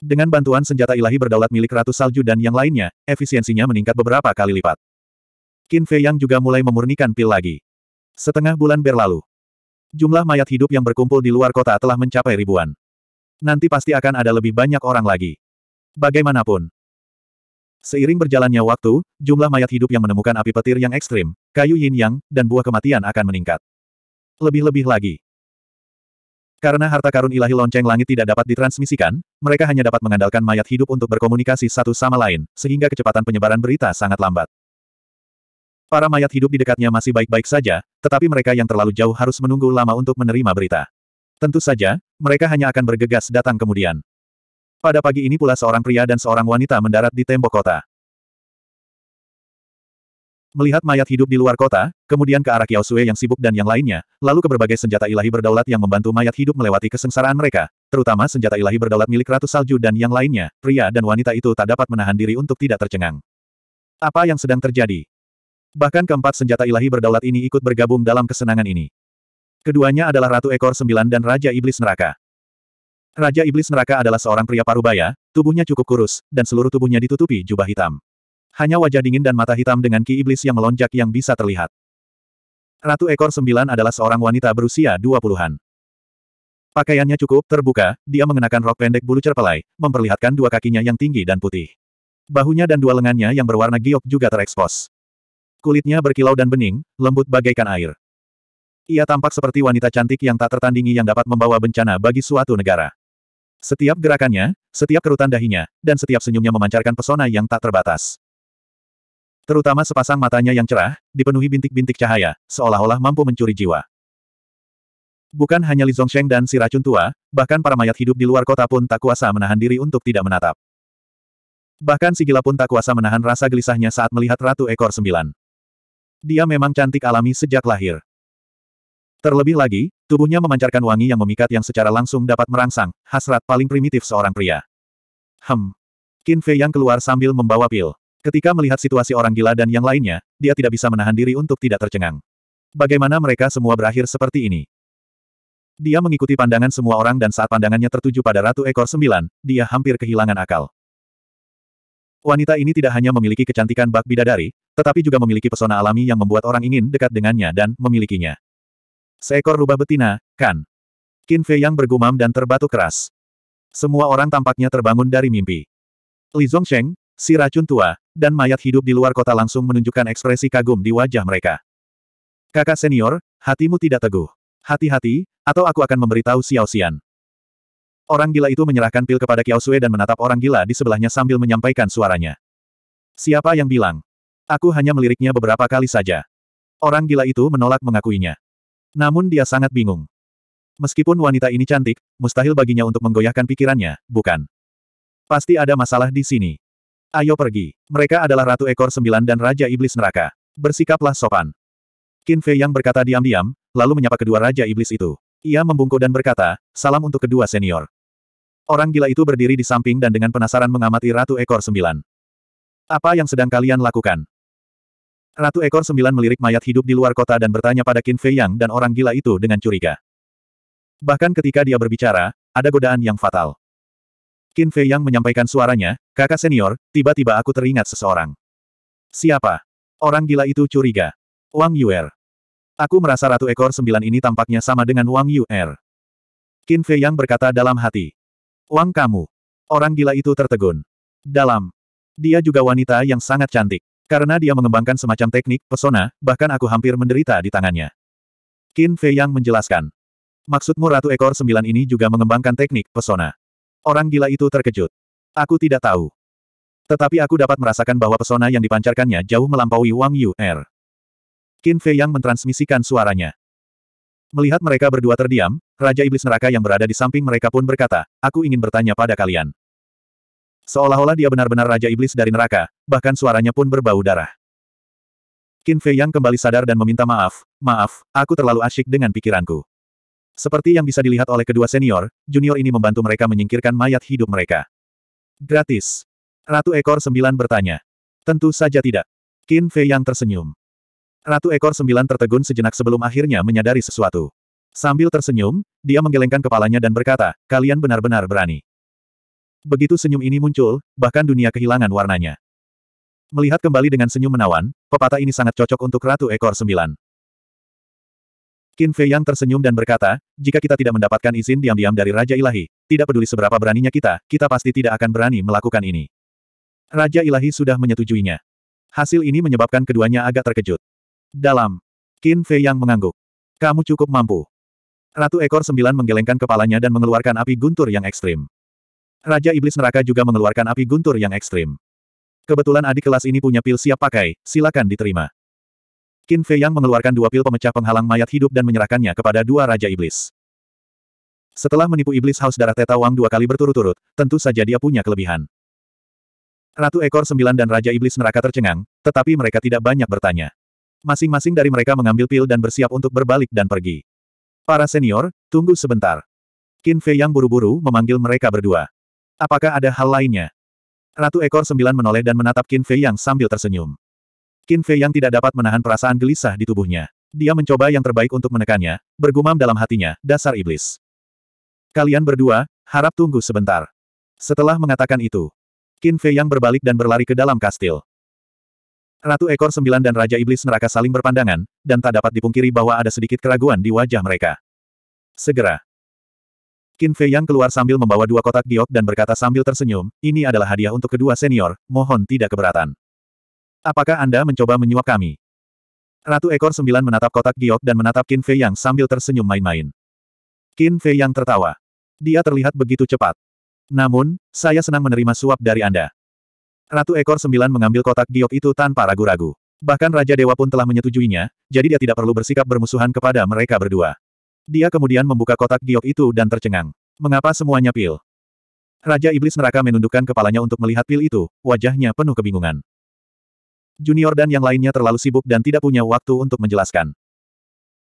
Dengan bantuan senjata ilahi berdaulat milik Ratu Salju dan yang lainnya, efisiensinya meningkat beberapa kali lipat. Qin Fei Yang juga mulai memurnikan pil lagi. Setengah bulan berlalu jumlah mayat hidup yang berkumpul di luar kota telah mencapai ribuan. Nanti pasti akan ada lebih banyak orang lagi. Bagaimanapun. Seiring berjalannya waktu, jumlah mayat hidup yang menemukan api petir yang ekstrim, kayu yin yang, dan buah kematian akan meningkat. Lebih-lebih lagi. Karena harta karun ilahi lonceng langit tidak dapat ditransmisikan, mereka hanya dapat mengandalkan mayat hidup untuk berkomunikasi satu sama lain, sehingga kecepatan penyebaran berita sangat lambat. Para mayat hidup di dekatnya masih baik-baik saja, tetapi mereka yang terlalu jauh harus menunggu lama untuk menerima berita. Tentu saja, mereka hanya akan bergegas datang kemudian. Pada pagi ini pula seorang pria dan seorang wanita mendarat di tembok kota. Melihat mayat hidup di luar kota, kemudian ke arah Kiaosue yang sibuk dan yang lainnya, lalu ke berbagai senjata ilahi berdaulat yang membantu mayat hidup melewati kesengsaraan mereka, terutama senjata ilahi berdaulat milik Ratu Salju dan yang lainnya, pria dan wanita itu tak dapat menahan diri untuk tidak tercengang. Apa yang sedang terjadi? Bahkan keempat senjata ilahi berdaulat ini ikut bergabung dalam kesenangan ini. Keduanya adalah Ratu Ekor Sembilan dan Raja Iblis Neraka. Raja Iblis Neraka adalah seorang pria parubaya, tubuhnya cukup kurus, dan seluruh tubuhnya ditutupi jubah hitam. Hanya wajah dingin dan mata hitam dengan ki iblis yang melonjak yang bisa terlihat. Ratu Ekor Sembilan adalah seorang wanita berusia dua puluhan. Pakaiannya cukup terbuka, dia mengenakan rok pendek bulu cerpelai, memperlihatkan dua kakinya yang tinggi dan putih. Bahunya dan dua lengannya yang berwarna giok juga terekspos. Kulitnya berkilau dan bening, lembut bagaikan air. Ia tampak seperti wanita cantik yang tak tertandingi yang dapat membawa bencana bagi suatu negara. Setiap gerakannya, setiap kerutan dahinya, dan setiap senyumnya memancarkan pesona yang tak terbatas. Terutama sepasang matanya yang cerah, dipenuhi bintik-bintik cahaya, seolah-olah mampu mencuri jiwa. Bukan hanya Li Zongsheng dan si racun tua, bahkan para mayat hidup di luar kota pun tak kuasa menahan diri untuk tidak menatap. Bahkan si gila pun tak kuasa menahan rasa gelisahnya saat melihat Ratu Ekor Sembilan. Dia memang cantik alami sejak lahir. Terlebih lagi, tubuhnya memancarkan wangi yang memikat yang secara langsung dapat merangsang, hasrat paling primitif seorang pria. Hem. Qin Fei yang keluar sambil membawa pil. Ketika melihat situasi orang gila dan yang lainnya, dia tidak bisa menahan diri untuk tidak tercengang. Bagaimana mereka semua berakhir seperti ini? Dia mengikuti pandangan semua orang dan saat pandangannya tertuju pada Ratu Ekor Sembilan, dia hampir kehilangan akal. Wanita ini tidak hanya memiliki kecantikan bak bidadari, tetapi juga memiliki pesona alami yang membuat orang ingin dekat dengannya dan memilikinya. Seekor rubah betina, kan? Qin Fei yang bergumam dan terbatuk keras. Semua orang tampaknya terbangun dari mimpi. Li Zhongsheng, si racun tua, dan mayat hidup di luar kota langsung menunjukkan ekspresi kagum di wajah mereka. Kakak senior, hatimu tidak teguh. Hati-hati, atau aku akan memberitahu Xiao Xian. Orang gila itu menyerahkan pil kepada Kiao Sui dan menatap orang gila di sebelahnya sambil menyampaikan suaranya. Siapa yang bilang? Aku hanya meliriknya beberapa kali saja. Orang gila itu menolak mengakuinya. Namun dia sangat bingung. Meskipun wanita ini cantik, mustahil baginya untuk menggoyahkan pikirannya, bukan? Pasti ada masalah di sini. Ayo pergi. Mereka adalah Ratu Ekor Sembilan dan Raja Iblis Neraka. Bersikaplah sopan. Qin Fei yang berkata diam-diam, lalu menyapa kedua Raja Iblis itu. Ia membungkuk dan berkata, salam untuk kedua senior. Orang gila itu berdiri di samping dan dengan penasaran mengamati Ratu Ekor Sembilan. Apa yang sedang kalian lakukan? Ratu Ekor Sembilan melirik mayat hidup di luar kota dan bertanya pada Qin Fei Yang dan orang gila itu dengan curiga. Bahkan ketika dia berbicara, ada godaan yang fatal. Qin Fei Yang menyampaikan suaranya, kakak senior, tiba-tiba aku teringat seseorang. Siapa? Orang gila itu curiga. Wang Yuer. Aku merasa Ratu Ekor Sembilan ini tampaknya sama dengan Wang Yuer. Qin Fei Yang berkata dalam hati. Uang kamu. Orang gila itu tertegun. Dalam. Dia juga wanita yang sangat cantik. Karena dia mengembangkan semacam teknik, pesona, bahkan aku hampir menderita di tangannya. Qin Fei Yang menjelaskan. Maksudmu Ratu Ekor Sembilan ini juga mengembangkan teknik, pesona. Orang gila itu terkejut. Aku tidak tahu. Tetapi aku dapat merasakan bahwa pesona yang dipancarkannya jauh melampaui Wang Yu, Er. Qin Fei Yang mentransmisikan suaranya. Melihat mereka berdua terdiam, Raja Iblis Neraka yang berada di samping mereka pun berkata, aku ingin bertanya pada kalian. Seolah-olah dia benar-benar Raja Iblis dari neraka, bahkan suaranya pun berbau darah. Qin Fei Yang kembali sadar dan meminta maaf, maaf, aku terlalu asyik dengan pikiranku. Seperti yang bisa dilihat oleh kedua senior, junior ini membantu mereka menyingkirkan mayat hidup mereka. Gratis. Ratu Ekor Sembilan bertanya. Tentu saja tidak. Qin Fei Yang tersenyum. Ratu Ekor Sembilan tertegun sejenak sebelum akhirnya menyadari sesuatu. Sambil tersenyum, dia menggelengkan kepalanya dan berkata, kalian benar-benar berani. Begitu senyum ini muncul, bahkan dunia kehilangan warnanya. Melihat kembali dengan senyum menawan, pepatah ini sangat cocok untuk Ratu Ekor Sembilan. Qin Fei Yang tersenyum dan berkata, jika kita tidak mendapatkan izin diam-diam dari Raja Ilahi, tidak peduli seberapa beraninya kita, kita pasti tidak akan berani melakukan ini. Raja Ilahi sudah menyetujuinya. Hasil ini menyebabkan keduanya agak terkejut. Dalam. Qin Fei Yang mengangguk. Kamu cukup mampu. Ratu Ekor Sembilan menggelengkan kepalanya dan mengeluarkan api guntur yang ekstrim. Raja Iblis Neraka juga mengeluarkan api guntur yang ekstrim. Kebetulan adik kelas ini punya pil siap pakai, silakan diterima. Qin Fei Yang mengeluarkan dua pil pemecah penghalang mayat hidup dan menyerahkannya kepada dua Raja Iblis. Setelah menipu Iblis Haus Darah Teta Wang dua kali berturut-turut, tentu saja dia punya kelebihan. Ratu Ekor Sembilan dan Raja Iblis Neraka tercengang, tetapi mereka tidak banyak bertanya. Masing-masing dari mereka mengambil pil dan bersiap untuk berbalik dan pergi. Para senior, tunggu sebentar. Qin Fei yang buru-buru memanggil mereka berdua. Apakah ada hal lainnya? Ratu Ekor Sembilan menoleh dan menatap Qin Fei yang sambil tersenyum. Qin Fei yang tidak dapat menahan perasaan gelisah di tubuhnya. Dia mencoba yang terbaik untuk menekannya, bergumam dalam hatinya, dasar iblis. Kalian berdua, harap tunggu sebentar. Setelah mengatakan itu, Qin Fei yang berbalik dan berlari ke dalam kastil. Ratu Ekor Sembilan dan Raja Iblis Neraka saling berpandangan, dan tak dapat dipungkiri bahwa ada sedikit keraguan di wajah mereka. Segera. Qin Fei Yang keluar sambil membawa dua kotak giok dan berkata sambil tersenyum, ini adalah hadiah untuk kedua senior, mohon tidak keberatan. Apakah Anda mencoba menyuap kami? Ratu Ekor Sembilan menatap kotak giok dan menatap Qin Fei Yang sambil tersenyum main-main. Qin Fei Yang tertawa. Dia terlihat begitu cepat. Namun, saya senang menerima suap dari Anda. Ratu Ekor Sembilan mengambil kotak giok itu tanpa ragu-ragu. Bahkan Raja Dewa pun telah menyetujuinya, jadi dia tidak perlu bersikap bermusuhan kepada mereka berdua. Dia kemudian membuka kotak giok itu dan tercengang. Mengapa semuanya pil? Raja Iblis Neraka menundukkan kepalanya untuk melihat pil itu, wajahnya penuh kebingungan. Junior dan yang lainnya terlalu sibuk dan tidak punya waktu untuk menjelaskan.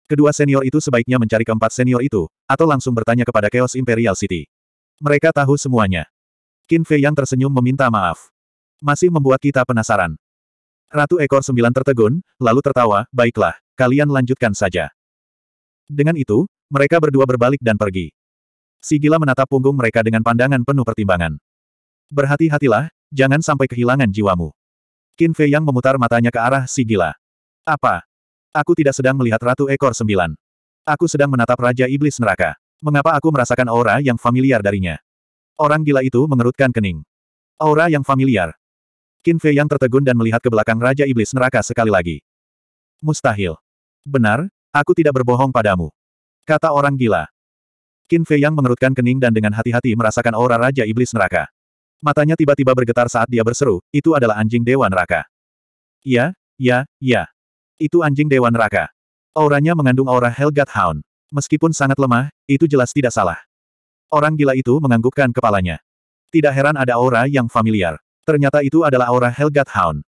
Kedua senior itu sebaiknya mencari keempat senior itu, atau langsung bertanya kepada Chaos Imperial City. Mereka tahu semuanya. Qin Fei yang tersenyum meminta maaf. Masih membuat kita penasaran. Ratu ekor sembilan tertegun, lalu tertawa, baiklah, kalian lanjutkan saja. Dengan itu, mereka berdua berbalik dan pergi. Si gila menatap punggung mereka dengan pandangan penuh pertimbangan. Berhati-hatilah, jangan sampai kehilangan jiwamu. Qin Fei yang memutar matanya ke arah si gila. Apa? Aku tidak sedang melihat Ratu Ekor Sembilan. Aku sedang menatap Raja Iblis Neraka. Mengapa aku merasakan aura yang familiar darinya? Orang gila itu mengerutkan kening. Aura yang familiar. Qin Fei yang tertegun dan melihat ke belakang Raja Iblis Neraka sekali lagi. Mustahil. Benar, aku tidak berbohong padamu. Kata orang gila. Qin Fei yang mengerutkan kening dan dengan hati-hati merasakan aura Raja Iblis Neraka. Matanya tiba-tiba bergetar saat dia berseru, itu adalah anjing Dewa Neraka. Ya, ya, ya. Itu anjing Dewa Neraka. Auranya mengandung aura Helgat Hound. Meskipun sangat lemah, itu jelas tidak salah. Orang gila itu menganggukkan kepalanya. Tidak heran ada aura yang familiar. Ternyata itu adalah aura Hellgat Hound.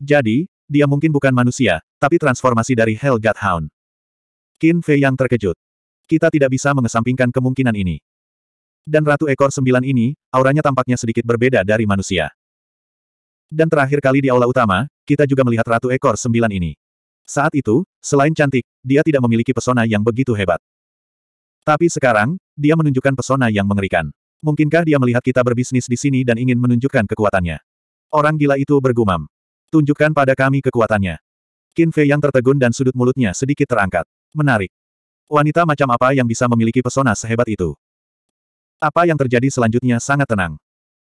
Jadi, dia mungkin bukan manusia, tapi transformasi dari Hellgat Hound. Qin Fei yang terkejut. Kita tidak bisa mengesampingkan kemungkinan ini. Dan Ratu Ekor Sembilan ini, auranya tampaknya sedikit berbeda dari manusia. Dan terakhir kali di aula utama, kita juga melihat Ratu Ekor Sembilan ini. Saat itu, selain cantik, dia tidak memiliki pesona yang begitu hebat. Tapi sekarang, dia menunjukkan pesona yang mengerikan. Mungkinkah dia melihat kita berbisnis di sini dan ingin menunjukkan kekuatannya? Orang gila itu bergumam. Tunjukkan pada kami kekuatannya. Qin Fei yang tertegun dan sudut mulutnya sedikit terangkat. Menarik. Wanita macam apa yang bisa memiliki pesona sehebat itu? Apa yang terjadi selanjutnya sangat tenang.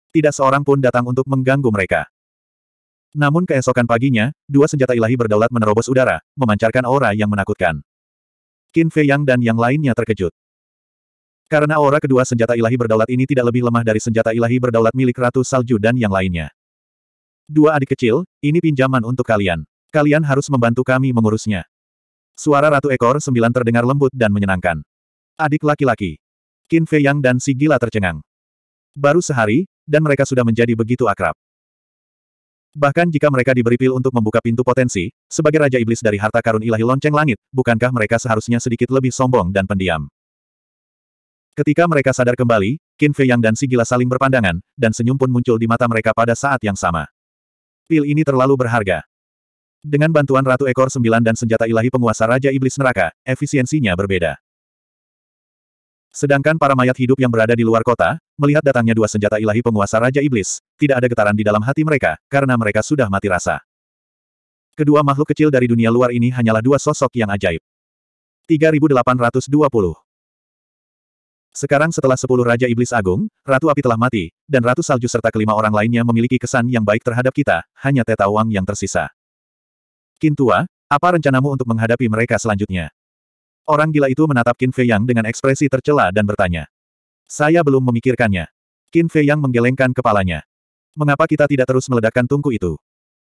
Tidak seorang pun datang untuk mengganggu mereka. Namun keesokan paginya, dua senjata ilahi berdaulat menerobos udara, memancarkan aura yang menakutkan. Qin Fei Yang dan yang lainnya terkejut. Karena aura kedua senjata ilahi berdaulat ini tidak lebih lemah dari senjata ilahi berdaulat milik Ratu Salju dan yang lainnya. Dua adik kecil, ini pinjaman untuk kalian. Kalian harus membantu kami mengurusnya. Suara Ratu Ekor Sembilan terdengar lembut dan menyenangkan. Adik laki-laki. Qin Fei Yang dan si gila tercengang. Baru sehari, dan mereka sudah menjadi begitu akrab. Bahkan jika mereka diberi pil untuk membuka pintu potensi, sebagai Raja Iblis dari harta karun ilahi lonceng langit, bukankah mereka seharusnya sedikit lebih sombong dan pendiam? Ketika mereka sadar kembali, Qin Fei Yang dan si gila saling berpandangan, dan senyum pun muncul di mata mereka pada saat yang sama. Pil ini terlalu berharga. Dengan bantuan Ratu Ekor Sembilan dan senjata ilahi penguasa Raja Iblis Neraka, efisiensinya berbeda. Sedangkan para mayat hidup yang berada di luar kota, melihat datangnya dua senjata ilahi penguasa Raja Iblis, tidak ada getaran di dalam hati mereka, karena mereka sudah mati rasa. Kedua makhluk kecil dari dunia luar ini hanyalah dua sosok yang ajaib. 3820 sekarang setelah sepuluh Raja Iblis Agung, Ratu Api telah mati, dan Ratu Salju serta kelima orang lainnya memiliki kesan yang baik terhadap kita, hanya Teta Wang yang tersisa. Kintua, apa rencanamu untuk menghadapi mereka selanjutnya? Orang gila itu menatap Qin Fei Yang dengan ekspresi tercela dan bertanya. Saya belum memikirkannya. Qin Fei Yang menggelengkan kepalanya. Mengapa kita tidak terus meledakkan tungku itu?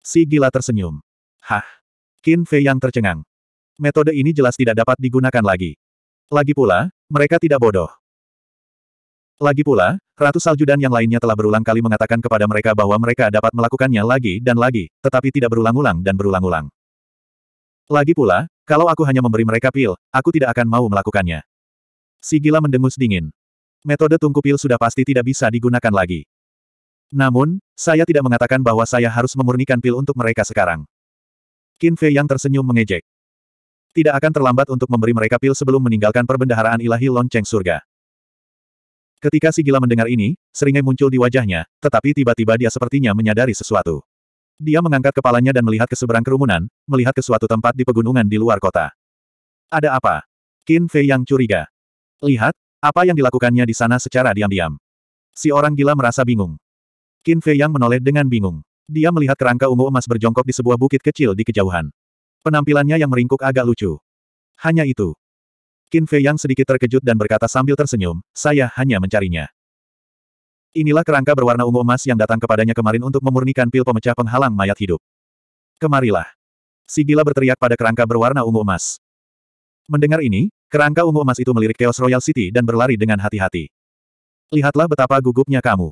Si gila tersenyum. Hah? Qin Fei Yang tercengang. Metode ini jelas tidak dapat digunakan lagi. Lagi pula, mereka tidak bodoh. Lagi pula, Ratu Salju dan yang lainnya telah berulang kali mengatakan kepada mereka bahwa mereka dapat melakukannya lagi dan lagi, tetapi tidak berulang-ulang dan berulang-ulang. Lagi pula, kalau aku hanya memberi mereka pil, aku tidak akan mau melakukannya. Si gila mendengus dingin. Metode tungku pil sudah pasti tidak bisa digunakan lagi. Namun, saya tidak mengatakan bahwa saya harus memurnikan pil untuk mereka sekarang. Qin Fei yang tersenyum mengejek. Tidak akan terlambat untuk memberi mereka pil sebelum meninggalkan perbendaharaan ilahi lonceng surga. Ketika si gila mendengar ini, seringai muncul di wajahnya, tetapi tiba-tiba dia sepertinya menyadari sesuatu. Dia mengangkat kepalanya dan melihat ke seberang kerumunan, melihat ke suatu tempat di pegunungan di luar kota. Ada apa? Qin Fei yang curiga. Lihat, apa yang dilakukannya di sana secara diam-diam. Si orang gila merasa bingung. Qin Fei yang menoleh dengan bingung. Dia melihat kerangka ungu emas berjongkok di sebuah bukit kecil di kejauhan. Penampilannya yang meringkuk agak lucu. Hanya itu. Qin Fei yang sedikit terkejut dan berkata sambil tersenyum, saya hanya mencarinya. Inilah kerangka berwarna ungu emas yang datang kepadanya kemarin untuk memurnikan pil pemecah penghalang mayat hidup. Kemarilah. Si gila berteriak pada kerangka berwarna ungu emas. Mendengar ini, kerangka ungu emas itu melirik Chaos Royal City dan berlari dengan hati-hati. Lihatlah betapa gugupnya kamu.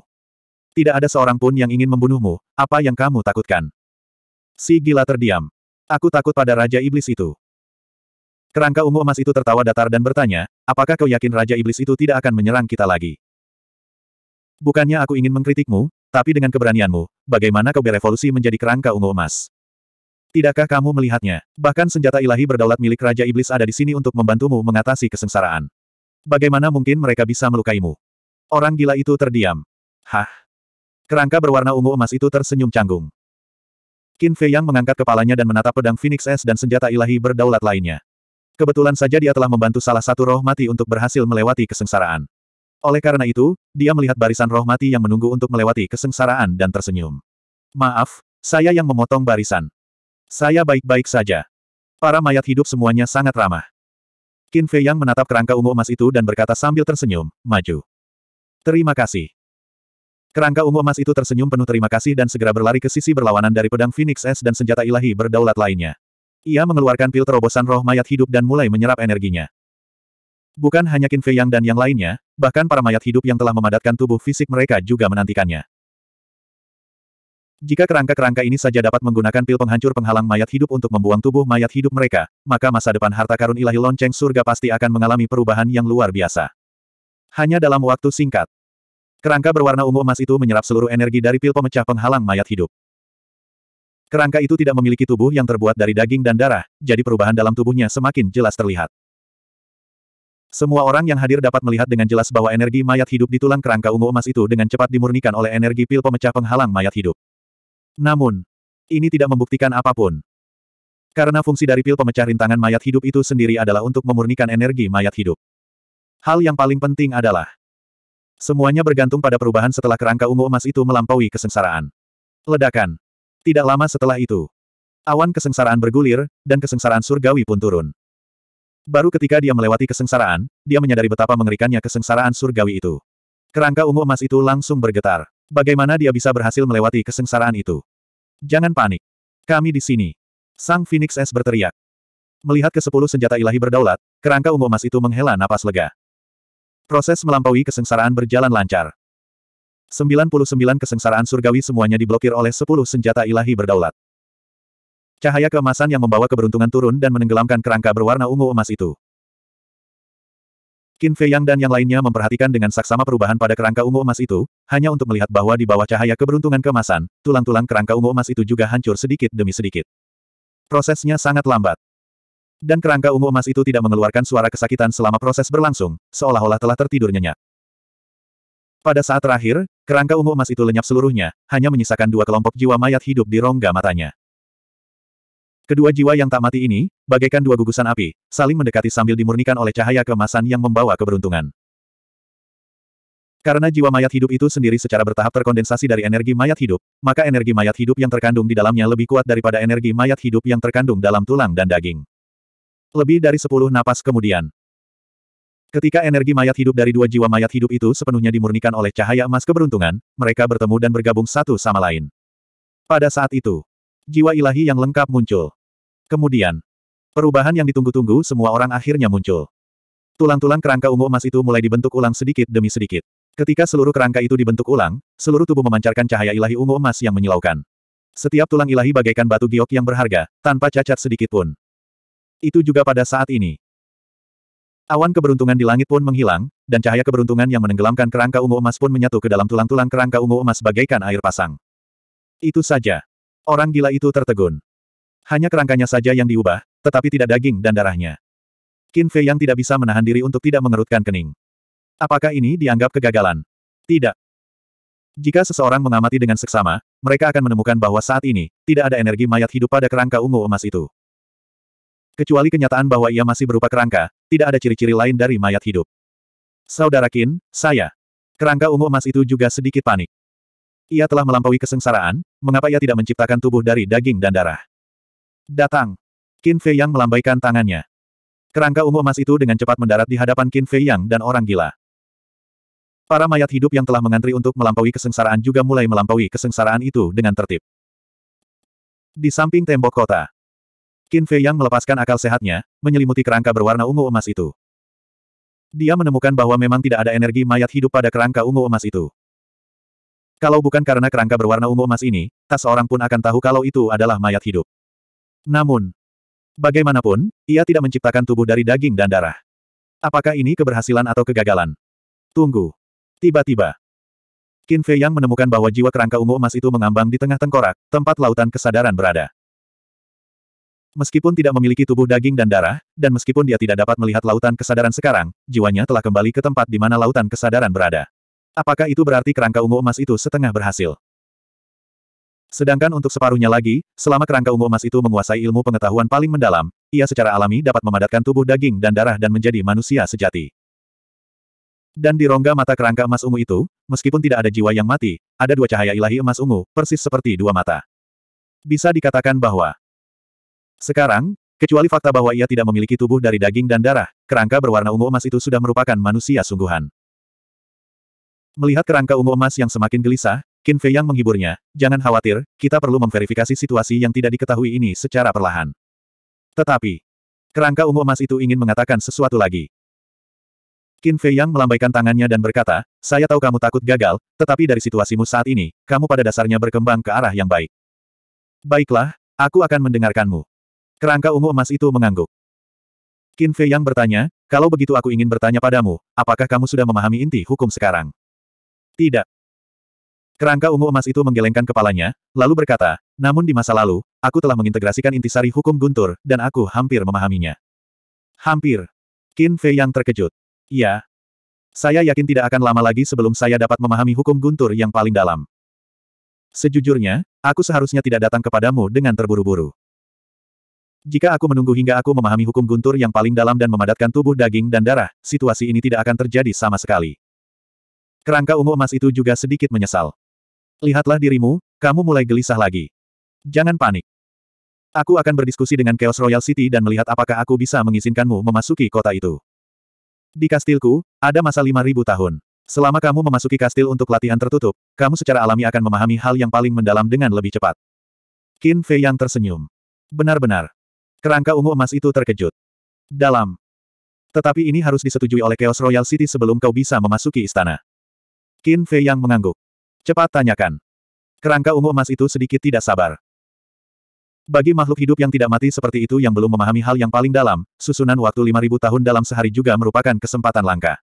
Tidak ada seorang pun yang ingin membunuhmu, apa yang kamu takutkan? Si gila terdiam. Aku takut pada Raja Iblis itu. Kerangka ungu emas itu tertawa datar dan bertanya, apakah kau yakin Raja Iblis itu tidak akan menyerang kita lagi? Bukannya aku ingin mengkritikmu, tapi dengan keberanianmu, bagaimana kau berevolusi menjadi kerangka ungu emas? Tidakkah kamu melihatnya? Bahkan senjata ilahi berdaulat milik Raja Iblis ada di sini untuk membantumu mengatasi kesengsaraan. Bagaimana mungkin mereka bisa melukaimu? Orang gila itu terdiam. Hah? Kerangka berwarna ungu emas itu tersenyum canggung. Qin Fei Yang mengangkat kepalanya dan menatap pedang Phoenix S dan senjata ilahi berdaulat lainnya. Kebetulan saja dia telah membantu salah satu roh mati untuk berhasil melewati kesengsaraan. Oleh karena itu, dia melihat barisan roh mati yang menunggu untuk melewati kesengsaraan dan tersenyum. Maaf, saya yang memotong barisan. Saya baik-baik saja. Para mayat hidup semuanya sangat ramah. Qin Fei Yang menatap kerangka ungu emas itu dan berkata sambil tersenyum, maju. Terima kasih. Kerangka ungu emas itu tersenyum penuh terima kasih dan segera berlari ke sisi berlawanan dari pedang Phoenix S dan senjata ilahi berdaulat lainnya. Ia mengeluarkan pil terobosan roh mayat hidup dan mulai menyerap energinya. Bukan hanya Qin Fei Yang dan yang lainnya, bahkan para mayat hidup yang telah memadatkan tubuh fisik mereka juga menantikannya. Jika kerangka-kerangka ini saja dapat menggunakan pil penghancur penghalang mayat hidup untuk membuang tubuh mayat hidup mereka, maka masa depan harta karun ilahi lonceng surga pasti akan mengalami perubahan yang luar biasa. Hanya dalam waktu singkat, kerangka berwarna ungu emas itu menyerap seluruh energi dari pil pemecah penghalang mayat hidup. Kerangka itu tidak memiliki tubuh yang terbuat dari daging dan darah, jadi perubahan dalam tubuhnya semakin jelas terlihat. Semua orang yang hadir dapat melihat dengan jelas bahwa energi mayat hidup di tulang kerangka ungu emas itu dengan cepat dimurnikan oleh energi pil pemecah penghalang mayat hidup. Namun, ini tidak membuktikan apapun. Karena fungsi dari pil pemecah rintangan mayat hidup itu sendiri adalah untuk memurnikan energi mayat hidup. Hal yang paling penting adalah semuanya bergantung pada perubahan setelah kerangka ungu emas itu melampaui kesengsaraan. Ledakan tidak lama setelah itu, awan kesengsaraan bergulir, dan kesengsaraan surgawi pun turun. Baru ketika dia melewati kesengsaraan, dia menyadari betapa mengerikannya kesengsaraan surgawi itu. Kerangka ungu emas itu langsung bergetar. Bagaimana dia bisa berhasil melewati kesengsaraan itu? Jangan panik. Kami di sini. Sang Phoenix S berteriak. Melihat ke sepuluh senjata ilahi berdaulat, kerangka ungu emas itu menghela napas lega. Proses melampaui kesengsaraan berjalan lancar. 99 kesengsaraan surgawi semuanya diblokir oleh 10 senjata ilahi berdaulat. Cahaya keemasan yang membawa keberuntungan turun dan menenggelamkan kerangka berwarna ungu emas itu. Qin Fei Yang dan yang lainnya memperhatikan dengan saksama perubahan pada kerangka ungu emas itu, hanya untuk melihat bahwa di bawah cahaya keberuntungan kemasan, tulang-tulang kerangka ungu emas itu juga hancur sedikit demi sedikit. Prosesnya sangat lambat. Dan kerangka ungu emas itu tidak mengeluarkan suara kesakitan selama proses berlangsung, seolah-olah telah tertidur nyenyak. Pada saat terakhir, kerangka ungu emas itu lenyap seluruhnya, hanya menyisakan dua kelompok jiwa mayat hidup di rongga matanya. Kedua jiwa yang tak mati ini, bagaikan dua gugusan api, saling mendekati sambil dimurnikan oleh cahaya kemasan yang membawa keberuntungan. Karena jiwa mayat hidup itu sendiri secara bertahap terkondensasi dari energi mayat hidup, maka energi mayat hidup yang terkandung di dalamnya lebih kuat daripada energi mayat hidup yang terkandung dalam tulang dan daging. Lebih dari sepuluh napas kemudian, Ketika energi mayat hidup dari dua jiwa mayat hidup itu sepenuhnya dimurnikan oleh cahaya emas keberuntungan, mereka bertemu dan bergabung satu sama lain. Pada saat itu, jiwa ilahi yang lengkap muncul. Kemudian, perubahan yang ditunggu-tunggu semua orang akhirnya muncul. Tulang-tulang kerangka ungu emas itu mulai dibentuk ulang sedikit demi sedikit. Ketika seluruh kerangka itu dibentuk ulang, seluruh tubuh memancarkan cahaya ilahi ungu emas yang menyilaukan. Setiap tulang ilahi bagaikan batu giok yang berharga, tanpa cacat sedikit pun. Itu juga pada saat ini. Awan keberuntungan di langit pun menghilang, dan cahaya keberuntungan yang menenggelamkan kerangka ungu emas pun menyatu ke dalam tulang-tulang kerangka ungu emas bagaikan air pasang. Itu saja. Orang gila itu tertegun. Hanya kerangkanya saja yang diubah, tetapi tidak daging dan darahnya. Qin Fei yang tidak bisa menahan diri untuk tidak mengerutkan kening. Apakah ini dianggap kegagalan? Tidak. Jika seseorang mengamati dengan seksama, mereka akan menemukan bahwa saat ini, tidak ada energi mayat hidup pada kerangka ungu emas itu. Kecuali kenyataan bahwa ia masih berupa kerangka, tidak ada ciri-ciri lain dari mayat hidup. Saudara Kin, saya. Kerangka ungu emas itu juga sedikit panik. Ia telah melampaui kesengsaraan, mengapa ia tidak menciptakan tubuh dari daging dan darah. Datang. Qin Fei Yang melambaikan tangannya. Kerangka ungu emas itu dengan cepat mendarat di hadapan Qin Fei Yang dan orang gila. Para mayat hidup yang telah mengantri untuk melampaui kesengsaraan juga mulai melampaui kesengsaraan itu dengan tertib. Di samping tembok kota, Qin Fei yang melepaskan akal sehatnya, menyelimuti kerangka berwarna ungu emas itu. Dia menemukan bahwa memang tidak ada energi mayat hidup pada kerangka ungu emas itu. Kalau bukan karena kerangka berwarna ungu emas ini, tak seorang pun akan tahu kalau itu adalah mayat hidup. Namun, bagaimanapun, ia tidak menciptakan tubuh dari daging dan darah. Apakah ini keberhasilan atau kegagalan? Tunggu. Tiba-tiba, Qin Fei Yang menemukan bahwa jiwa kerangka ungu emas itu mengambang di tengah tengkorak, tempat lautan kesadaran berada. Meskipun tidak memiliki tubuh daging dan darah, dan meskipun dia tidak dapat melihat lautan kesadaran sekarang, jiwanya telah kembali ke tempat di mana lautan kesadaran berada. Apakah itu berarti kerangka ungu emas itu setengah berhasil? Sedangkan untuk separuhnya lagi, selama kerangka ungu emas itu menguasai ilmu pengetahuan paling mendalam, ia secara alami dapat memadatkan tubuh daging dan darah dan menjadi manusia sejati. Dan di rongga mata kerangka emas ungu itu, meskipun tidak ada jiwa yang mati, ada dua cahaya ilahi emas ungu, persis seperti dua mata. Bisa dikatakan bahwa sekarang, kecuali fakta bahwa ia tidak memiliki tubuh dari daging dan darah, kerangka berwarna ungu emas itu sudah merupakan manusia sungguhan. Melihat kerangka ungu emas yang semakin gelisah, Qin Fei yang menghiburnya, jangan khawatir, kita perlu memverifikasi situasi yang tidak diketahui ini secara perlahan. Tetapi, kerangka ungu emas itu ingin mengatakan sesuatu lagi. Qin Fei yang melambaikan tangannya dan berkata, saya tahu kamu takut gagal, tetapi dari situasimu saat ini, kamu pada dasarnya berkembang ke arah yang baik. Baiklah, aku akan mendengarkanmu. Kerangka ungu emas itu mengangguk. Qin Fei yang bertanya, kalau begitu aku ingin bertanya padamu, apakah kamu sudah memahami inti hukum sekarang? Tidak. Kerangka ungu emas itu menggelengkan kepalanya, lalu berkata, namun di masa lalu, aku telah mengintegrasikan intisari hukum guntur, dan aku hampir memahaminya. Hampir. Qin Fei yang terkejut. Ya. Saya yakin tidak akan lama lagi sebelum saya dapat memahami hukum guntur yang paling dalam. Sejujurnya, aku seharusnya tidak datang kepadamu dengan terburu-buru. Jika aku menunggu hingga aku memahami hukum guntur yang paling dalam dan memadatkan tubuh daging dan darah, situasi ini tidak akan terjadi sama sekali. Kerangka ungu emas itu juga sedikit menyesal. Lihatlah dirimu, kamu mulai gelisah lagi. Jangan panik. Aku akan berdiskusi dengan Chaos Royal City dan melihat apakah aku bisa mengizinkanmu memasuki kota itu. Di kastilku, ada masa 5000 tahun. Selama kamu memasuki kastil untuk latihan tertutup, kamu secara alami akan memahami hal yang paling mendalam dengan lebih cepat. Qin Fei yang tersenyum. Benar-benar, Kerangka ungu emas itu terkejut. Dalam. Tetapi ini harus disetujui oleh Chaos Royal City sebelum kau bisa memasuki istana. Qin Fei yang mengangguk. Cepat tanyakan. Kerangka ungu emas itu sedikit tidak sabar. Bagi makhluk hidup yang tidak mati seperti itu yang belum memahami hal yang paling dalam, susunan waktu 5000 tahun dalam sehari juga merupakan kesempatan langka.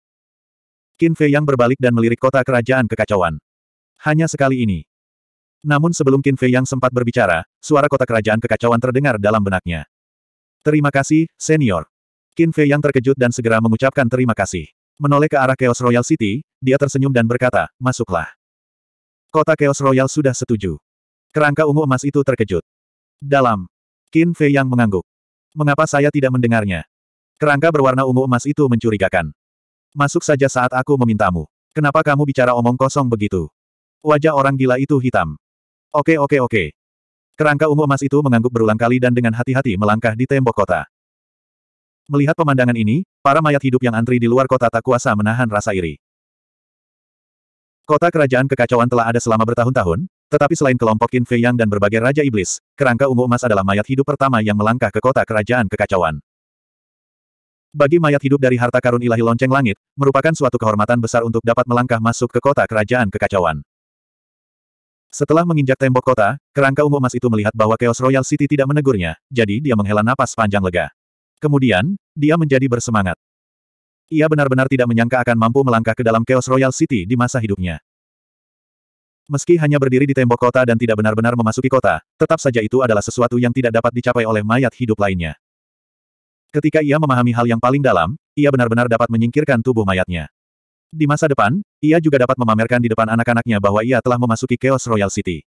Qin Fei yang berbalik dan melirik kota kerajaan kekacauan. Hanya sekali ini. Namun sebelum Qin Fei yang sempat berbicara, suara kota kerajaan kekacauan terdengar dalam benaknya. Terima kasih, senior. Qin Fei yang terkejut dan segera mengucapkan terima kasih. Menoleh ke arah Chaos Royal City, dia tersenyum dan berkata, masuklah. Kota Chaos Royal sudah setuju. Kerangka ungu emas itu terkejut. Dalam. Qin Fei yang mengangguk. Mengapa saya tidak mendengarnya? Kerangka berwarna ungu emas itu mencurigakan. Masuk saja saat aku memintamu. Kenapa kamu bicara omong kosong begitu? Wajah orang gila itu hitam. Oke oke oke. Kerangka ungu emas itu mengangguk berulang kali dan dengan hati-hati melangkah di tembok kota. Melihat pemandangan ini, para mayat hidup yang antri di luar kota tak kuasa menahan rasa iri. Kota kerajaan kekacauan telah ada selama bertahun-tahun, tetapi selain kelompok Qin Fei Yang dan berbagai raja iblis, kerangka ungu emas adalah mayat hidup pertama yang melangkah ke kota kerajaan kekacauan. Bagi mayat hidup dari harta karun ilahi lonceng langit, merupakan suatu kehormatan besar untuk dapat melangkah masuk ke kota kerajaan kekacauan. Setelah menginjak tembok kota, kerangka ungu emas itu melihat bahwa Chaos Royal City tidak menegurnya, jadi dia menghela napas panjang lega. Kemudian, dia menjadi bersemangat. Ia benar-benar tidak menyangka akan mampu melangkah ke dalam Chaos Royal City di masa hidupnya. Meski hanya berdiri di tembok kota dan tidak benar-benar memasuki kota, tetap saja itu adalah sesuatu yang tidak dapat dicapai oleh mayat hidup lainnya. Ketika ia memahami hal yang paling dalam, ia benar-benar dapat menyingkirkan tubuh mayatnya. Di masa depan, ia juga dapat memamerkan di depan anak-anaknya bahwa ia telah memasuki Chaos Royal City.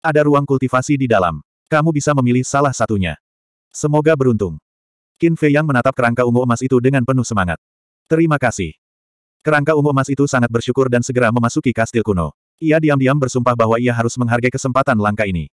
Ada ruang kultivasi di dalam. Kamu bisa memilih salah satunya. Semoga beruntung. Qin Fei Yang menatap kerangka ungu emas itu dengan penuh semangat. Terima kasih. Kerangka ungu emas itu sangat bersyukur dan segera memasuki kastil kuno. Ia diam-diam bersumpah bahwa ia harus menghargai kesempatan langka ini.